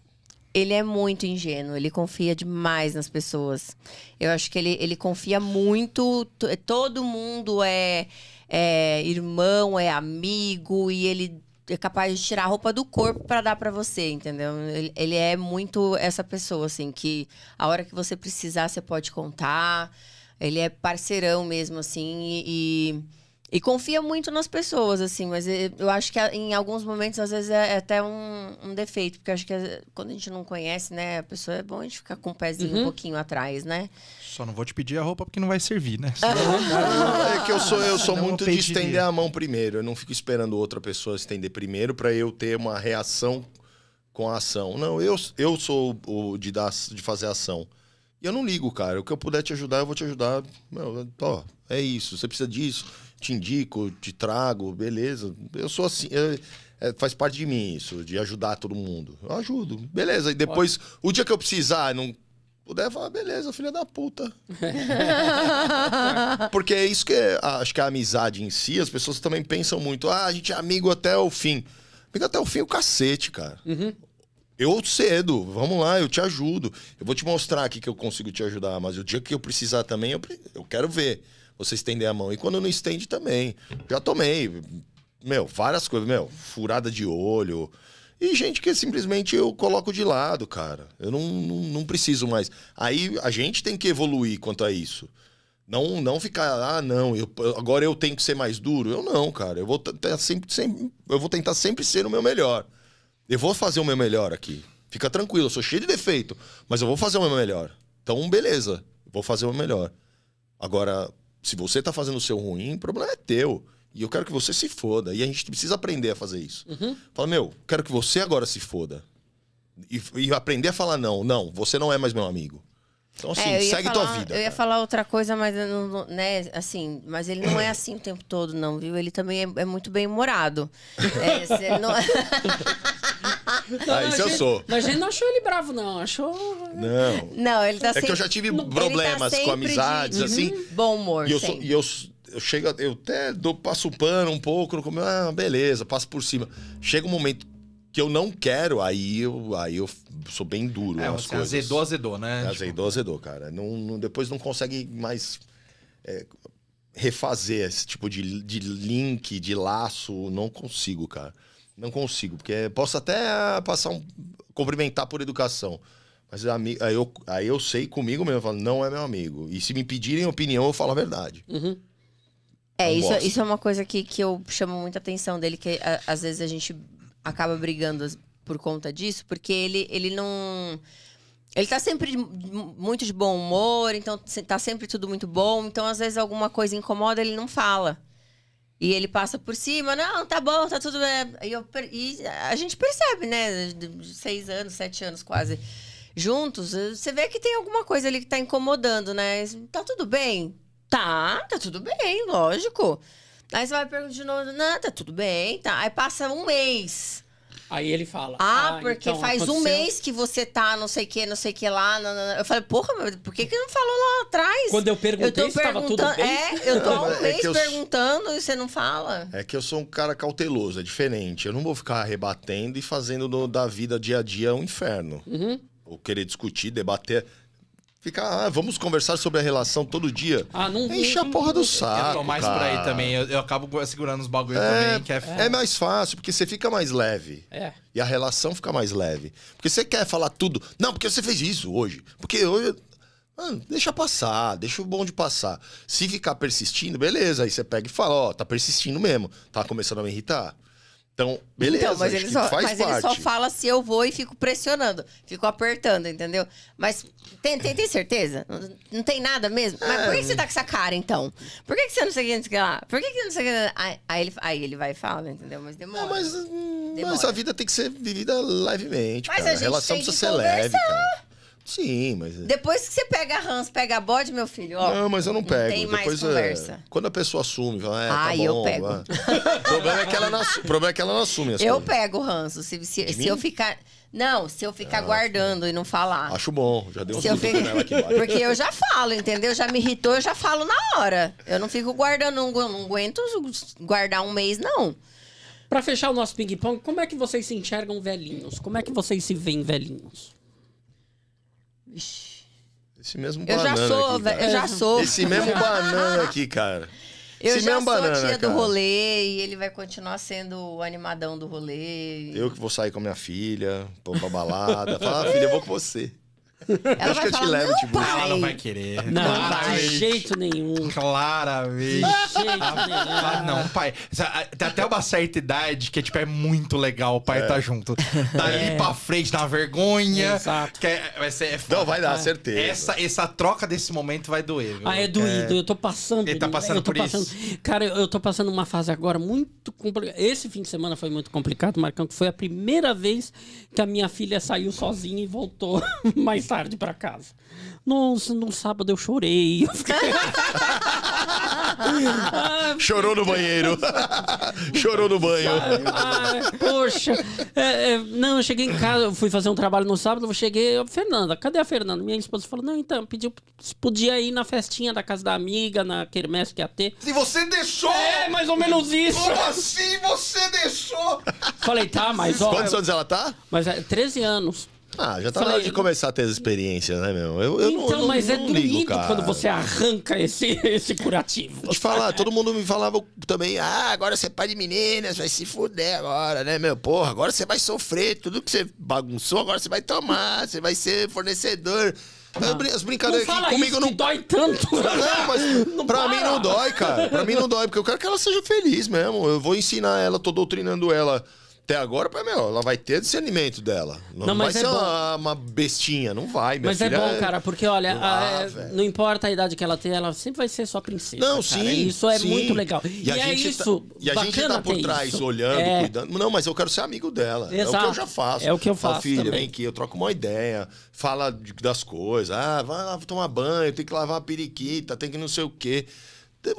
S4: Ele é muito ingênuo, ele confia demais nas pessoas. Eu acho que ele, ele confia muito. Todo mundo é, é irmão, é amigo, e ele é capaz de tirar a roupa do corpo para dar para você, entendeu? Ele, ele, é muito essa pessoa, assim, que a hora que você precisar, você pode contar. Ele é parceirão mesmo, assim, e, e e confia muito nas pessoas, assim, mas eu acho que em alguns momentos, às vezes, é, é até um, um defeito, porque acho que quando a gente não conhece, né, a pessoa é bom a gente ficar com o pezinho uhum. um pouquinho atrás, né?
S3: Só não vou te pedir a roupa porque não vai servir, né?
S1: é que eu sou, eu
S3: sou muito de estender a mão primeiro, eu não fico esperando outra pessoa estender primeiro para eu ter uma reação com a ação. Não, eu, eu sou o de, dar, de fazer ação. E eu não ligo, cara. O que eu puder te ajudar, eu vou te ajudar. Meu, ó, é isso, você precisa disso te indico, te trago, beleza. Eu sou assim. Eu, é, faz parte de mim isso, de ajudar todo mundo. Eu ajudo, beleza. E depois, Pode. o dia que eu precisar, não puder falar, ah, beleza, filha da puta. Porque é isso que é, acho que é a amizade em si, as pessoas também pensam muito, ah, a gente é amigo até o fim. Amigo até o fim é o cacete, cara. Uhum. Eu cedo, vamos lá, eu te ajudo. Eu vou te mostrar aqui que eu consigo te ajudar, mas o dia que eu precisar também, eu, eu quero ver você estender a mão. E quando não estende também. Já tomei, meu, várias coisas, meu, furada de olho. E gente que simplesmente eu coloco de lado, cara. Eu não, não, não preciso mais. Aí a gente tem que evoluir quanto a isso. Não, não ficar, ah, não, eu, agora eu tenho que ser mais duro. Eu não, cara. Eu vou, tentar tá sempre, sempre, eu vou tentar sempre ser o meu melhor. Eu vou fazer o meu melhor aqui. Fica tranquilo, eu sou cheio de defeito, mas eu vou fazer o meu melhor. Então, beleza, vou fazer o meu melhor. Agora, se você tá fazendo o seu ruim, o problema é teu. E eu quero que você se foda. E a gente precisa aprender a fazer isso. Uhum. Fala, meu, quero que você agora se foda. E, e aprender a falar não. Não, você não é mais meu amigo. Então, é, assim, é, segue falar, tua vida. Eu ia cara.
S4: falar outra coisa, mas não, né, assim, mas ele não é assim o tempo todo, não, viu? Ele também é, é muito bem humorado. É, não... não, é-
S2: ah, isso eu sou. Mas a gente não achou ele bravo,
S4: não. Achou. Não. Não, ele tá sempre... É que eu já tive tá problemas tá com amizades, de... Uhum. assim. Uhum. Bom humor. E eu, sou, e
S3: eu, eu chego, eu até dou, passo o pano um pouco, no começo, ah, beleza, passo por cima. Chega um momento que eu não quero, aí eu, aí eu sou bem duro. É, você coisas. azedou, azedou, né? Tipo- azedou, azedou, cara. Não, não depois não consegue mais é, refazer esse tipo de, de link, de laço. Não consigo, cara. Não consigo, porque posso até passar um. cumprimentar por educação. Mas aí eu, aí eu sei comigo mesmo, eu falo, não é meu amigo. E se me pedirem opinião, eu falo a verdade. Uhum.
S4: É, isso, é, isso é uma coisa que, que eu chamo muita atenção dele, que a, às vezes a gente acaba brigando por conta disso, porque ele, ele não. Ele tá sempre muito de bom humor, então tá sempre tudo muito bom. Então, às vezes, alguma coisa incomoda, ele não fala. E ele passa por cima, não, tá bom, tá tudo bem. E, eu, e a gente percebe, né? Seis anos, sete anos quase juntos, você vê que tem alguma coisa ali que tá incomodando, né? Tá tudo bem? Tá, tá tudo bem, lógico. Aí você vai perguntar de novo, não, tá tudo bem, tá. Aí passa um mês. Aí ele fala. Ah, ah porque então, faz aconteceu... um mês que você tá, não sei o que, não sei o que lá. Não, não, não. Eu falei, porra, mas por que, que não falou lá atrás? Quando eu perguntei, eu tava tudo bem? É, eu tô há um é mês eu... perguntando e você não fala.
S3: É que eu sou um cara cauteloso, é diferente. Eu não vou ficar rebatendo e fazendo da vida dia a dia um inferno. Uhum. Ou querer discutir, debater. Ficar, ah, vamos conversar sobre a relação todo dia. Ah,
S2: não Enche não, a porra do
S3: saco. Eu tô mais cara. por aí também.
S1: Eu, eu acabo segurando os bagulho é, também, que é,
S3: é. é mais fácil, porque você fica mais leve. É. E a relação fica mais leve. Porque você quer falar tudo. Não, porque você fez isso hoje. Porque hoje. Mano, deixa passar, deixa o bom de passar. Se ficar persistindo, beleza. Aí você pega e fala, ó, oh, tá persistindo mesmo. Tá começando a me irritar. Então, beleza. Então, mas ele, só, mas ele só, fala
S4: se eu vou e fico pressionando, fico apertando, entendeu? Mas tem, tem, tem certeza? Não, não, tem nada mesmo? Mas por que, você tá com essa cara, então? Por que, você não sei o que lá? Por que, que não sei o que Aí ele, aí ele vai e fala, entendeu? Mas demora. Não, mas, hum, demora. mas
S3: a vida tem que ser vivida levemente. Mas cara. a, gente a relação tem precisa que ser conversar. leve. Cara. Sim, mas. É-
S4: depois que você pega Hans, pega a bode, meu filho, ó. Não, mas eu
S3: não pego. Não tem Depois mais é- conversa. É... Quando a pessoa assume, fala, é, ah, tá bom, eu pego. o, problema
S4: é que ela não assume,
S3: o problema é que ela não assume as Eu coisas.
S4: pego Hans. Se, se, se eu ficar. Não, se eu ficar ah, guardando e não falar.
S3: Acho bom, já deu um eu fico... nela aqui embaixo. Porque eu já
S4: falo, entendeu? Já me irritou, eu já falo na hora. Eu não fico guardando, não, não aguento guardar um mês, não.
S2: Pra fechar o nosso ping-pong, como é que vocês se enxergam velhinhos? Como é que vocês se veem velhinhos?
S3: Esse mesmo eu banana. Já sou, aqui, cara. Eu já sou. Esse mesmo banana aqui, cara.
S4: Eu Esse já sou banana, tia cara. do rolê e ele vai continuar sendo o animadão do rolê. Eu
S3: que vou sair com a minha filha, pôr pra balada. Fala, filha, eu vou com você.
S4: Ela Acho vai que falar, eu te levo, não, tipo,
S1: pai. ela não vai querer. Não, Claramente. de jeito nenhum. Claramente. De
S5: jeito nenhum. Ah, ah não,
S1: pai. Ah, tem até uma certa idade que, tipo, é muito legal o pai é. tá junto. Dali é. pra frente, dá vergonha. Exato. É, vai ser, é foda. Não, vai dar, é. certeza. Essa, essa troca desse momento vai doer, viu? Ah, é doído. Eu
S2: tô passando. Ele tá passando eu tô por passando... isso. Cara, eu, eu tô passando uma fase agora muito complicada. Esse fim de semana foi muito complicado, Marcão, que foi a primeira vez que a minha filha saiu sozinha e voltou mais tarde para casa. Nossa, no sábado eu chorei. Chorou no banheiro. Chorou no banho. Ah, poxa. É, é, não, eu cheguei em casa, eu fui fazer um trabalho no sábado, eu cheguei, eu, Fernanda, cadê a Fernanda? Minha esposa falou, não, então, pediu se podia ir na festinha da casa da amiga, na quermesse que ia ter. E
S3: você deixou!
S2: É, mais ou menos isso. Como assim você deixou? Falei, tá, mas ó... Quantos anos ela tá? Mas é, 13 anos. Ah, já tá na hora de
S3: começar a ter as experiências, né, meu? Eu, eu então, não, mas não, é não ligo, cara. quando você arranca esse, esse curativo. Vou te falar, todo mundo me falava também, ah, agora você é pai de meninas, vai se fuder agora, né, meu? Porra, agora você vai sofrer, tudo que você bagunçou, agora você vai tomar, você vai ser fornecedor. Ah. As brincadeiras não aqui comigo isso, não. dói tanto. Não, mas não pra para. mim não dói, cara. Pra mim não dói, porque eu quero que ela seja feliz mesmo. Eu vou ensinar ela, tô doutrinando ela até agora, meu, ela vai ter discernimento dela. Não, não vai é ser uma, uma, bestinha, não vai, minha Mas é filha, é bom, cara,
S2: porque olha, ah, a, é, não importa a idade que ela tem, ela sempre vai ser sua princesa. Não, cara. sim. Isso é sim. muito legal. E, e a é gente é isso. Tá, e a gente tá por trás, isso. olhando, é.
S3: cuidando. Não, mas eu quero ser amigo dela. Exato. É o que eu já faço. É o que eu faço. Fala, filha, também. vem aqui, eu troco uma ideia, fala das coisas. Ah, vai lá tomar banho, tem que lavar a periquita, tem que não sei o quê.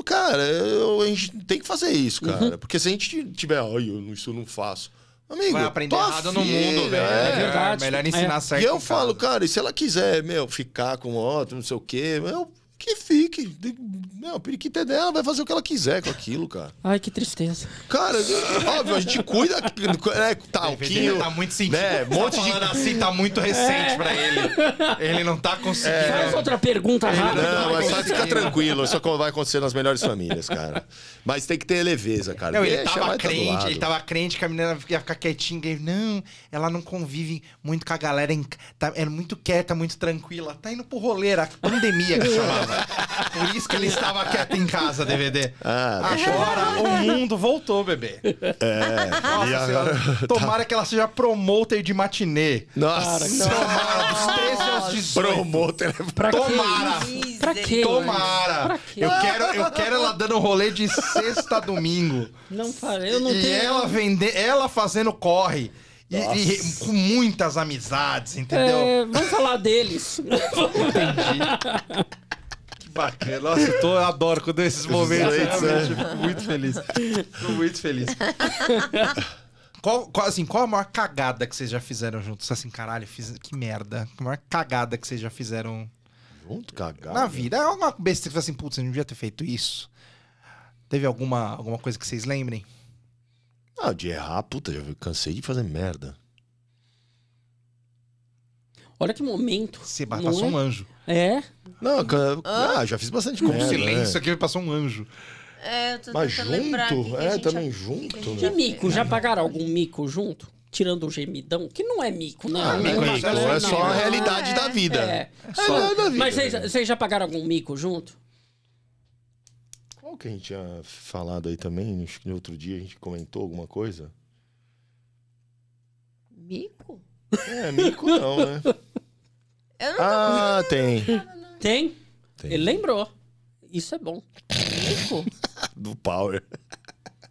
S3: Cara, eu, a gente tem que fazer isso, uhum. cara. Uhum. Porque se a gente tiver, olha, isso eu não faço. Amigo, vai aprender errado filha, no mundo, velho. É, é verdade. melhor ensinar é. certo. E eu falo, cara, e se ela quiser, meu, ficar com outro, não sei o quê, eu que fique. Não, periquita é dela, vai fazer o que ela quiser com aquilo, cara. Ai, que tristeza. Cara, óbvio, a gente cuida. É, né, talquinho. Tá, tá muito sentido. Né, um tá monte de. assim, tá muito recente é. pra ele. Ele não tá conseguindo. É. outra pergunta rápida. Não, mas só fica né? tranquilo. Isso é vai acontecer nas melhores famílias, cara. Mas tem que ter leveza, cara. Não, ele Deixa, tava tá crente, ele tava
S1: crente que a menina ia ficar quietinha. Ele, não, ela não convive muito com a galera. tá, é muito quieta, muito tranquila. Tá indo pro rolê, a pandemia que chamava. Por isso que ele estava quieto em casa, DVD. Ah, agora o mundo voltou, bebê. É. Nossa, agora... Tá. Tomara que ela seja promoter de matinê. Nossa. Tomara,
S5: dos 13 aos 18.
S1: Promoter. Pra Tomara. Que? Pra quê? Tomara. Pra quê? Eu quero, eu quero ela dando rolê de sexta a domingo.
S2: Não, para, eu não e tenho... E ela,
S1: ela fazendo corre. E, e, com muitas amizades, entendeu? É,
S2: vamos falar deles. Entendi
S1: bacana. Nossa, eu, tô, eu adoro quando esses momentos. Realmente, muito feliz. Tô muito feliz. Qual, qual, assim, qual a maior cagada que vocês já fizeram juntos? Assim, caralho, fiz, que merda. Que maior cagada que vocês já fizeram. Junto, cagada? Na vida. É uma besta que você fala assim, putz, você não devia ter feito isso. Teve alguma, alguma coisa que vocês lembrem?
S3: Ah, de errar, puta, já cansei de fazer merda.
S2: Olha que momento. Você passou é? um anjo.
S3: É? Não, ah, já fiz bastante coisa. Com né? silêncio
S2: aqui passou um anjo. É, eu tô Mas junto? Que que é, também é junto. Que, né? mico? Já pagaram algum mico junto? Tirando o gemidão, que não é mico, Não, né? não, mico, é mico, não, é só é, a realidade da vida. É. Só... da vida. Mas vocês já pagaram algum mico junto?
S3: Qual que a gente tinha falado aí também? Acho que no outro dia a gente comentou alguma coisa.
S4: Mico? É, mico não, né?
S2: Eu
S3: não tô... Ah, tem.
S2: Tem? Tem. Ele lembrou. Isso é bom.
S3: Do Power.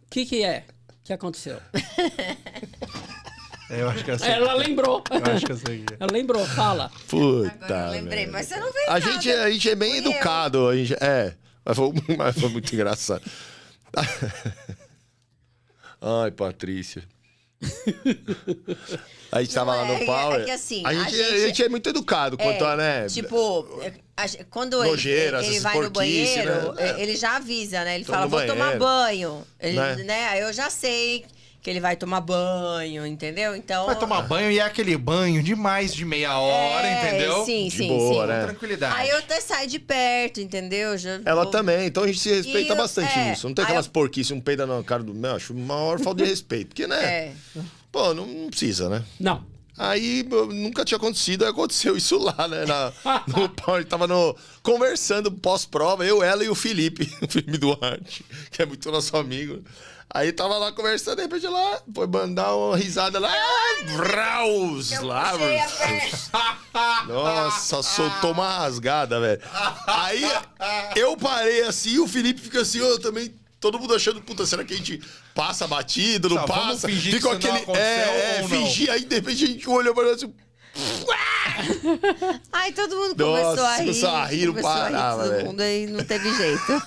S2: O que, que é que aconteceu? Eu acho que é assim. Ela lembrou. Eu acho que é assim. Ela lembrou, fala.
S3: Puta. Agora eu lembrei, mas você não veio A nada. gente, é, a gente é bem Fui educado. A gente, é. Mas foi, mas foi muito engraçado. Ai, Patrícia a gente tava não, lá no é, é, Power. É que assim, a, gente, a, gente, a, gente, é muito educado é, quanto a, né?
S4: Tipo, quando ele, ele vai no banheiro, né? É, ele já avisa, né? Ele Tô fala, vou banheiro, tomar banho. Ele, né? né? Aí eu já sei que ele vai tomar banho, entendeu? Então. Vai
S1: tomar banho e é aquele banho de mais de meia hora, é, entendeu? Sim, de sim, boa, sim. Né? Com tranquilidade. Aí eu
S4: até saio de perto, entendeu? Já
S3: Ela vou... também, então a gente se respeita bastante é, nisso. Não tem aquelas eu... porquices, um peida na cara do meu, acho maior falta de respeito. Porque, né? É. Pô, não, não precisa, né? Não. Aí nunca tinha acontecido, aconteceu isso lá, né? Na, no Power, tava no, conversando pós-prova, eu, ela e o Felipe, o Felipe Duarte, que é muito nosso amigo. Aí tava lá conversando, de repente lá foi mandar uma risada lá. Braus! Lá, Nossa, soltou uma rasgada, velho. Aí eu parei assim, o Felipe fica assim, eu também. Todo mundo achando, puta, será que a gente passa batido, não passa? Fingir Fica aquele. é, é fingir. Aí de repente a gente olhou pra assim.
S4: Ai, todo mundo Nossa, começou a rir. não parava, velho. Todo mundo aí não teve jeito.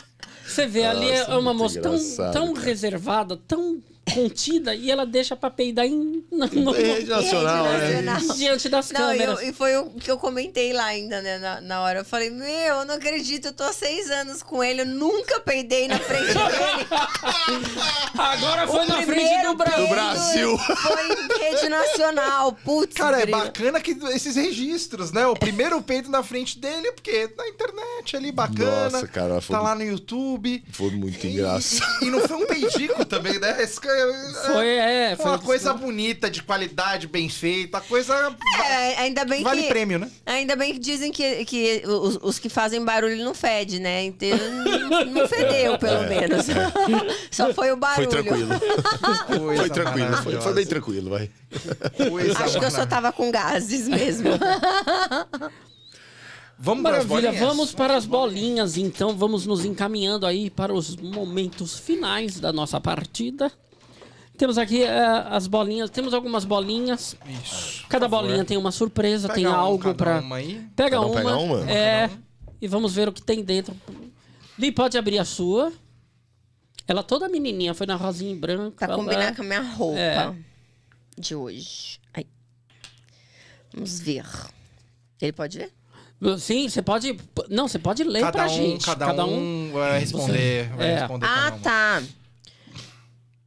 S2: Você vê, ah, ali é, é uma moça tão, tão reservada, tão contida e ela deixa pra peidar em, no, no, rede nacional, rede né? nacional. diante das não, câmeras. e
S4: foi o que eu comentei lá ainda, né, na, na, hora. Eu falei, meu, eu não acredito, eu tô há seis anos com ele, eu nunca peidei na frente dele. Agora foi o na frente do, do Brasil. Foi em rede nacional, putz. Cara, é incrível. é bacana que
S1: esses registros, né? O primeiro peito na frente dele, porque na internet ali, bacana. Nossa, cara, foi... Tá lá no YouTube.
S3: Foi muito engraçado.
S1: E, e, não foi um peidico também, né? Esse cara foi, é, foi uma coisa bonita, de qualidade, bem feita. A coisa. É,
S4: ainda bem vale que, prêmio, né? Ainda bem que dizem que, que os, os que fazem barulho não fede, né? Então, não fedeu, pelo é. menos. Só foi o barulho. Foi tranquilo.
S3: Coisa foi tranquilo. Foi, foi, bem tranquilo, vai.
S4: Coisa Acho que eu só tava com gases mesmo.
S2: Vamos Maravilha, vamos para as bolinhas, então. Vamos nos encaminhando aí para os momentos finais da nossa partida. Temos aqui uh, as bolinhas. Temos algumas bolinhas. Isso. Cada bolinha tem uma surpresa, pega tem um, algo para Pega cada uma. Pega uma. É. E vamos ver o que tem dentro. Li, pode abrir a sua. Ela toda menininha, foi na rosinha e branca. Pra tá combinar com a minha roupa é. de hoje. Vamos ver. Ele pode ver? Sim, você pode. Não, você pode ler cada pra um, gente. Cada,
S1: cada um, um vai responder. Vai é. responder
S4: ah, tá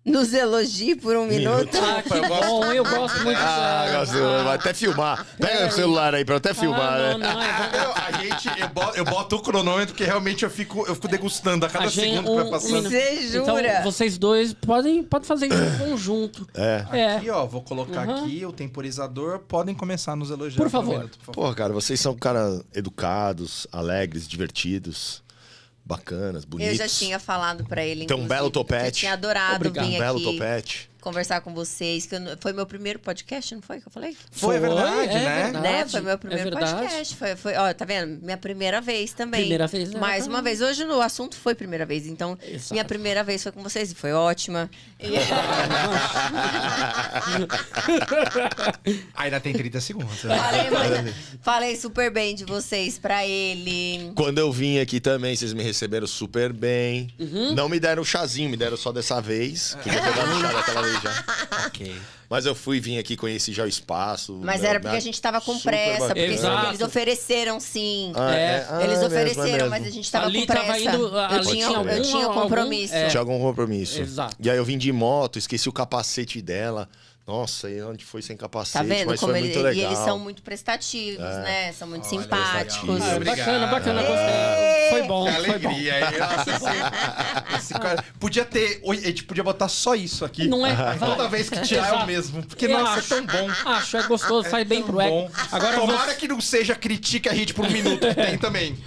S4: nos elogie por um minuto. Ah, ah, eu gosto. Bom, eu gosto
S3: muito ah, gosto, Vai até filmar.
S1: Pega é. o celular
S3: aí pra até filmar, Ah, não,
S1: né? não, é
S3: eu A gente, eu boto, eu boto o cronômetro que realmente
S1: eu fico, eu fico degustando a cada A gente- segundo que vai passando. um- Então,
S2: vocês dois podem, podem fazer isso em conjunto.
S3: É.
S1: é. Aqui, ó, vou colocar Uhum. aqui o temporizador. Podem começar nos
S3: elogiar. Por favor. Pô, cara, vocês são, cara, educados, alegres, divertidos bacanas, bonitos. Eu já tinha
S4: falado para ele, Tem um belo
S3: topete. Eu tinha adorado Obrigado. vir um belo aqui. topete
S4: conversar com vocês. Que eu, foi meu primeiro podcast, não foi que eu falei? Foi, é foi verdade, é, né? Verdade, né? Foi meu é primeiro é podcast. Foi, foi, ó, tá vendo? Minha primeira vez também. Primeira vez, né? Mais uma vez. Hoje o assunto foi primeira vez, então Exato. minha primeira vez foi com vocês e foi ótima.
S3: Ainda tem 30 segundos.
S1: Né?
S4: Falei, mas, falei super bem de vocês pra ele.
S3: Quando eu vim aqui também, vocês me receberam super bem. Uhum. Não me deram chazinho, me deram só dessa vez. Podia pegar no chá daquela vez já. ok. Mas eu fui, vim aqui, conheci já o espaço. Mas né? era porque né? a
S4: gente tava com Super pressa, porque Exato. eles ofereceram sim. Ah, é. é. Ah, eles é é ofereceram, mesmo, mas a gente tava ali com pressa. Tava indo, eu, tinha, algum, eu tinha compromisso. Algum, é. Tinha
S3: algum compromisso. Exato. E aí eu vim de moto, esqueci o capacete dela. Nossa, e onde foi sem capacete, tá vendo? mas Como foi ele, muito legal. E eles são
S4: muito prestativos, é. né? São muito Olha, simpáticos. Ah, bacana,
S2: bacana, gostei. Foi bom, que foi
S1: alegria. bom. Nossa, esse, cara, podia ter, a gente podia botar só isso aqui.
S2: Não é? Vai. Toda vez que tirar é o mesmo, porque Eu nossa, é acho, é tão bom. Acho, é gostoso, é sai é bem pro bom. Agora Tomara
S1: que não seja critique a gente por um minuto, tem também.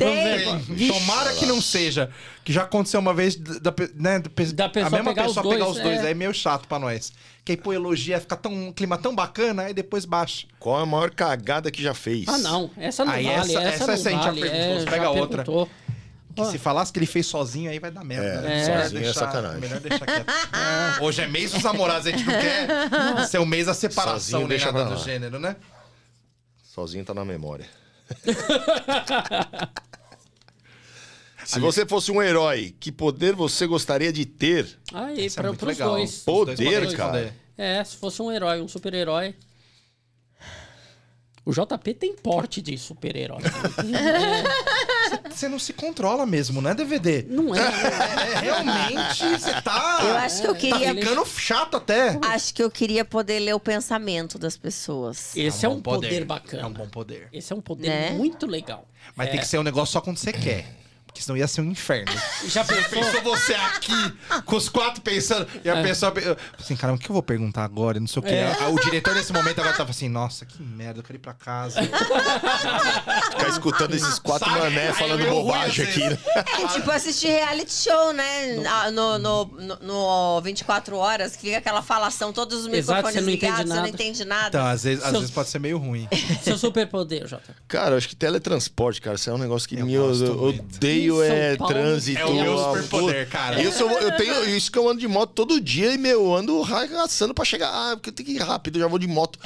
S1: Tem. Vixe. Tomara que não seja. Que já aconteceu uma vez da, né, da, da pessoa a mesma pegar pessoa os pegar dois, os dois. É. Aí é meio chato pra nós. Que aí, pô, elogia, fica tão, um clima tão bacana, aí depois baixa. Qual a maior cagada que já fez? Ah, não. Essa não aí vale. Essa, essa, essa, é não vale. a é, gente já perguntou. É, pega já outra. Que se falasse que ele fez sozinho, aí vai dar merda. É, né? É, sozinho deixar, é sacanagem. Melhor deixar quieto. é. Hoje é mês dos namorados, a gente não quer ser o um mês da separação, sozinho, deixa nada do gênero, né?
S3: Sozinho tá na memória. Se você fosse um herói, que poder você gostaria de ter?
S2: Aí, Essa é pra, é pros legal. dois. Poder, poder cara. É, se fosse um herói, um super-herói. O JP tem porte de super-herói. É. Você não se controla mesmo, né, DVD? Não
S1: é, é. é, realmente, você tá. Eu acho que eu tá queria. Tá ficando
S4: chato até. Acho que eu queria poder ler o pensamento das pessoas. Esse é um, é um poder. poder.
S1: bacana. É um bom poder. Esse é um poder né? muito legal. Mas tem que ser um negócio só quando você quer. Porque senão ia ser um inferno. Já pensou? pensou você aqui, com os quatro pensando, e a é. pessoa. Assim, caramba, o que eu vou perguntar agora? Não sei o quê. É. O diretor nesse momento agora tava assim, nossa, que merda, eu quero
S3: ir pra casa. Ficar escutando esses quatro Sabe, mané falando bobagem assim. aqui.
S4: É tipo assistir reality show, né? No, ah, no, no, no 24 horas, que fica aquela falação, todos os microfones Exato, ligados, você não entende nada. Então, às vezes, às Seu... vezes
S1: pode ser meio ruim. Seu
S3: superpoder, Jota. Cara, acho que teletransporte, cara, isso é um negócio que eu me eu odeio meio é Paulo. trânsito. É o meu superpoder, cara. Eu, eu tenho isso que eu ando de moto todo dia e, meu, ando arrasando pra chegar. Ah, porque eu tenho que ir rápido, eu já vou de moto.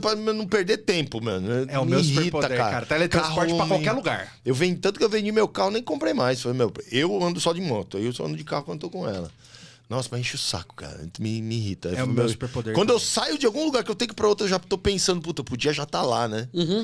S3: Pra não perder tempo, mano. É o meu irrita, superpoder, cara. cara. Teletransporte para pra qualquer lugar. Eu vendi tanto que eu vendi meu carro, nem comprei mais. foi meu, eu ando só de moto. Eu só ando de carro quando tô com ela. Nossa, mas enche o saco, cara. Me, me irrita. É o meu superpoder. Quando também. eu saio de algum lugar que eu tenho que ir pra outro, eu já tô pensando, puta, eu podia já tá lá, né? Uhum.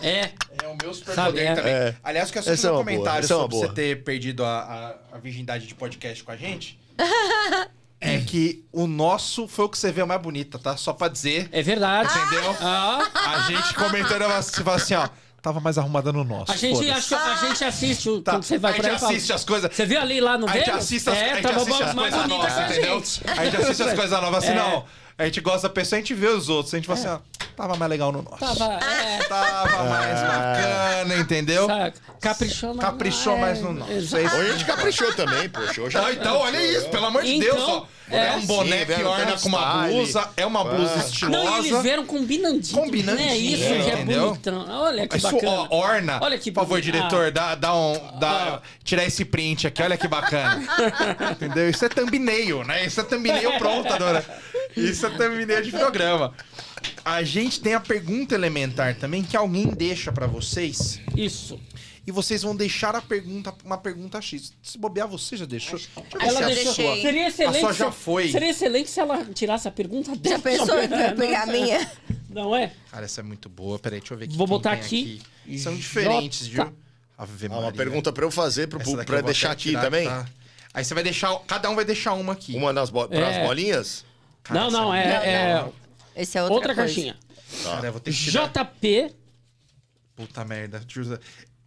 S3: É. É o meu superpoder é. também. É. Aliás, que é só um
S1: comentário é sobre você ter perdido a, a, a, virgindade de podcast com a gente. é que o nosso foi o que você vê mais bonita, tá? Só pra dizer. É verdade. Entendeu? Ah. A gente comentando assim, ó tava mais arrumada no nosso. A gente,
S2: a ah! gente assiste o, tá. quando você vai pra A gente pra assiste as coisas. Você viu
S1: ali lá no dedo? É, a gente assiste as, é, tava as novas, a entendeu? gente. A gente assiste as coisas novas assim, é. não. A gente gosta da pessoa, a gente vê os outros. A gente fala é. assim, ó, ah, tava mais legal no nosso. Tava, é. Tava mais é. bacana, entendeu? Saca. Caprichou, mas caprichou, não. não. Hoje a gente caprichou também, poxa. Hoje ah, então, olha isso, pelo amor de então, Deus. ó. É, é, um boné sim, que orna com uma blusa, é uma blusa ah. estilosa. Não, eles
S2: vieram combinandinho. Combinandinho. É isso é, é bonito. bonitão. Olha que isso, bacana. Isso orna. Olha que Por favor, diretor,
S1: dá, dá um. Dá, ah. tirar esse print aqui, olha que bacana. entendeu? Isso é thumbnail, né? Isso é thumbnail pronto, Dora. Isso é thumbnail de programa. A gente tem a pergunta elementar também que alguém deixa para vocês. Isso e vocês vão deixar a pergunta, uma pergunta X. Se bobear, você já deixou. Acho, deixa ela deixou. A sua, seria excelente. A sua já foi. Seria
S2: excelente se ela tirasse a pergunta dela. Já pensou em pegar a minha? Não é?
S1: Cara, essa é muito boa. Peraí, deixa eu ver aqui. Vou botar aqui. aqui. São diferentes, J... viu? Ah, uma pergunta para eu fazer, pro, pra deixar aqui tirar, também? Tá. Aí você vai deixar. Cada um vai deixar uma aqui. Uma nas bo é. bolinhas?
S4: Cara, não, não, é. é... É, é outra, outra caixinha. Tá. Cara,
S1: JP. Puta merda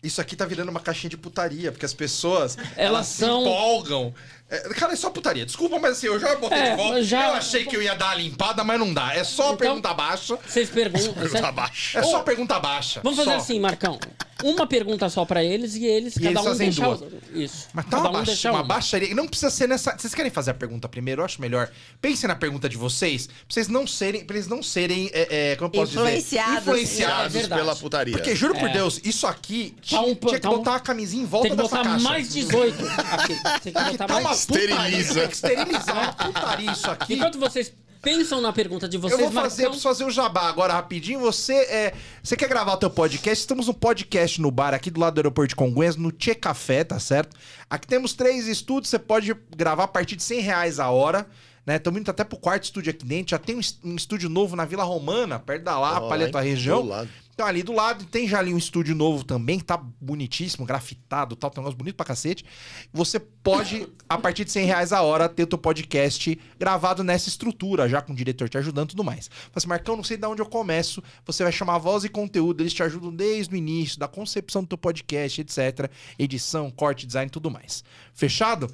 S1: isso aqui tá virando uma caixinha de putaria, porque as pessoas elas, elas são... se empolgam é, cara, é só putaria. Desculpa, mas assim, eu já botei é, de volta. Eu, já... eu achei que eu ia dar a limpada, mas não dá. É só então, pergunta baixa. Vocês perguntam. É pergunta baixa. É só pergunta baixa. Vamos fazer só. assim,
S2: Marcão. Uma pergunta só pra eles e eles, e cada eles um deixa duas. Isso. Mas tá uma, um baixa, uma, uma,
S1: baixaria. Não precisa ser nessa. Vocês querem fazer a pergunta primeiro? Eu acho melhor. Pensem na pergunta de vocês, pra vocês não serem. Pra eles não serem. É, é, como eu posso Influenciados. dizer? Influenciados é pela putaria. Porque, juro por é. Deus, isso aqui tinha, tá um, tinha que tá botar um... a camisinha em
S2: volta da caixa. Tem que botar mais 18 aqui.
S1: Tem que tá botar mais Esteriliza. Tem que
S2: esterilizar, é putaria isso aqui. Enquanto vocês pensam na pergunta de vocês. Eu vou fazer, preciso fazer o jabá agora rapidinho.
S1: Você é, você quer gravar o teu podcast? Estamos no podcast no bar aqui do lado do aeroporto de Congonhas, no Che Café, tá certo? Aqui temos três estúdios, você pode gravar a partir de 100 reais a hora né? Estamos indo até pro quarto estúdio aqui dentro. Já tem um estúdio novo na Vila Romana, perto da Lapa, oh, ali da a região. Do lado. Então, ali do lado, tem já ali um estúdio novo também, que tá bonitíssimo, grafitado tal, tem um negócio bonito pra cacete. Você pode, a partir de 100 reais a hora, ter o teu podcast gravado nessa estrutura, já com o diretor te ajudando e tudo mais. Fala assim, Marcão, não sei de onde eu começo. Você vai chamar voz e conteúdo, eles te ajudam desde o início, da concepção do teu podcast, etc. Edição, corte, design tudo mais. Fechado?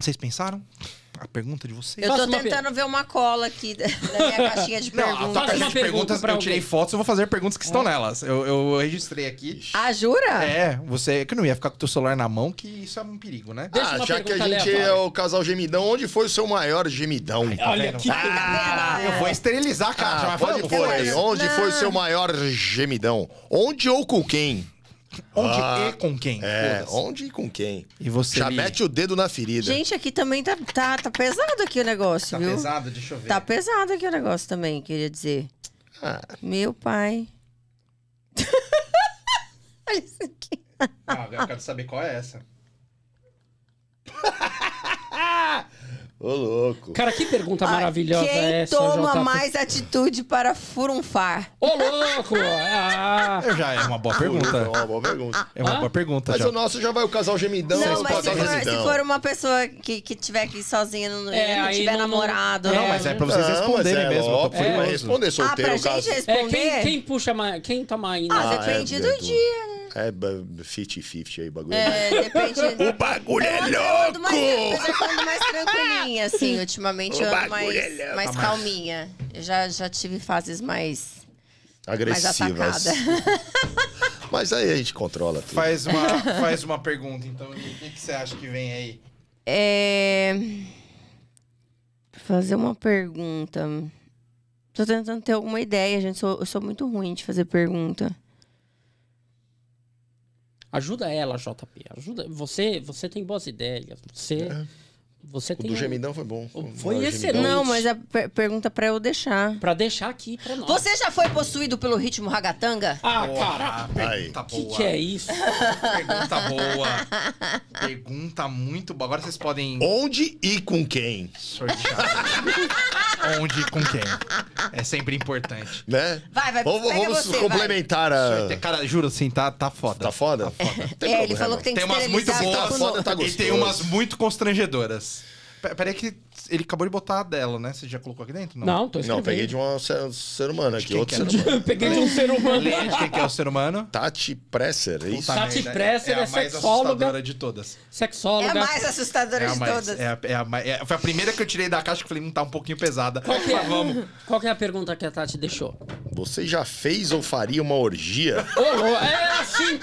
S1: Vocês pensaram? A pergunta de vocês? Eu tô Faça
S4: tentando ver uma cola aqui da minha caixinha de Não, a tua perguntas. de perguntas, pra eu tirei
S1: alguém. fotos, eu vou fazer perguntas que estão nelas. Eu, eu registrei aqui.
S4: Ah, jura?
S1: É, você que não ia ficar
S3: com o teu celular na mão, que isso é um perigo, né? Deixa ah, já que a gente é o casal gemidão, onde foi o seu maior gemidão? Tá Olha que Ah, eu vou esterilizar cara Ah, onde foi? Onde foi o seu maior gemidão? Onde ou com quem? Onde ah, e com quem? É, onde e com quem. E você. Já mete o dedo na ferida.
S4: Gente, aqui também tá, tá, tá pesado aqui o negócio, tá viu? Tá pesado, deixa eu ver. Tá pesado aqui o negócio também, queria dizer. Ah. Meu pai. Olha isso aqui. Ah, eu quero
S1: saber qual é essa.
S2: Ô, louco. Cara, que pergunta maravilhosa maravilhosa quem é essa. toma mais
S4: atitude para furunfar?
S2: Ô, louco! Ah. já é uma boa pergunta. É uma boa pergunta. É uma ah? boa pergunta. Mas já. o
S4: nosso
S3: já vai o casal gemidão.
S1: Não, mas se for, se for,
S4: uma pessoa que, que tiver aqui sozinha, não, é, não tiver não, namorado... Não, é, mas é pra vocês não, ah, responderem é, mesmo. Ó, é, responder solteiro. Ah, pra gente caso. É, responder? Quem,
S2: quem, puxa, quem toma ainda? Ah, depende é, do dia,
S3: né? É 50-50 aí, bagulho.
S2: É, depende.
S3: o bagulho é louco! Eu
S4: mais, eu tô mais tranquilinha, assim, ultimamente. O eu ando mais, é tá mais calminha. Eu já, já tive fases mais.
S3: agressivas. Mais Mas aí a gente controla tudo. Faz uma, faz
S1: uma pergunta, então. O que, que você acha que vem aí?
S4: É. Fazer uma pergunta. Tô tentando ter alguma ideia, gente. Sou, eu sou muito ruim de fazer pergunta.
S2: Ajuda ela, JP. Ajuda. Você, você tem boas ideias. Você. É você o do gemidão foi bom.
S4: Foi esse Não, mas a per pergunta pra eu deixar. Pra deixar aqui pra nós. Você já foi possuído pelo ritmo ragatanga? Ah, caralho,
S2: cara. Que que é isso?
S4: pergunta
S1: boa. Pergunta muito boa. Agora vocês podem... Onde e com quem? Onde e com quem. É sempre importante. Né?
S4: Vai, vai, Vamos você, complementar vai. a...
S1: Cara, juro assim, tá, tá foda. Tá foda? Tá foda. é, ele falou que tem que Tem umas muito tá boas. Tá foda, tá E tem umas muito constrangedoras. Peraí que ele acabou de botar a dela, né? Você já colocou aqui dentro? Não, não tô escrevendo. Não, peguei de
S3: um ser, ser humano aqui, outro ser é? humano. peguei
S4: de um ser humano. Lê de quem que
S1: é o
S3: ser humano? Tati Presser, é isso? Tati Presser
S1: é, é sexóloga. é a mais assustadora de todas. Sexóloga. É a mais
S4: assustadora é a mais, de todas.
S1: É a, é a é, foi a primeira que eu tirei
S3: da caixa que falei, não hum, tá um pouquinho pesada.
S1: Qual
S4: que é, vamos.
S3: Qual que é a pergunta que a Tati deixou? Você já fez ou faria uma orgia? Oh,
S2: é assim,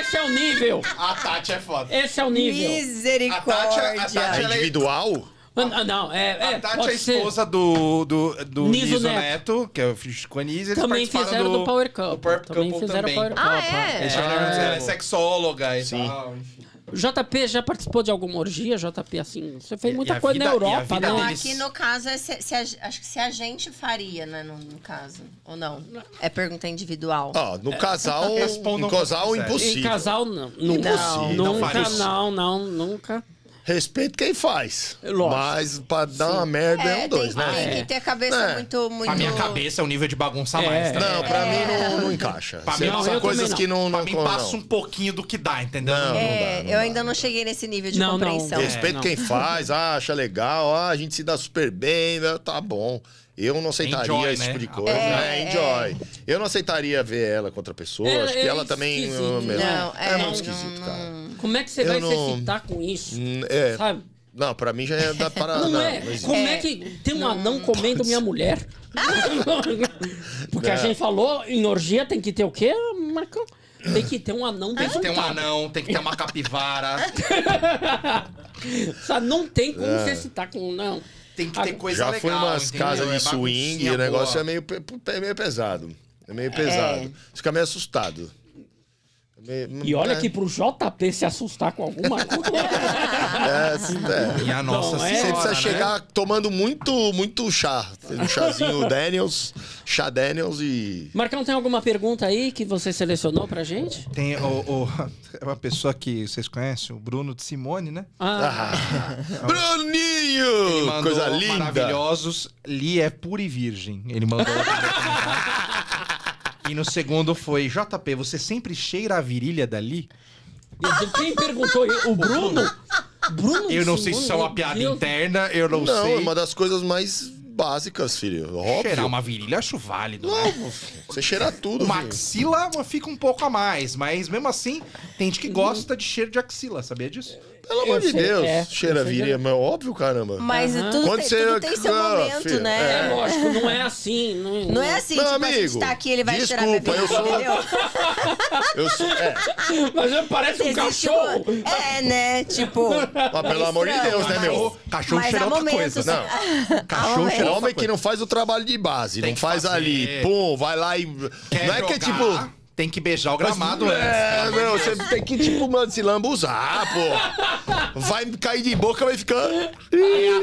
S2: esse é o nível. A Tati é foda. Esse é o nível. Misericórdia. A Tati, a Tati é
S3: individual?
S2: Não, não, é. É, é a Tati é a esposa
S1: ser... do, do, do Niso, Niso Neto, Neto, que é o Francisco Anísio. Também fizeram do, do
S2: Power Couple. Do Power também Couple fizeram também. Power ah, Couple. Ah, é? é. Ela é
S1: sexóloga e Sim. tal.
S2: JP já participou de alguma orgia, JP, assim? Você fez muita coisa vida, na Europa, né? Não, aqui
S4: no caso, é se, se a, acho que se a gente faria, né, no, no caso. Ou não? É pergunta individual. Ah, no é. casal, é. no casal, impossível. Em casal, não. Nunca, não. Nunca, não,
S3: não, nunca. Respeito quem faz. É lógico. Mas pra dar
S4: uma merda é, é um dois, tem, né? Tem que ter a é. cabeça é. muito, muito. Pra minha
S1: cabeça é um nível de bagunça é. mais. Tá? Não, pra mim não, é. não encaixa. Pra mim não, são coisas não. que não. Pra não, mim passa um pouquinho do que dá, entendeu? Não,
S3: é, dá, eu dá,
S4: ainda não cheguei nesse nível de compreensão.
S3: Respeito quem faz, acha legal, ah, a gente se dá super bem, né? tá bom. Eu não aceitaria enjoy, esse tipo né? de coisa. É, é, é, enjoy. Eu não aceitaria ver ela com outra pessoa. É, acho que ela também. Não, é não, é, é muito esquisito, cara.
S2: Como é que você eu vai não... se excitar com isso? Hum,
S3: é. Sabe? Não, pra mim já é da parada. Não, não é. Mas... Como
S2: é. é. que tem um anão comendo minha mulher? Porque não. a gente falou, em orgia tem que ter o quê, Marcão? Tem que ter um anão Tem que ter um
S1: anão, tem que ter uma
S3: capivara.
S2: Sabe, não tem como é. você com um não tem que ah, ter coisa já legal. Já foi umas
S3: casas é de swing, e o negócio é meio, é meio pesado. É meio é. pesado. É. fica meio assustado. E olha é. que pro
S2: JP se assustar com alguma coisa. Né?
S3: é, é. E a nossa não, é? senhora, Você precisa né? chegar tomando muito, muito chá. Um chazinho Daniels, chá Daniels e.
S2: Marcão, tem alguma pergunta aí que você selecionou pra gente? Tem o,
S1: o é uma pessoa que vocês conhecem, o Bruno de Simone, né? Ah. ah. Bruninho! Coisa linda! Maravilhosos. Li é pura e virgem. Ele mandou. E no segundo foi, JP, você sempre cheira a virilha dali? Quem
S3: perguntou? O Bruno?
S5: Bruno Eu não sei se é uma
S3: piada interna, eu não, Não, sei. é uma das coisas mais básicas, filho. É óbvio. Cheirar uma virilha é acho válido, né? você
S1: cheira tudo, Uma filho. axila fica um pouco a mais, mas mesmo assim, tem gente que gosta de cheiro de axila, sabia
S3: disso? Pelo amor de Deus. É, cheira viria, mas é óbvio, caramba. Mas uhum. tudo, Quando tem,
S1: você... tudo tem seu ah, momento, filho, né? É. é, lógico, não é
S2: assim.
S4: Não, é- não é assim, Meu tipo, amigo, a gente tá aqui, ele vai desculpa, cheirar bebê, eu sou... entendeu? eu sou... É. Mas parece um cachorro. Uma... É, né? Tipo... Mas pelo amor de Deus, né, meu? Cachorro cheira outra coisa. Não. Cachorro cheira homem
S3: que não faz o trabalho de base. Não faz ali. Pum, vai lá e... Não é que é tipo tem que beijar o gramado Mas, É, é não, você tem que, tipo, mano, se lambuzar, pô. Vai cair de boca, vai ficar.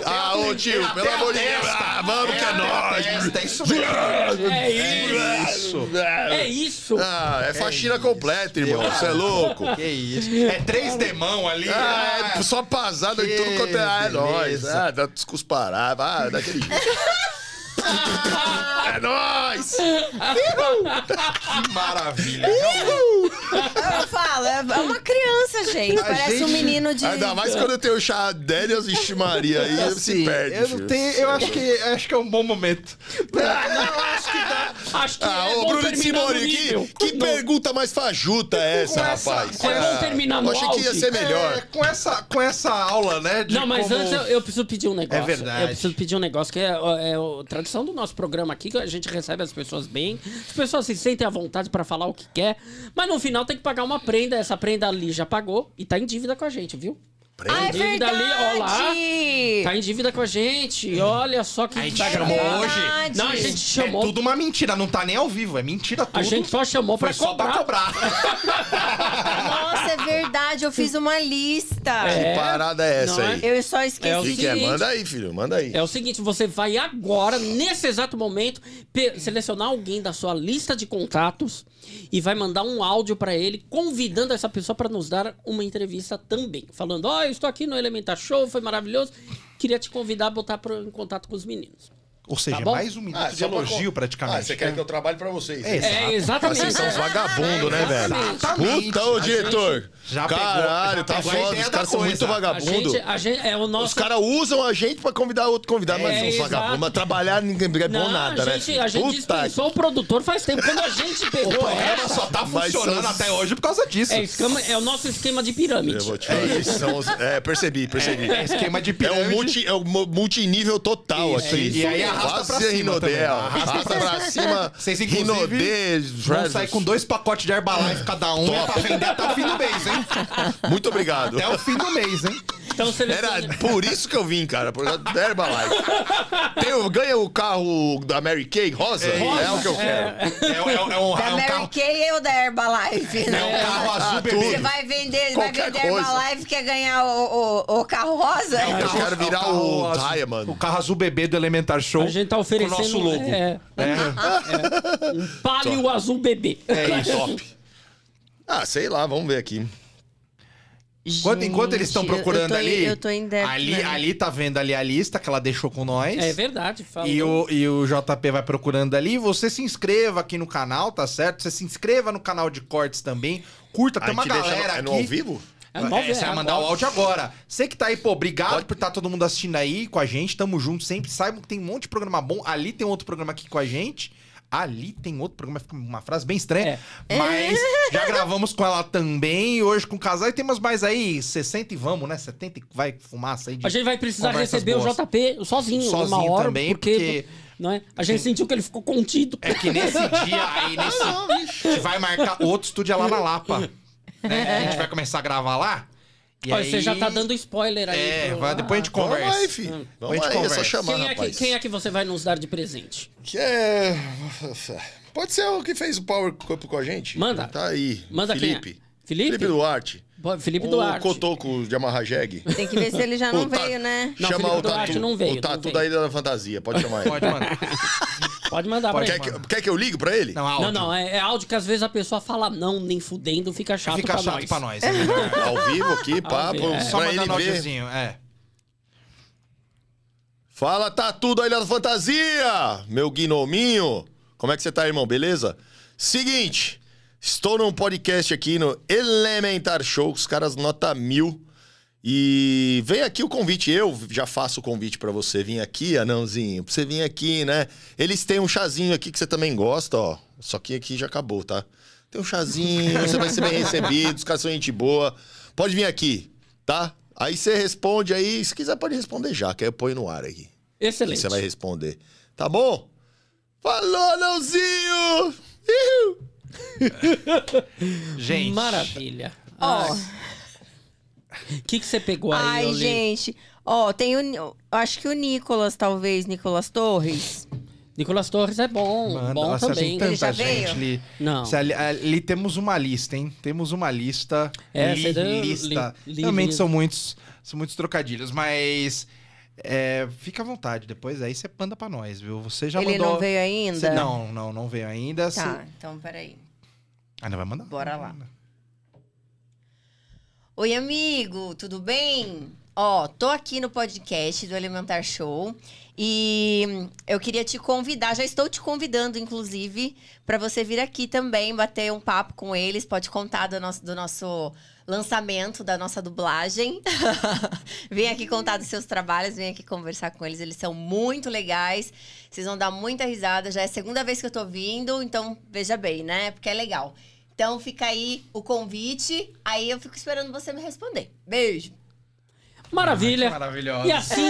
S3: Ah, ô tio, pelo amor de Deus. Ah, vamos que é nóis. É isso mesmo. É, é isso. É isso. Ah, é, é faxina completa, irmão. Você é louco. Que isso. É três demão ali. Ah, né? é só pasada e tudo quanto é. Ah, é nóis. Ah, dá tá cusparava. Ah, daquele jeito.
S4: É nóis! que
S3: maravilha!
S4: Eu falo, é, é uma criança, gente. A Parece gente- um menino de. Ainda mais quando
S3: tenho o chá Dérias e Ximaria aí se perde. eu tenho. Eu acho que, acho que é um bom momento. Ah, acho que dá. Tá- acho que Ah, é ô bom Bruno de que, que pergunta mais fajuta é essa, essa- rapaz? É bom terminar no Eu achei que
S1: ia ser É, melhor. com, essa, com essa aula, né? de Não, mas como- antes eu, eu preciso pedir um é negócio. É verdade. Eu
S2: preciso pedir um negócio que é, ó, é, é do nosso programa aqui, que a gente recebe as pessoas bem, as pessoas se sentem à vontade para falar o que quer, mas no final tem que pagar uma prenda, essa prenda ali já pagou e tá em dívida com a gente, viu? Prende. Ah, é dívida ali, ó
S4: lá. Tá
S2: em dívida com a gente. Olha só que A gente tá
S4: chamou hoje. Não, a gente chamou.
S1: É tudo uma mentira, não tá nem ao vivo, é mentira
S3: tudo. A gente só chamou pra Foi só cobrar. pra cobrar.
S4: Nossa, é verdade, eu fiz uma lista. É. Que parada é essa Não aí? Eu só É o esqueci. que, que é? Manda aí,
S3: filho, manda aí.
S2: É o seguinte, você vai agora, nesse exato momento, selecionar alguém da sua lista de contatos e vai mandar um áudio para ele convidando essa pessoa para nos dar uma entrevista também, falando: "Ó, oh, eu estou aqui no Elementar Show, foi maravilhoso, queria te convidar a botar em contato com os meninos". Ou seja, tá mais um minuto ah, de elogio pra...
S3: praticamente. Ah, você quer né? que eu trabalhe pra vocês. É, é exatamente. Vocês são uns
S1: vagabundos, né, velho? Exatamente. Puta, ô diretor. Já Caralho,
S3: já tá foda. Os caras são muito vagabundos. É
S2: nosso... Os caras
S3: usam a gente pra convidar outro convidado, é, mas são uns vagabundos. Mas
S2: trabalhar ninguém é bom nada, né? a gente, né? A gente dispensou o produtor faz tempo. Quando a gente pegou o programa só tá funcionando até hoje por causa disso. É, é, o nosso esquema de pirâmide. Eu vou te falar. É, percebi, percebi. É, é esquema de é pirâmide.
S3: É o multinível total aqui. E aí a né? Arrasta pra cima. também. arrasta pra cima. Vocês, inclusive,
S1: vão sair com dois pacotes de Herbalife cada um. É pra vender até o fim do mês, hein? Muito
S3: obrigado. Até o fim do mês, hein? Então Era por isso que eu vim, cara. Por causa da Herbalife. Tem, o- ganha o carro da Mary Kay rosa? É, é o que eu quero. É, é, é
S4: um, é um Da é Mary carro, Kay ou da Herbalife, né? é um né? carro azul Ah, Você vai vender, vai Qualquer vender coisa. Herbalife, quer ganhar o, o, o carro rosa? É Eu é, quero virar
S2: é o
S3: Diamond. O carro
S1: azul bebê do Elementar Show. A gente tá oferecendo. o nosso logo. É,
S4: É,
S1: o azul bebê. é isso. Top. Ah, sei lá, vamos ver aqui. Enquanto, enquanto eles estão procurando eu tô, ali, eu tô em ali, né? ali tá vendo ali a lista que ela deixou com nós. É verdade, fala. E o, e o JP vai procurando ali. Você se inscreva aqui no canal, tá certo? Você se inscreva no canal de cortes também. Curta, tem uma galera deixa, é aqui. É no ao vivo?
S3: É, no é, você vai mandar o áudio
S1: agora. Você que tá aí, pô, obrigado Pode... por estar tá todo mundo assistindo aí com a gente. Tamo junto sempre. Saibam que tem um monte de programa bom. Ali tem outro programa aqui com a gente. Ali tem outro programa, fica uma frase bem estranha. É. Mas é. já gravamos com ela também, hoje com o casal. E temos mais aí 60 e vamos, né? 70 vai fumaça aí. a gente vai precisar receber boas. o
S2: JP sozinho, sozinho uma hora, também, porque... porque não é?
S1: A gente sentiu que ele ficou contido. É que nesse dia, aí nesse. a gente vai marcar outro estúdio é lá na Lapa. Né? A gente vai começar a gravar lá aí... Você já tá dando
S2: spoiler aí. É, pro... vai, depois a gente ah, conversa. Hum. Vamos aí, filho. É aí, conversa. é só chamar, quem é, que, quem é que você vai nos dar de presente? Que é... Pode ser o que
S3: fez o Power Cup com a gente. Manda. Tá aí. Manda Felipe. Quem é? Felipe? Felipe Duarte. Felipe Duarte. O Cotoco de Amarrajeg. Tem que ver se ele já não veio,
S4: né? Não, Chama Felipe o Duarte tatu, não veio. O Tatu da
S3: Ilha da Fantasia, pode chamar ele. Pode mandar. Pode mandar Pode. pra quer, ele. Que, quer que eu ligue pra ele? Não, áudio. Não,
S2: não, é, é áudio que às vezes a pessoa fala não, nem fudendo, fica chato Fica pra chato nós. pra nós. É.
S3: Ao vivo aqui, papo, é. Só pra ele um ver. é. Fala, tá tudo aí da fantasia, meu gnominho. Como é que você tá, irmão? Beleza? Seguinte, estou num podcast aqui no Elementar Show, os caras nota mil. E vem aqui o convite, eu já faço o convite para você vir aqui, anãozinho, pra você vir aqui, né? Eles têm um chazinho aqui que você também gosta, ó. Só que aqui já acabou, tá? Tem um chazinho, você vai ser bem recebido, os caras são gente boa. Pode vir aqui, tá? Aí você responde aí, se quiser pode responder já, que aí eu ponho no ar aqui. Excelente. Você vai responder. Tá bom? Falou, anãozinho!
S4: Uhul! Gente. Maravilha. Ó. Oh. O que, que você pegou aí? Ai, gente. Ó, tem o. Acho que o Nicolas, talvez, Nicolas Torres. Nicolas Torres é bom, Mano, bom nossa, também. ele já gente
S1: Não. Se, ali, ali, temos uma lista, hein? Temos uma lista. É, li, lista. Li, li, Realmente são muitos, são muitos trocadilhos, mas é, fica à vontade, depois aí você panda pra nós, viu? Você já Ele mandou. Ele não veio ainda? não, não, não veio ainda. Tá,
S4: então peraí. Ainda ah, não vai mandar? Bora lá. Manda. Oi, amigo, tudo bem? Ó, tô aqui no podcast do Elementar Show e eu queria te convidar, já estou te convidando, inclusive, para você vir aqui também bater um papo com eles. Pode contar do nosso, do nosso lançamento, da nossa dublagem. vem aqui contar dos seus trabalhos, vem aqui conversar com eles. Eles são muito legais, vocês vão dar muita risada. Já é a segunda vez que eu tô vindo, então veja bem, né? Porque é legal. Então fica aí o convite. Aí eu fico esperando você me responder. Beijo.
S2: Maravilha. maravilhosa. E assim.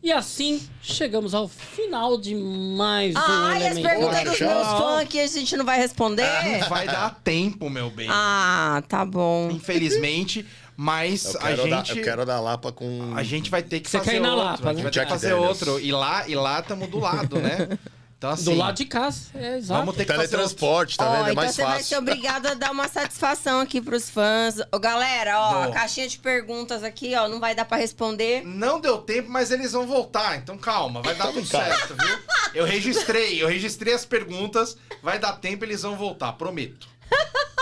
S2: e assim chegamos ao final de mais um Ah, e as perguntas dos meus fãs
S4: que a gente não vai responder? É, não vai dar
S1: tempo, meu bem.
S4: Ah, tá bom. Infelizmente,
S1: mas a dar, gente eu quero dar Lapa com. a gente vai ter que Você fazer cai na outro. Lapa, a gente né? vai ter que fazer Daniels. outro e lá e lá estamos do lado, né? Então, assim, Do lado
S4: de casa, é exato. Vamos ter que Teletransporte, tá vendo? É ó, é então mais você vai ser obrigado a dar uma satisfação aqui pros fãs. Ô, galera, ó, a caixinha de perguntas aqui, ó, não vai dar pra responder. Não deu tempo, mas eles vão voltar. Então calma, vai dar então tudo certo,
S1: viu? Eu registrei, eu registrei as perguntas. Vai dar tempo, eles vão voltar, prometo.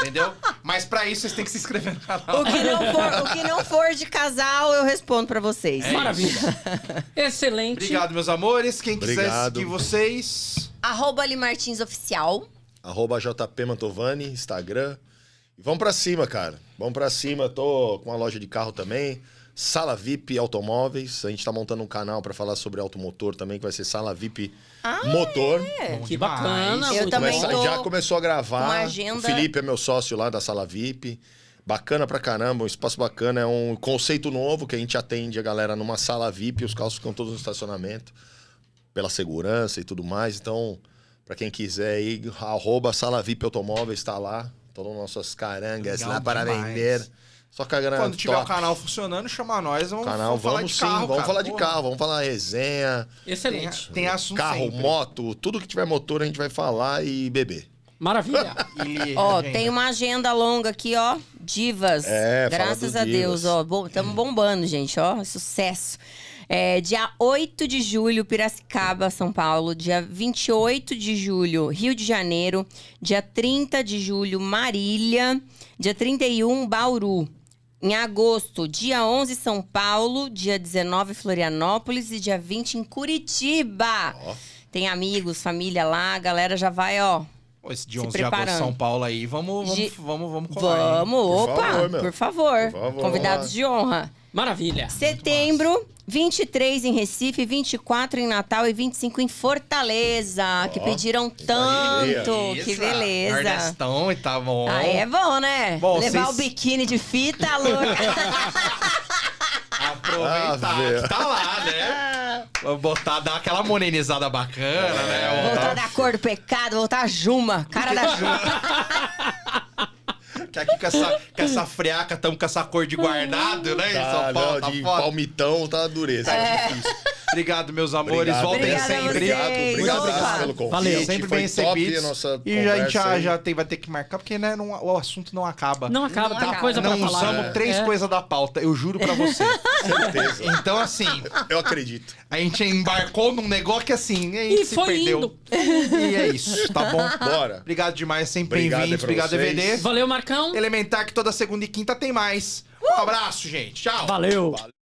S1: Entendeu? Mas pra isso vocês têm que se inscrever no
S4: canal. O que não for, o que não for de casal, eu respondo pra vocês. É Maravilha. Excelente. Obrigado,
S1: meus amores. Quem quiser seguir
S4: vocês. Arroba Ali Martins Oficial.
S3: Arroba JP Mantovani, Instagram. E vamos pra cima, cara. Vamos pra cima. Tô com uma loja de carro também. Sala VIP Automóveis. A gente está montando um canal para falar sobre automotor também, que vai ser Sala VIP ah, Motor. É. Que bacana. Eu também já começou a gravar. Agenda... O Felipe é meu sócio lá da Sala VIP. Bacana pra caramba, um espaço bacana. É um conceito novo que a gente atende a galera numa sala VIP. Os carros ficam todos no estacionamento, pela segurança e tudo mais. Então, para quem quiser aí, arroba Sala VIP Automóveis está lá. Todas nossas carangas Legal lá para demais. vender. Só cagando Quando tiver o
S1: canal funcionando, chama nós, vamos, canal, vamos, falar vamos carro, sim, Vamos cara, falar porra. de carro,
S3: vamos falar resenha. Excelente. Tem, tem assunto Carro, sempre. moto, tudo que tiver motor a gente vai falar e beber. Maravilha. ó, tem uma
S4: agenda longa aqui, ó. Divas. É, Graças a Deus, ó. Estamos bombando, gente, ó. Sucesso. É, dia 8 de julho, Piracicaba, São Paulo. Dia 28 de julho, Rio de Janeiro. Dia 30 de julho, Marília. Dia 31, Bauru. Em agosto, dia 11 São Paulo, dia 19 Florianópolis e dia 20 em Curitiba. Ó. Tem amigos, família lá, a galera já vai, ó.
S1: Pô, esse dia 11 de agosto São Paulo aí, vamos, vamos, De- vamos, vamos colar, Vamos, Por opa, favor, por, favor. Por
S4: favor, Convidados de honra. Maravilha. Setembro, 23 em Recife, 24 em Natal e 25 em Fortaleza, oh, que pediram tanto. Beleza. Que beleza. Nordestão
S1: e tá bom. Aí é bom,
S4: né? Bom, Levar o biquíni de fita, louca.
S1: Aproveitar ah, tá lá, né? Botar, dar aquela monenizada bacana, é. né? Voltar... voltar
S4: da cor do pecado, voltar a Juma, cara da Juma.
S1: Que aqui com essa, com essa freaca, estamos com essa cor de guardado, né? Tá, São Paulo, não, tá de foda. palmitão, tá dureza. É. Tá obrigado, meus amores. Obrigado. Voltem sempre. Obrigado, obrigado, obrigado pelo convite. Valeu, sempre bem né, recebidos. Nossa e a gente já, já tem, vai ter que marcar, porque né, não, o assunto não acaba. Não acaba, não tem acaba. coisa não pra falar. Não é. três é. coisas da pauta, eu juro pra você. Certeza. Então, assim... Eu acredito. A gente embarcou num negócio que, assim, a gente e se perdeu. Indo. E é isso, tá bom? Bora. Obrigado demais, sempre bem-vindo. Obrigado, DVD. Valeu, Marcos. Marcão. Elementar que toda segunda e quinta tem mais. Um uh! abraço, gente. Tchau. Valeu. Valeu.